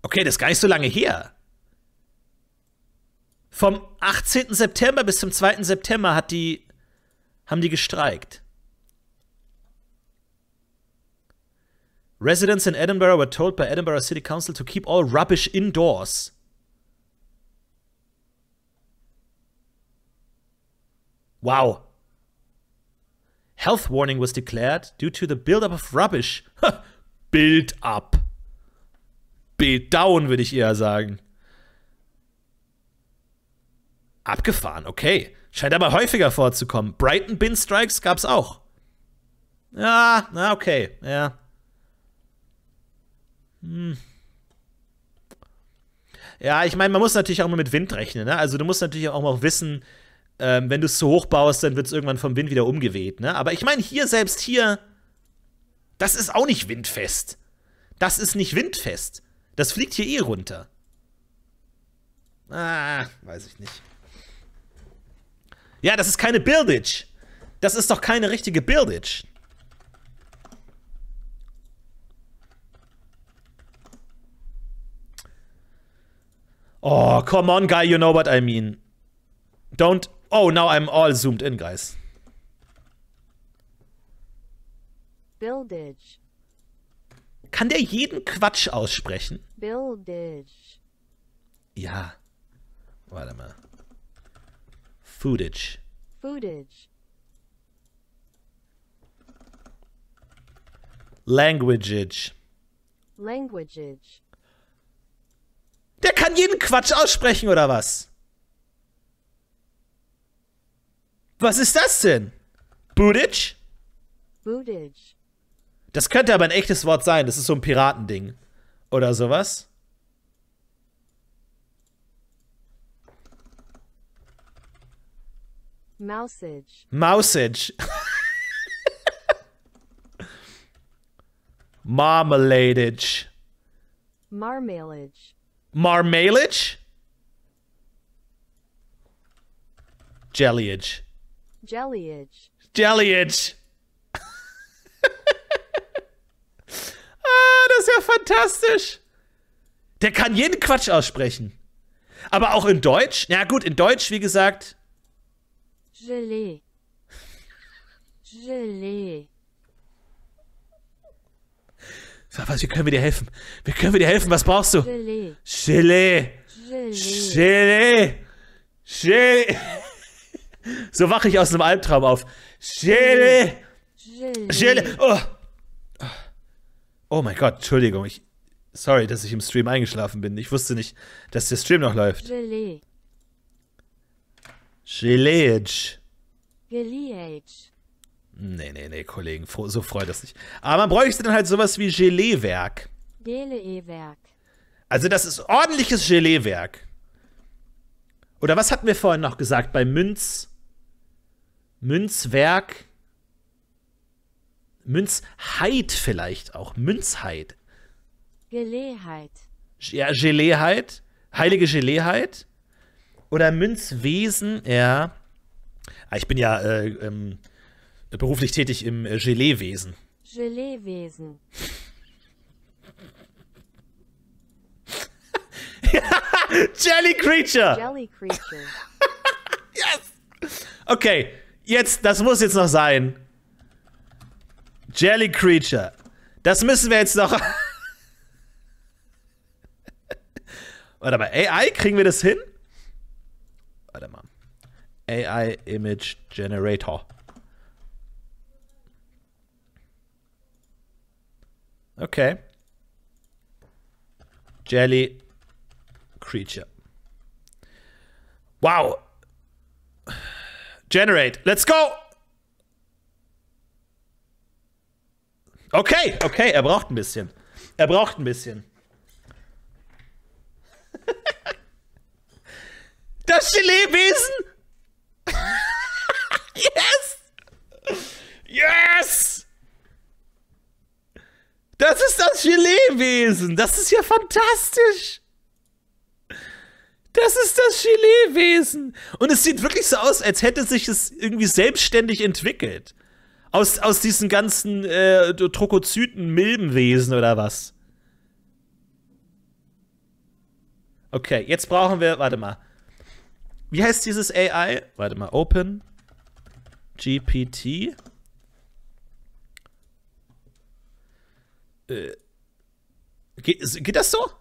Okay, das ist gar nicht so lange her. Vom 18. September bis zum 2. September hat die, haben die gestreikt. Residents in Edinburgh were told by Edinburgh City Council to keep all rubbish indoors. Wow. Health warning was declared due to the build-up of rubbish. *laughs* build up. Bild down, würde ich eher sagen. Abgefahren, okay. Scheint aber häufiger vorzukommen. Brighton Bin Strikes gab's auch. Ja, na okay, ja. Hm. Ja, ich meine, man muss natürlich auch mal mit Wind rechnen. Ne? Also du musst natürlich auch mal wissen, ähm, wenn du es zu hoch baust, dann wird es irgendwann vom Wind wieder umgeweht. Ne? Aber ich meine, hier selbst hier, das ist auch nicht windfest. Das ist nicht windfest. Das fliegt hier eh runter. Ah, weiß ich nicht. Ja, das ist keine Buildage. Das ist doch keine richtige Buildage. Oh, come on, guy, you know what I mean. Don't... Oh, now I'm all zoomed in, guys. Buildage kann der jeden Quatsch aussprechen. Buildage. Ja. Warte mal. Footage. Footage. Language. Language. Der kann jeden Quatsch aussprechen, oder was? Was ist das denn? Bootage? Bootage. Das könnte aber ein echtes Wort sein. Das ist so ein Piratending. Oder sowas. Mousage. Mousage. Marmaladage. Marmalage. Marmalage? Jellyage. Jellyage. Jellyage. ist ja fantastisch. Der kann jeden Quatsch aussprechen. Aber auch in Deutsch? ja, gut, in Deutsch, wie gesagt. Gelee. Gelee. was, wie können wir dir helfen? Wie können wir dir helfen? Was brauchst du? Gelee. Gelee. Gelee. Gelee. So wache ich aus einem Albtraum auf. Gelee. Gelee. Gelee. Oh. Oh mein Gott, Entschuldigung. Ich, sorry, dass ich im Stream eingeschlafen bin. Ich wusste nicht, dass der Stream noch läuft. Gelee. Geleeage. Geleeage. Nee, nee, nee, Kollegen, so freut das nicht. Aber man bräuchte dann halt sowas wie Geleewerk. Geleewerk. Also das ist ordentliches Geleewerk. Oder was hatten wir vorhin noch gesagt? Bei Münz. Münzwerk. Münzheit vielleicht auch. Münzheit. Geleeheit. Ja, Geleeheit. Heilige Geleeheit. Oder Münzwesen, ja. Ah, ich bin ja äh, ähm, beruflich tätig im äh, Geleewesen. Geleewesen. *laughs* Jelly Creature! Jelly Creature. *laughs* yes! Okay, jetzt, das muss jetzt noch sein. Jelly Creature. Das müssen wir jetzt noch. *laughs* Warte mal, AI, kriegen wir das hin? Warte mal. AI Image Generator. Okay. Jelly Creature. Wow. Generate. Let's go. Okay, okay, er braucht ein bisschen. Er braucht ein bisschen. *laughs* Das Geleebesen! *laughs* yes! Yes! Das ist das Geleewesen! Das ist ja fantastisch! Das ist das Geleewesen! Und es sieht wirklich so aus, als hätte sich es irgendwie selbstständig entwickelt. Aus, aus diesen ganzen äh, Trokozyten Milbenwesen oder was? Okay, jetzt brauchen wir, warte mal. Wie heißt dieses AI? Warte mal, Open GPT. Äh, geht, geht das so?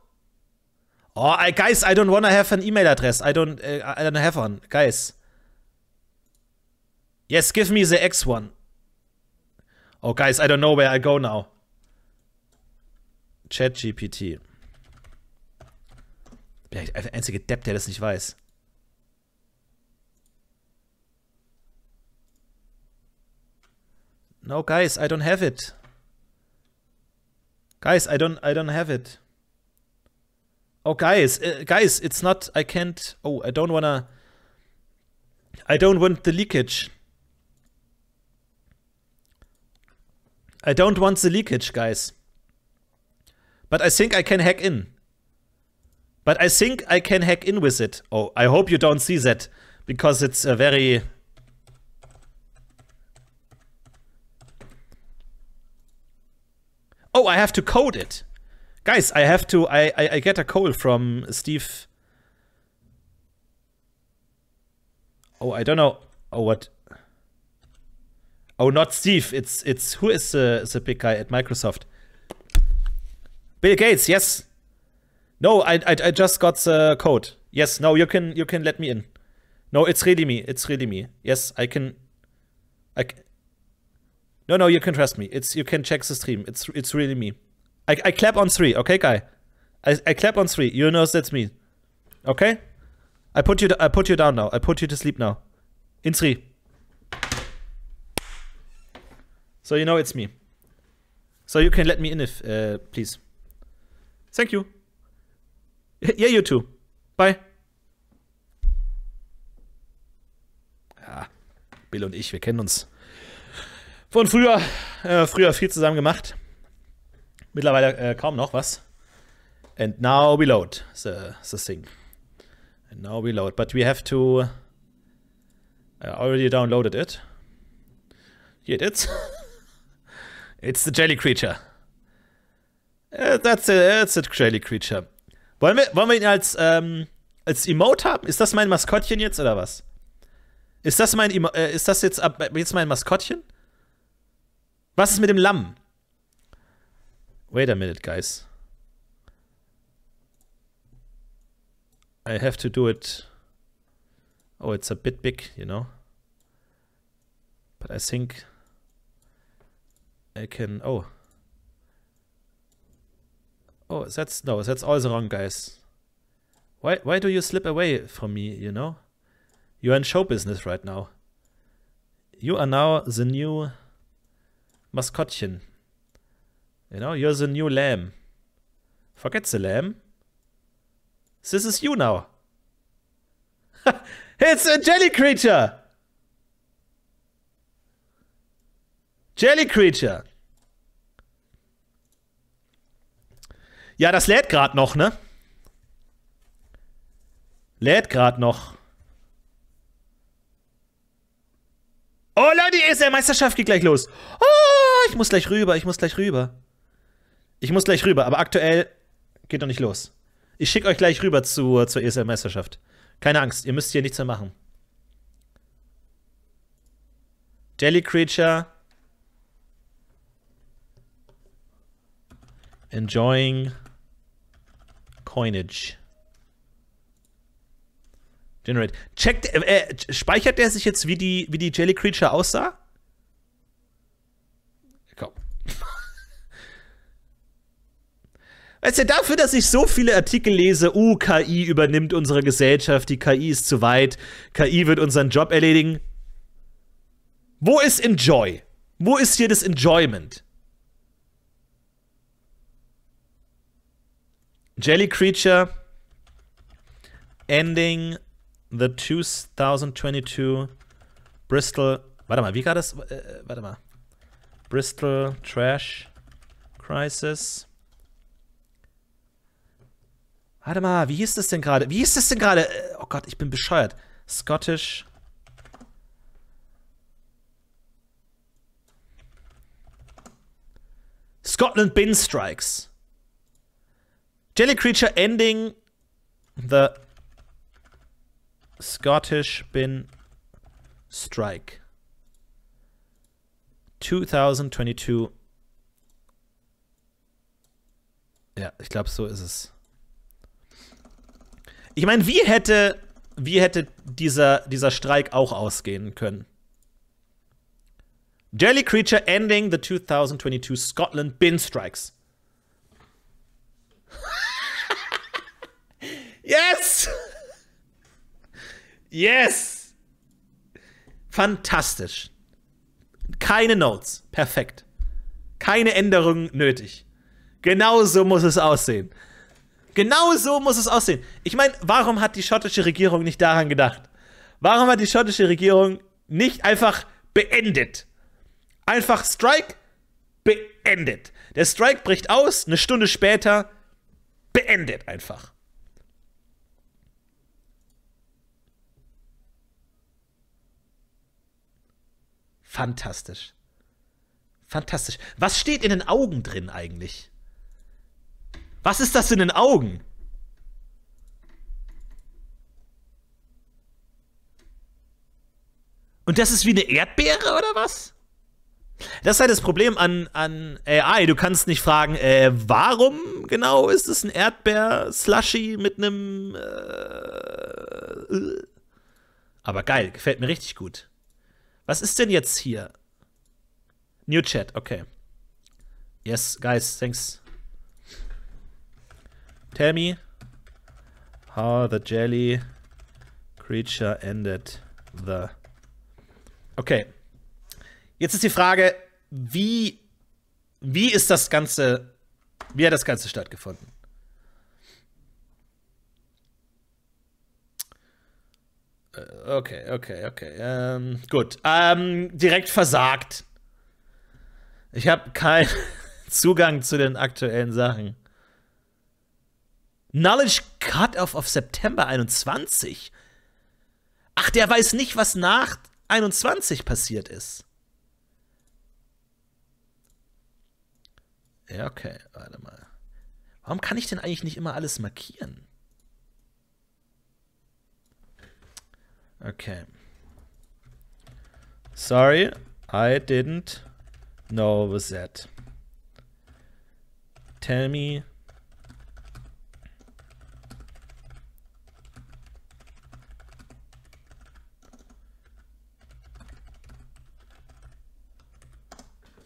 Oh, I, guys, I don't wanna have an email address. I don't, uh, I don't have one. Guys. Yes, give me the X one. Oh, guys, I don't know where I go now. ChatGPT. Bin der einzige Depp, der das nicht weiß. No, guys, I don't have it. Guys, I don't, I don't have it. Oh, guys, uh, guys, it's not, I can't, oh, I don't wanna, I don't want the leakage. I don't want the leakage, guys. But I think I can hack in. But I think I can hack in with it. Oh, I hope you don't see that. Because it's a very... Oh, I have to code it. Guys, I have to... I, I, I get a call from Steve... Oh, I don't know. Oh, what? Oh, not Steve. It's it's who is the the big guy at Microsoft? Bill Gates. Yes. No, I, I I just got the code. Yes. No, you can you can let me in. No, it's really me. It's really me. Yes, I can. I. Can. No, no, you can trust me. It's you can check the stream. It's it's really me. I I clap on three. Okay, guy. I I clap on three. You know that's me. Okay. I put you I put you down now. I put you to sleep now. In three. So you know it's me. So you can let me in if, uh, please. Thank you. *laughs* Yeah, you too. Bye. Ja, ah, Bill und ich, wir kennen uns. Von früher, äh, früher viel zusammen gemacht. Mittlerweile äh, kaum noch was. And now we load the, the thing. And now we load. But we have to... I uh, already downloaded it. Here it is. *laughs* It's the Jelly Creature. Äh, that's a, that's äh, a Jelly Creature. Wollen wir, wollen wir ihn als, ähm, als Emote haben? Ist das mein Maskottchen jetzt oder was? Ist das mein Emo äh, ist das jetzt ab jetzt mein Maskottchen? Was ist mit dem Lamm? Wait a minute, guys. I have to do it. Oh, it's a bit big, you know. But I think I can, oh. Oh, that's, no, that's all the wrong guys. Why, why do you slip away from me, you know? You're in show business right now. You are now the new Maskottchen. You know, you're the new lamb. Forget the lamb. This is you now. *laughs* it's a jelly creature! Jelly Creature. Ja, das lädt gerade noch, ne? Lädt gerade noch. Oh, Leute, die ESL-Meisterschaft geht gleich los. Oh, ich muss gleich rüber, ich muss gleich rüber. Ich muss gleich rüber, aber aktuell geht noch nicht los. Ich schicke euch gleich rüber zu, zur ESL-Meisterschaft. Keine Angst, ihr müsst hier nichts mehr machen. Jelly Creature. enjoying coinage. Generate. Checkt, äh, äh speichert der sich jetzt, wie die, wie die Jelly Creature aussah? Komm. *laughs* Weißt du, dafür, dass ich so viele Artikel lese, uh, KI übernimmt unsere Gesellschaft, die KI ist zu weit, KI wird unseren Job erledigen. Wo ist Enjoy? Wo ist hier das Enjoyment? Jelly Creature, ending the 2022 Bristol. Warte mal, wie war das? Äh, warte mal. Bristol Trash Crisis. Warte mal, wie hieß das denn gerade? Wie hieß das denn gerade? Äh, oh Gott, ich bin bescheuert. Scottish. Scotland Bin Strikes. Jelly creature ending the Scottish bin strike. 2022. Ja, ich glaube, so ist es. Ich meine, wie hätte, wie hätte dieser, dieser Streik auch ausgehen können? Jelly Creature ending the 2022 Scotland Bin Strikes. Yes! Yes! Fantastisch. Keine Notes. Perfekt. Keine Änderungen nötig. Genau so muss es aussehen. Genau so muss es aussehen. Ich meine, warum hat die schottische Regierung nicht daran gedacht? Warum hat die schottische Regierung nicht einfach beendet? Einfach Strike beendet. Der Strike bricht aus, eine Stunde später beendet einfach. Fantastisch. Fantastisch. Was steht in den Augen drin eigentlich? Was ist das in den Augen? Und das ist wie eine Erdbeere oder was? Das ist halt das Problem an, an AI. Du kannst nicht fragen, äh, warum genau ist es ein Erdbeer-Slushy mit einem. Äh, äh. aber geil, gefällt mir richtig gut. Was ist denn jetzt hier? New Chat, okay. Yes, guys, thanks. Tell me how the jelly creature ended the. Okay. Jetzt ist die Frage, wie, wie ist das Ganze, wie hat das Ganze stattgefunden? Äh, okay, okay, okay. Ähm, gut. Ähm, direkt versagt. Ich habe keinen *laughs* Zugang zu den aktuellen Sachen. Knowledge Cut-Off auf September 21. Ach, der weiß nicht, was nach 21 passiert ist. Ja, okay, warte mal. Warum kann ich denn eigentlich nicht immer alles markieren? Okay. Sorry, I didn't know was that. Tell me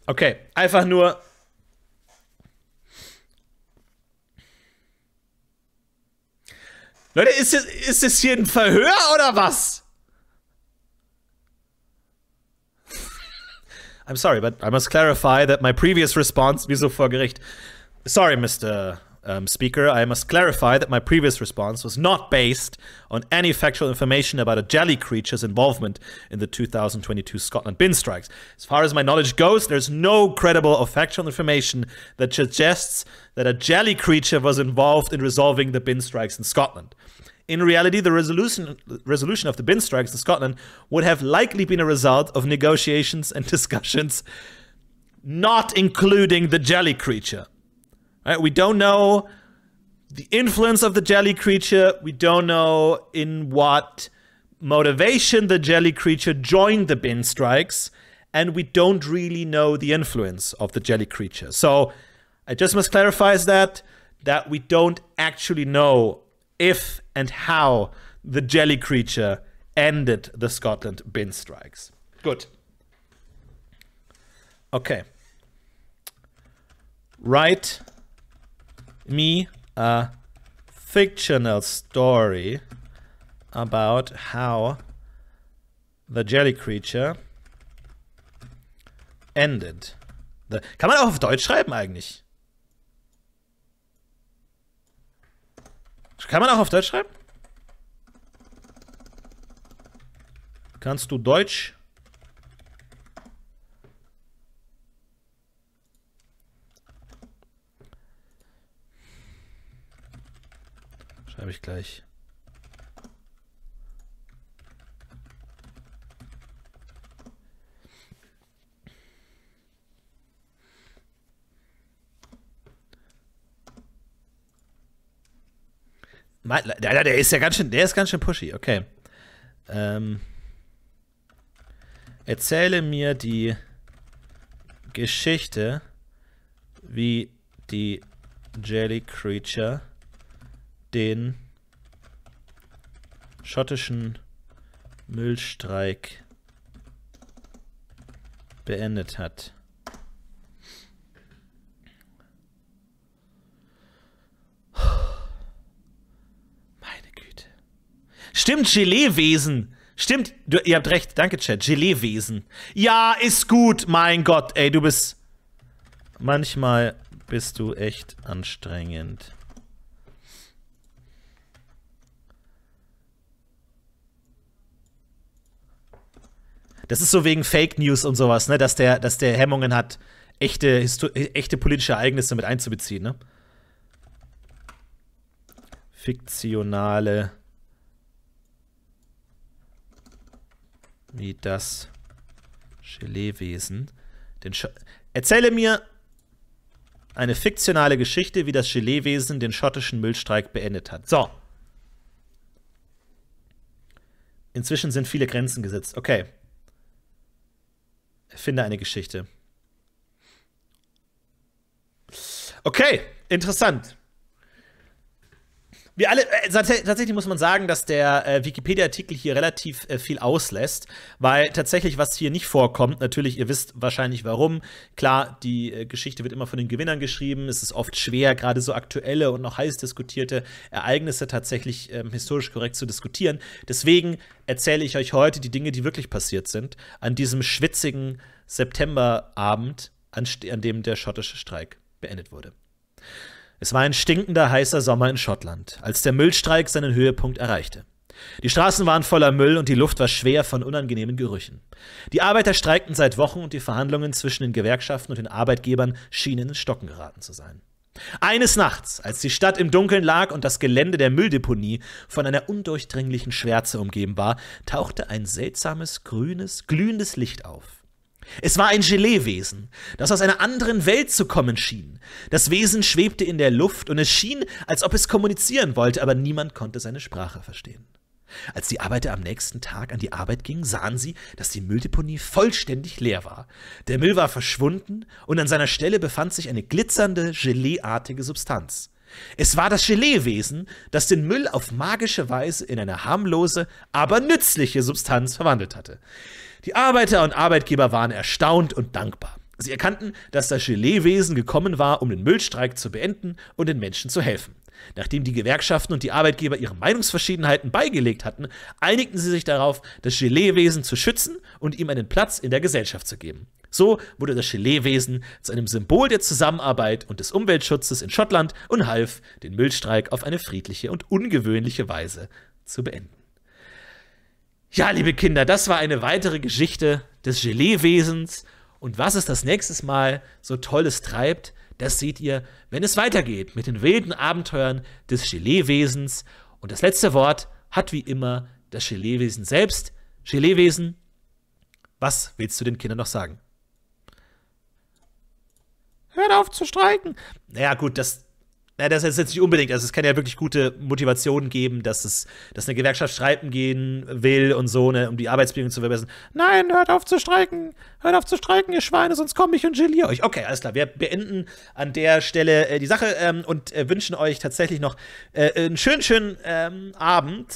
Okay, einfach nur. Leute, ist es, ist es hier ein Verhör oder was? I'm sorry, but I must clarify that my previous response, wieso vor Gericht? Sorry, Mr. Um, speaker, I must clarify that my previous response was not based on any factual information about a jelly creature's involvement in the 2022 Scotland bin strikes. As far as my knowledge goes, there's no credible or factual information that suggests that a jelly creature was involved in resolving the bin strikes in Scotland. In reality, the resolution, resolution of the bin strikes in Scotland would have likely been a result of negotiations and *laughs* discussions, not including the jelly creature. Right? We don't know the influence of the jelly creature. We don't know in what motivation the jelly creature joined the bin strikes. And we don't really know the influence of the jelly creature. So I just must clarify is that that we don't actually know if and how the jelly creature ended the Scotland bin strikes. Good. Okay. Write me a fictional story about how the jelly creature ended. Kann man auch auf Deutsch schreiben eigentlich? Kann man auch auf Deutsch schreiben? Kannst du Deutsch? Schreibe ich gleich. Der, der ist ja ganz schön, der ist ganz schön pushy, okay. Ähm, erzähle mir die Geschichte, wie die Jelly Creature den schottischen Müllstreik beendet hat. Stimmt, Geleewesen. Stimmt, du, ihr habt recht. Danke, Chat. Geleewesen. Ja, ist gut. Mein Gott, ey, du bist. Manchmal bist du echt anstrengend. Das ist so wegen Fake News und sowas, ne? Dass der, dass der Hemmungen hat, echte, echte politische Ereignisse mit einzubeziehen, ne? Fiktionale wie das Geleewesen. Den Sch Erzähle mir eine fiktionale Geschichte, wie das Geleewesen den schottischen Müllstreik beendet hat. So. Inzwischen sind viele Grenzen gesetzt. Okay. Erfinde eine Geschichte. Okay, interessant wir alle, äh, tatsächlich muss man sagen, dass der äh, Wikipedia-Artikel hier relativ äh, viel auslässt, weil tatsächlich, was hier nicht vorkommt, natürlich, ihr wisst wahrscheinlich warum. Klar, die äh, Geschichte wird immer von den Gewinnern geschrieben. Es ist oft schwer, gerade so aktuelle und noch heiß diskutierte Ereignisse tatsächlich ähm, historisch korrekt zu diskutieren. Deswegen erzähle ich euch heute die Dinge, die wirklich passiert sind, an diesem schwitzigen Septemberabend, an, an dem der schottische Streik beendet wurde. Es war ein stinkender, heißer Sommer in Schottland, als der Müllstreik seinen Höhepunkt erreichte. Die Straßen waren voller Müll und die Luft war schwer von unangenehmen Gerüchen. Die Arbeiter streikten seit Wochen und die Verhandlungen zwischen den Gewerkschaften und den Arbeitgebern schienen in Stocken geraten zu sein. Eines Nachts, als die Stadt im Dunkeln lag und das Gelände der Mülldeponie von einer undurchdringlichen Schwärze umgeben war, tauchte ein seltsames, grünes, glühendes Licht auf. Es war ein Geleewesen, das aus einer anderen Welt zu kommen schien. Das Wesen schwebte in der Luft und es schien, als ob es kommunizieren wollte, aber niemand konnte seine Sprache verstehen. Als die Arbeiter am nächsten Tag an die Arbeit gingen, sahen sie, dass die Mülldeponie vollständig leer war. Der Müll war verschwunden und an seiner Stelle befand sich eine glitzernde, geleeartige Substanz. Es war das Geleewesen, das den Müll auf magische Weise in eine harmlose, aber nützliche Substanz verwandelt hatte. Die Arbeiter und Arbeitgeber waren erstaunt und dankbar. Sie erkannten, dass das Geleewesen gekommen war, um den Müllstreik zu beenden und den Menschen zu helfen. Nachdem die Gewerkschaften und die Arbeitgeber ihre Meinungsverschiedenheiten beigelegt hatten, einigten sie sich darauf, das Geleewesen zu schützen und ihm einen Platz in der Gesellschaft zu geben. So wurde das Geleewesen zu einem Symbol der Zusammenarbeit und des Umweltschutzes in Schottland und half, den Müllstreik auf eine friedliche und ungewöhnliche Weise zu beenden. Ja, liebe Kinder, das war eine weitere Geschichte des Geleewesens. Und was es das nächste Mal so Tolles treibt, das seht ihr, wenn es weitergeht mit den wilden Abenteuern des Geleewesens. Und das letzte Wort hat wie immer das Geleewesen selbst. Geleewesen, was willst du den Kindern noch sagen? Hört auf zu streiken! Naja, gut, das, ja, das ist jetzt nicht unbedingt, also es kann ja wirklich gute Motivationen geben, dass es, dass eine Gewerkschaft streiken gehen will und so, ne, um die Arbeitsbedingungen zu verbessern. Nein, hört auf zu streiken! Hört auf zu streiken, ihr Schweine, sonst komme ich und geliere euch. Okay, alles klar, wir beenden an der Stelle äh, die Sache ähm, und äh, wünschen euch tatsächlich noch äh, einen schönen, schönen ähm, Abend.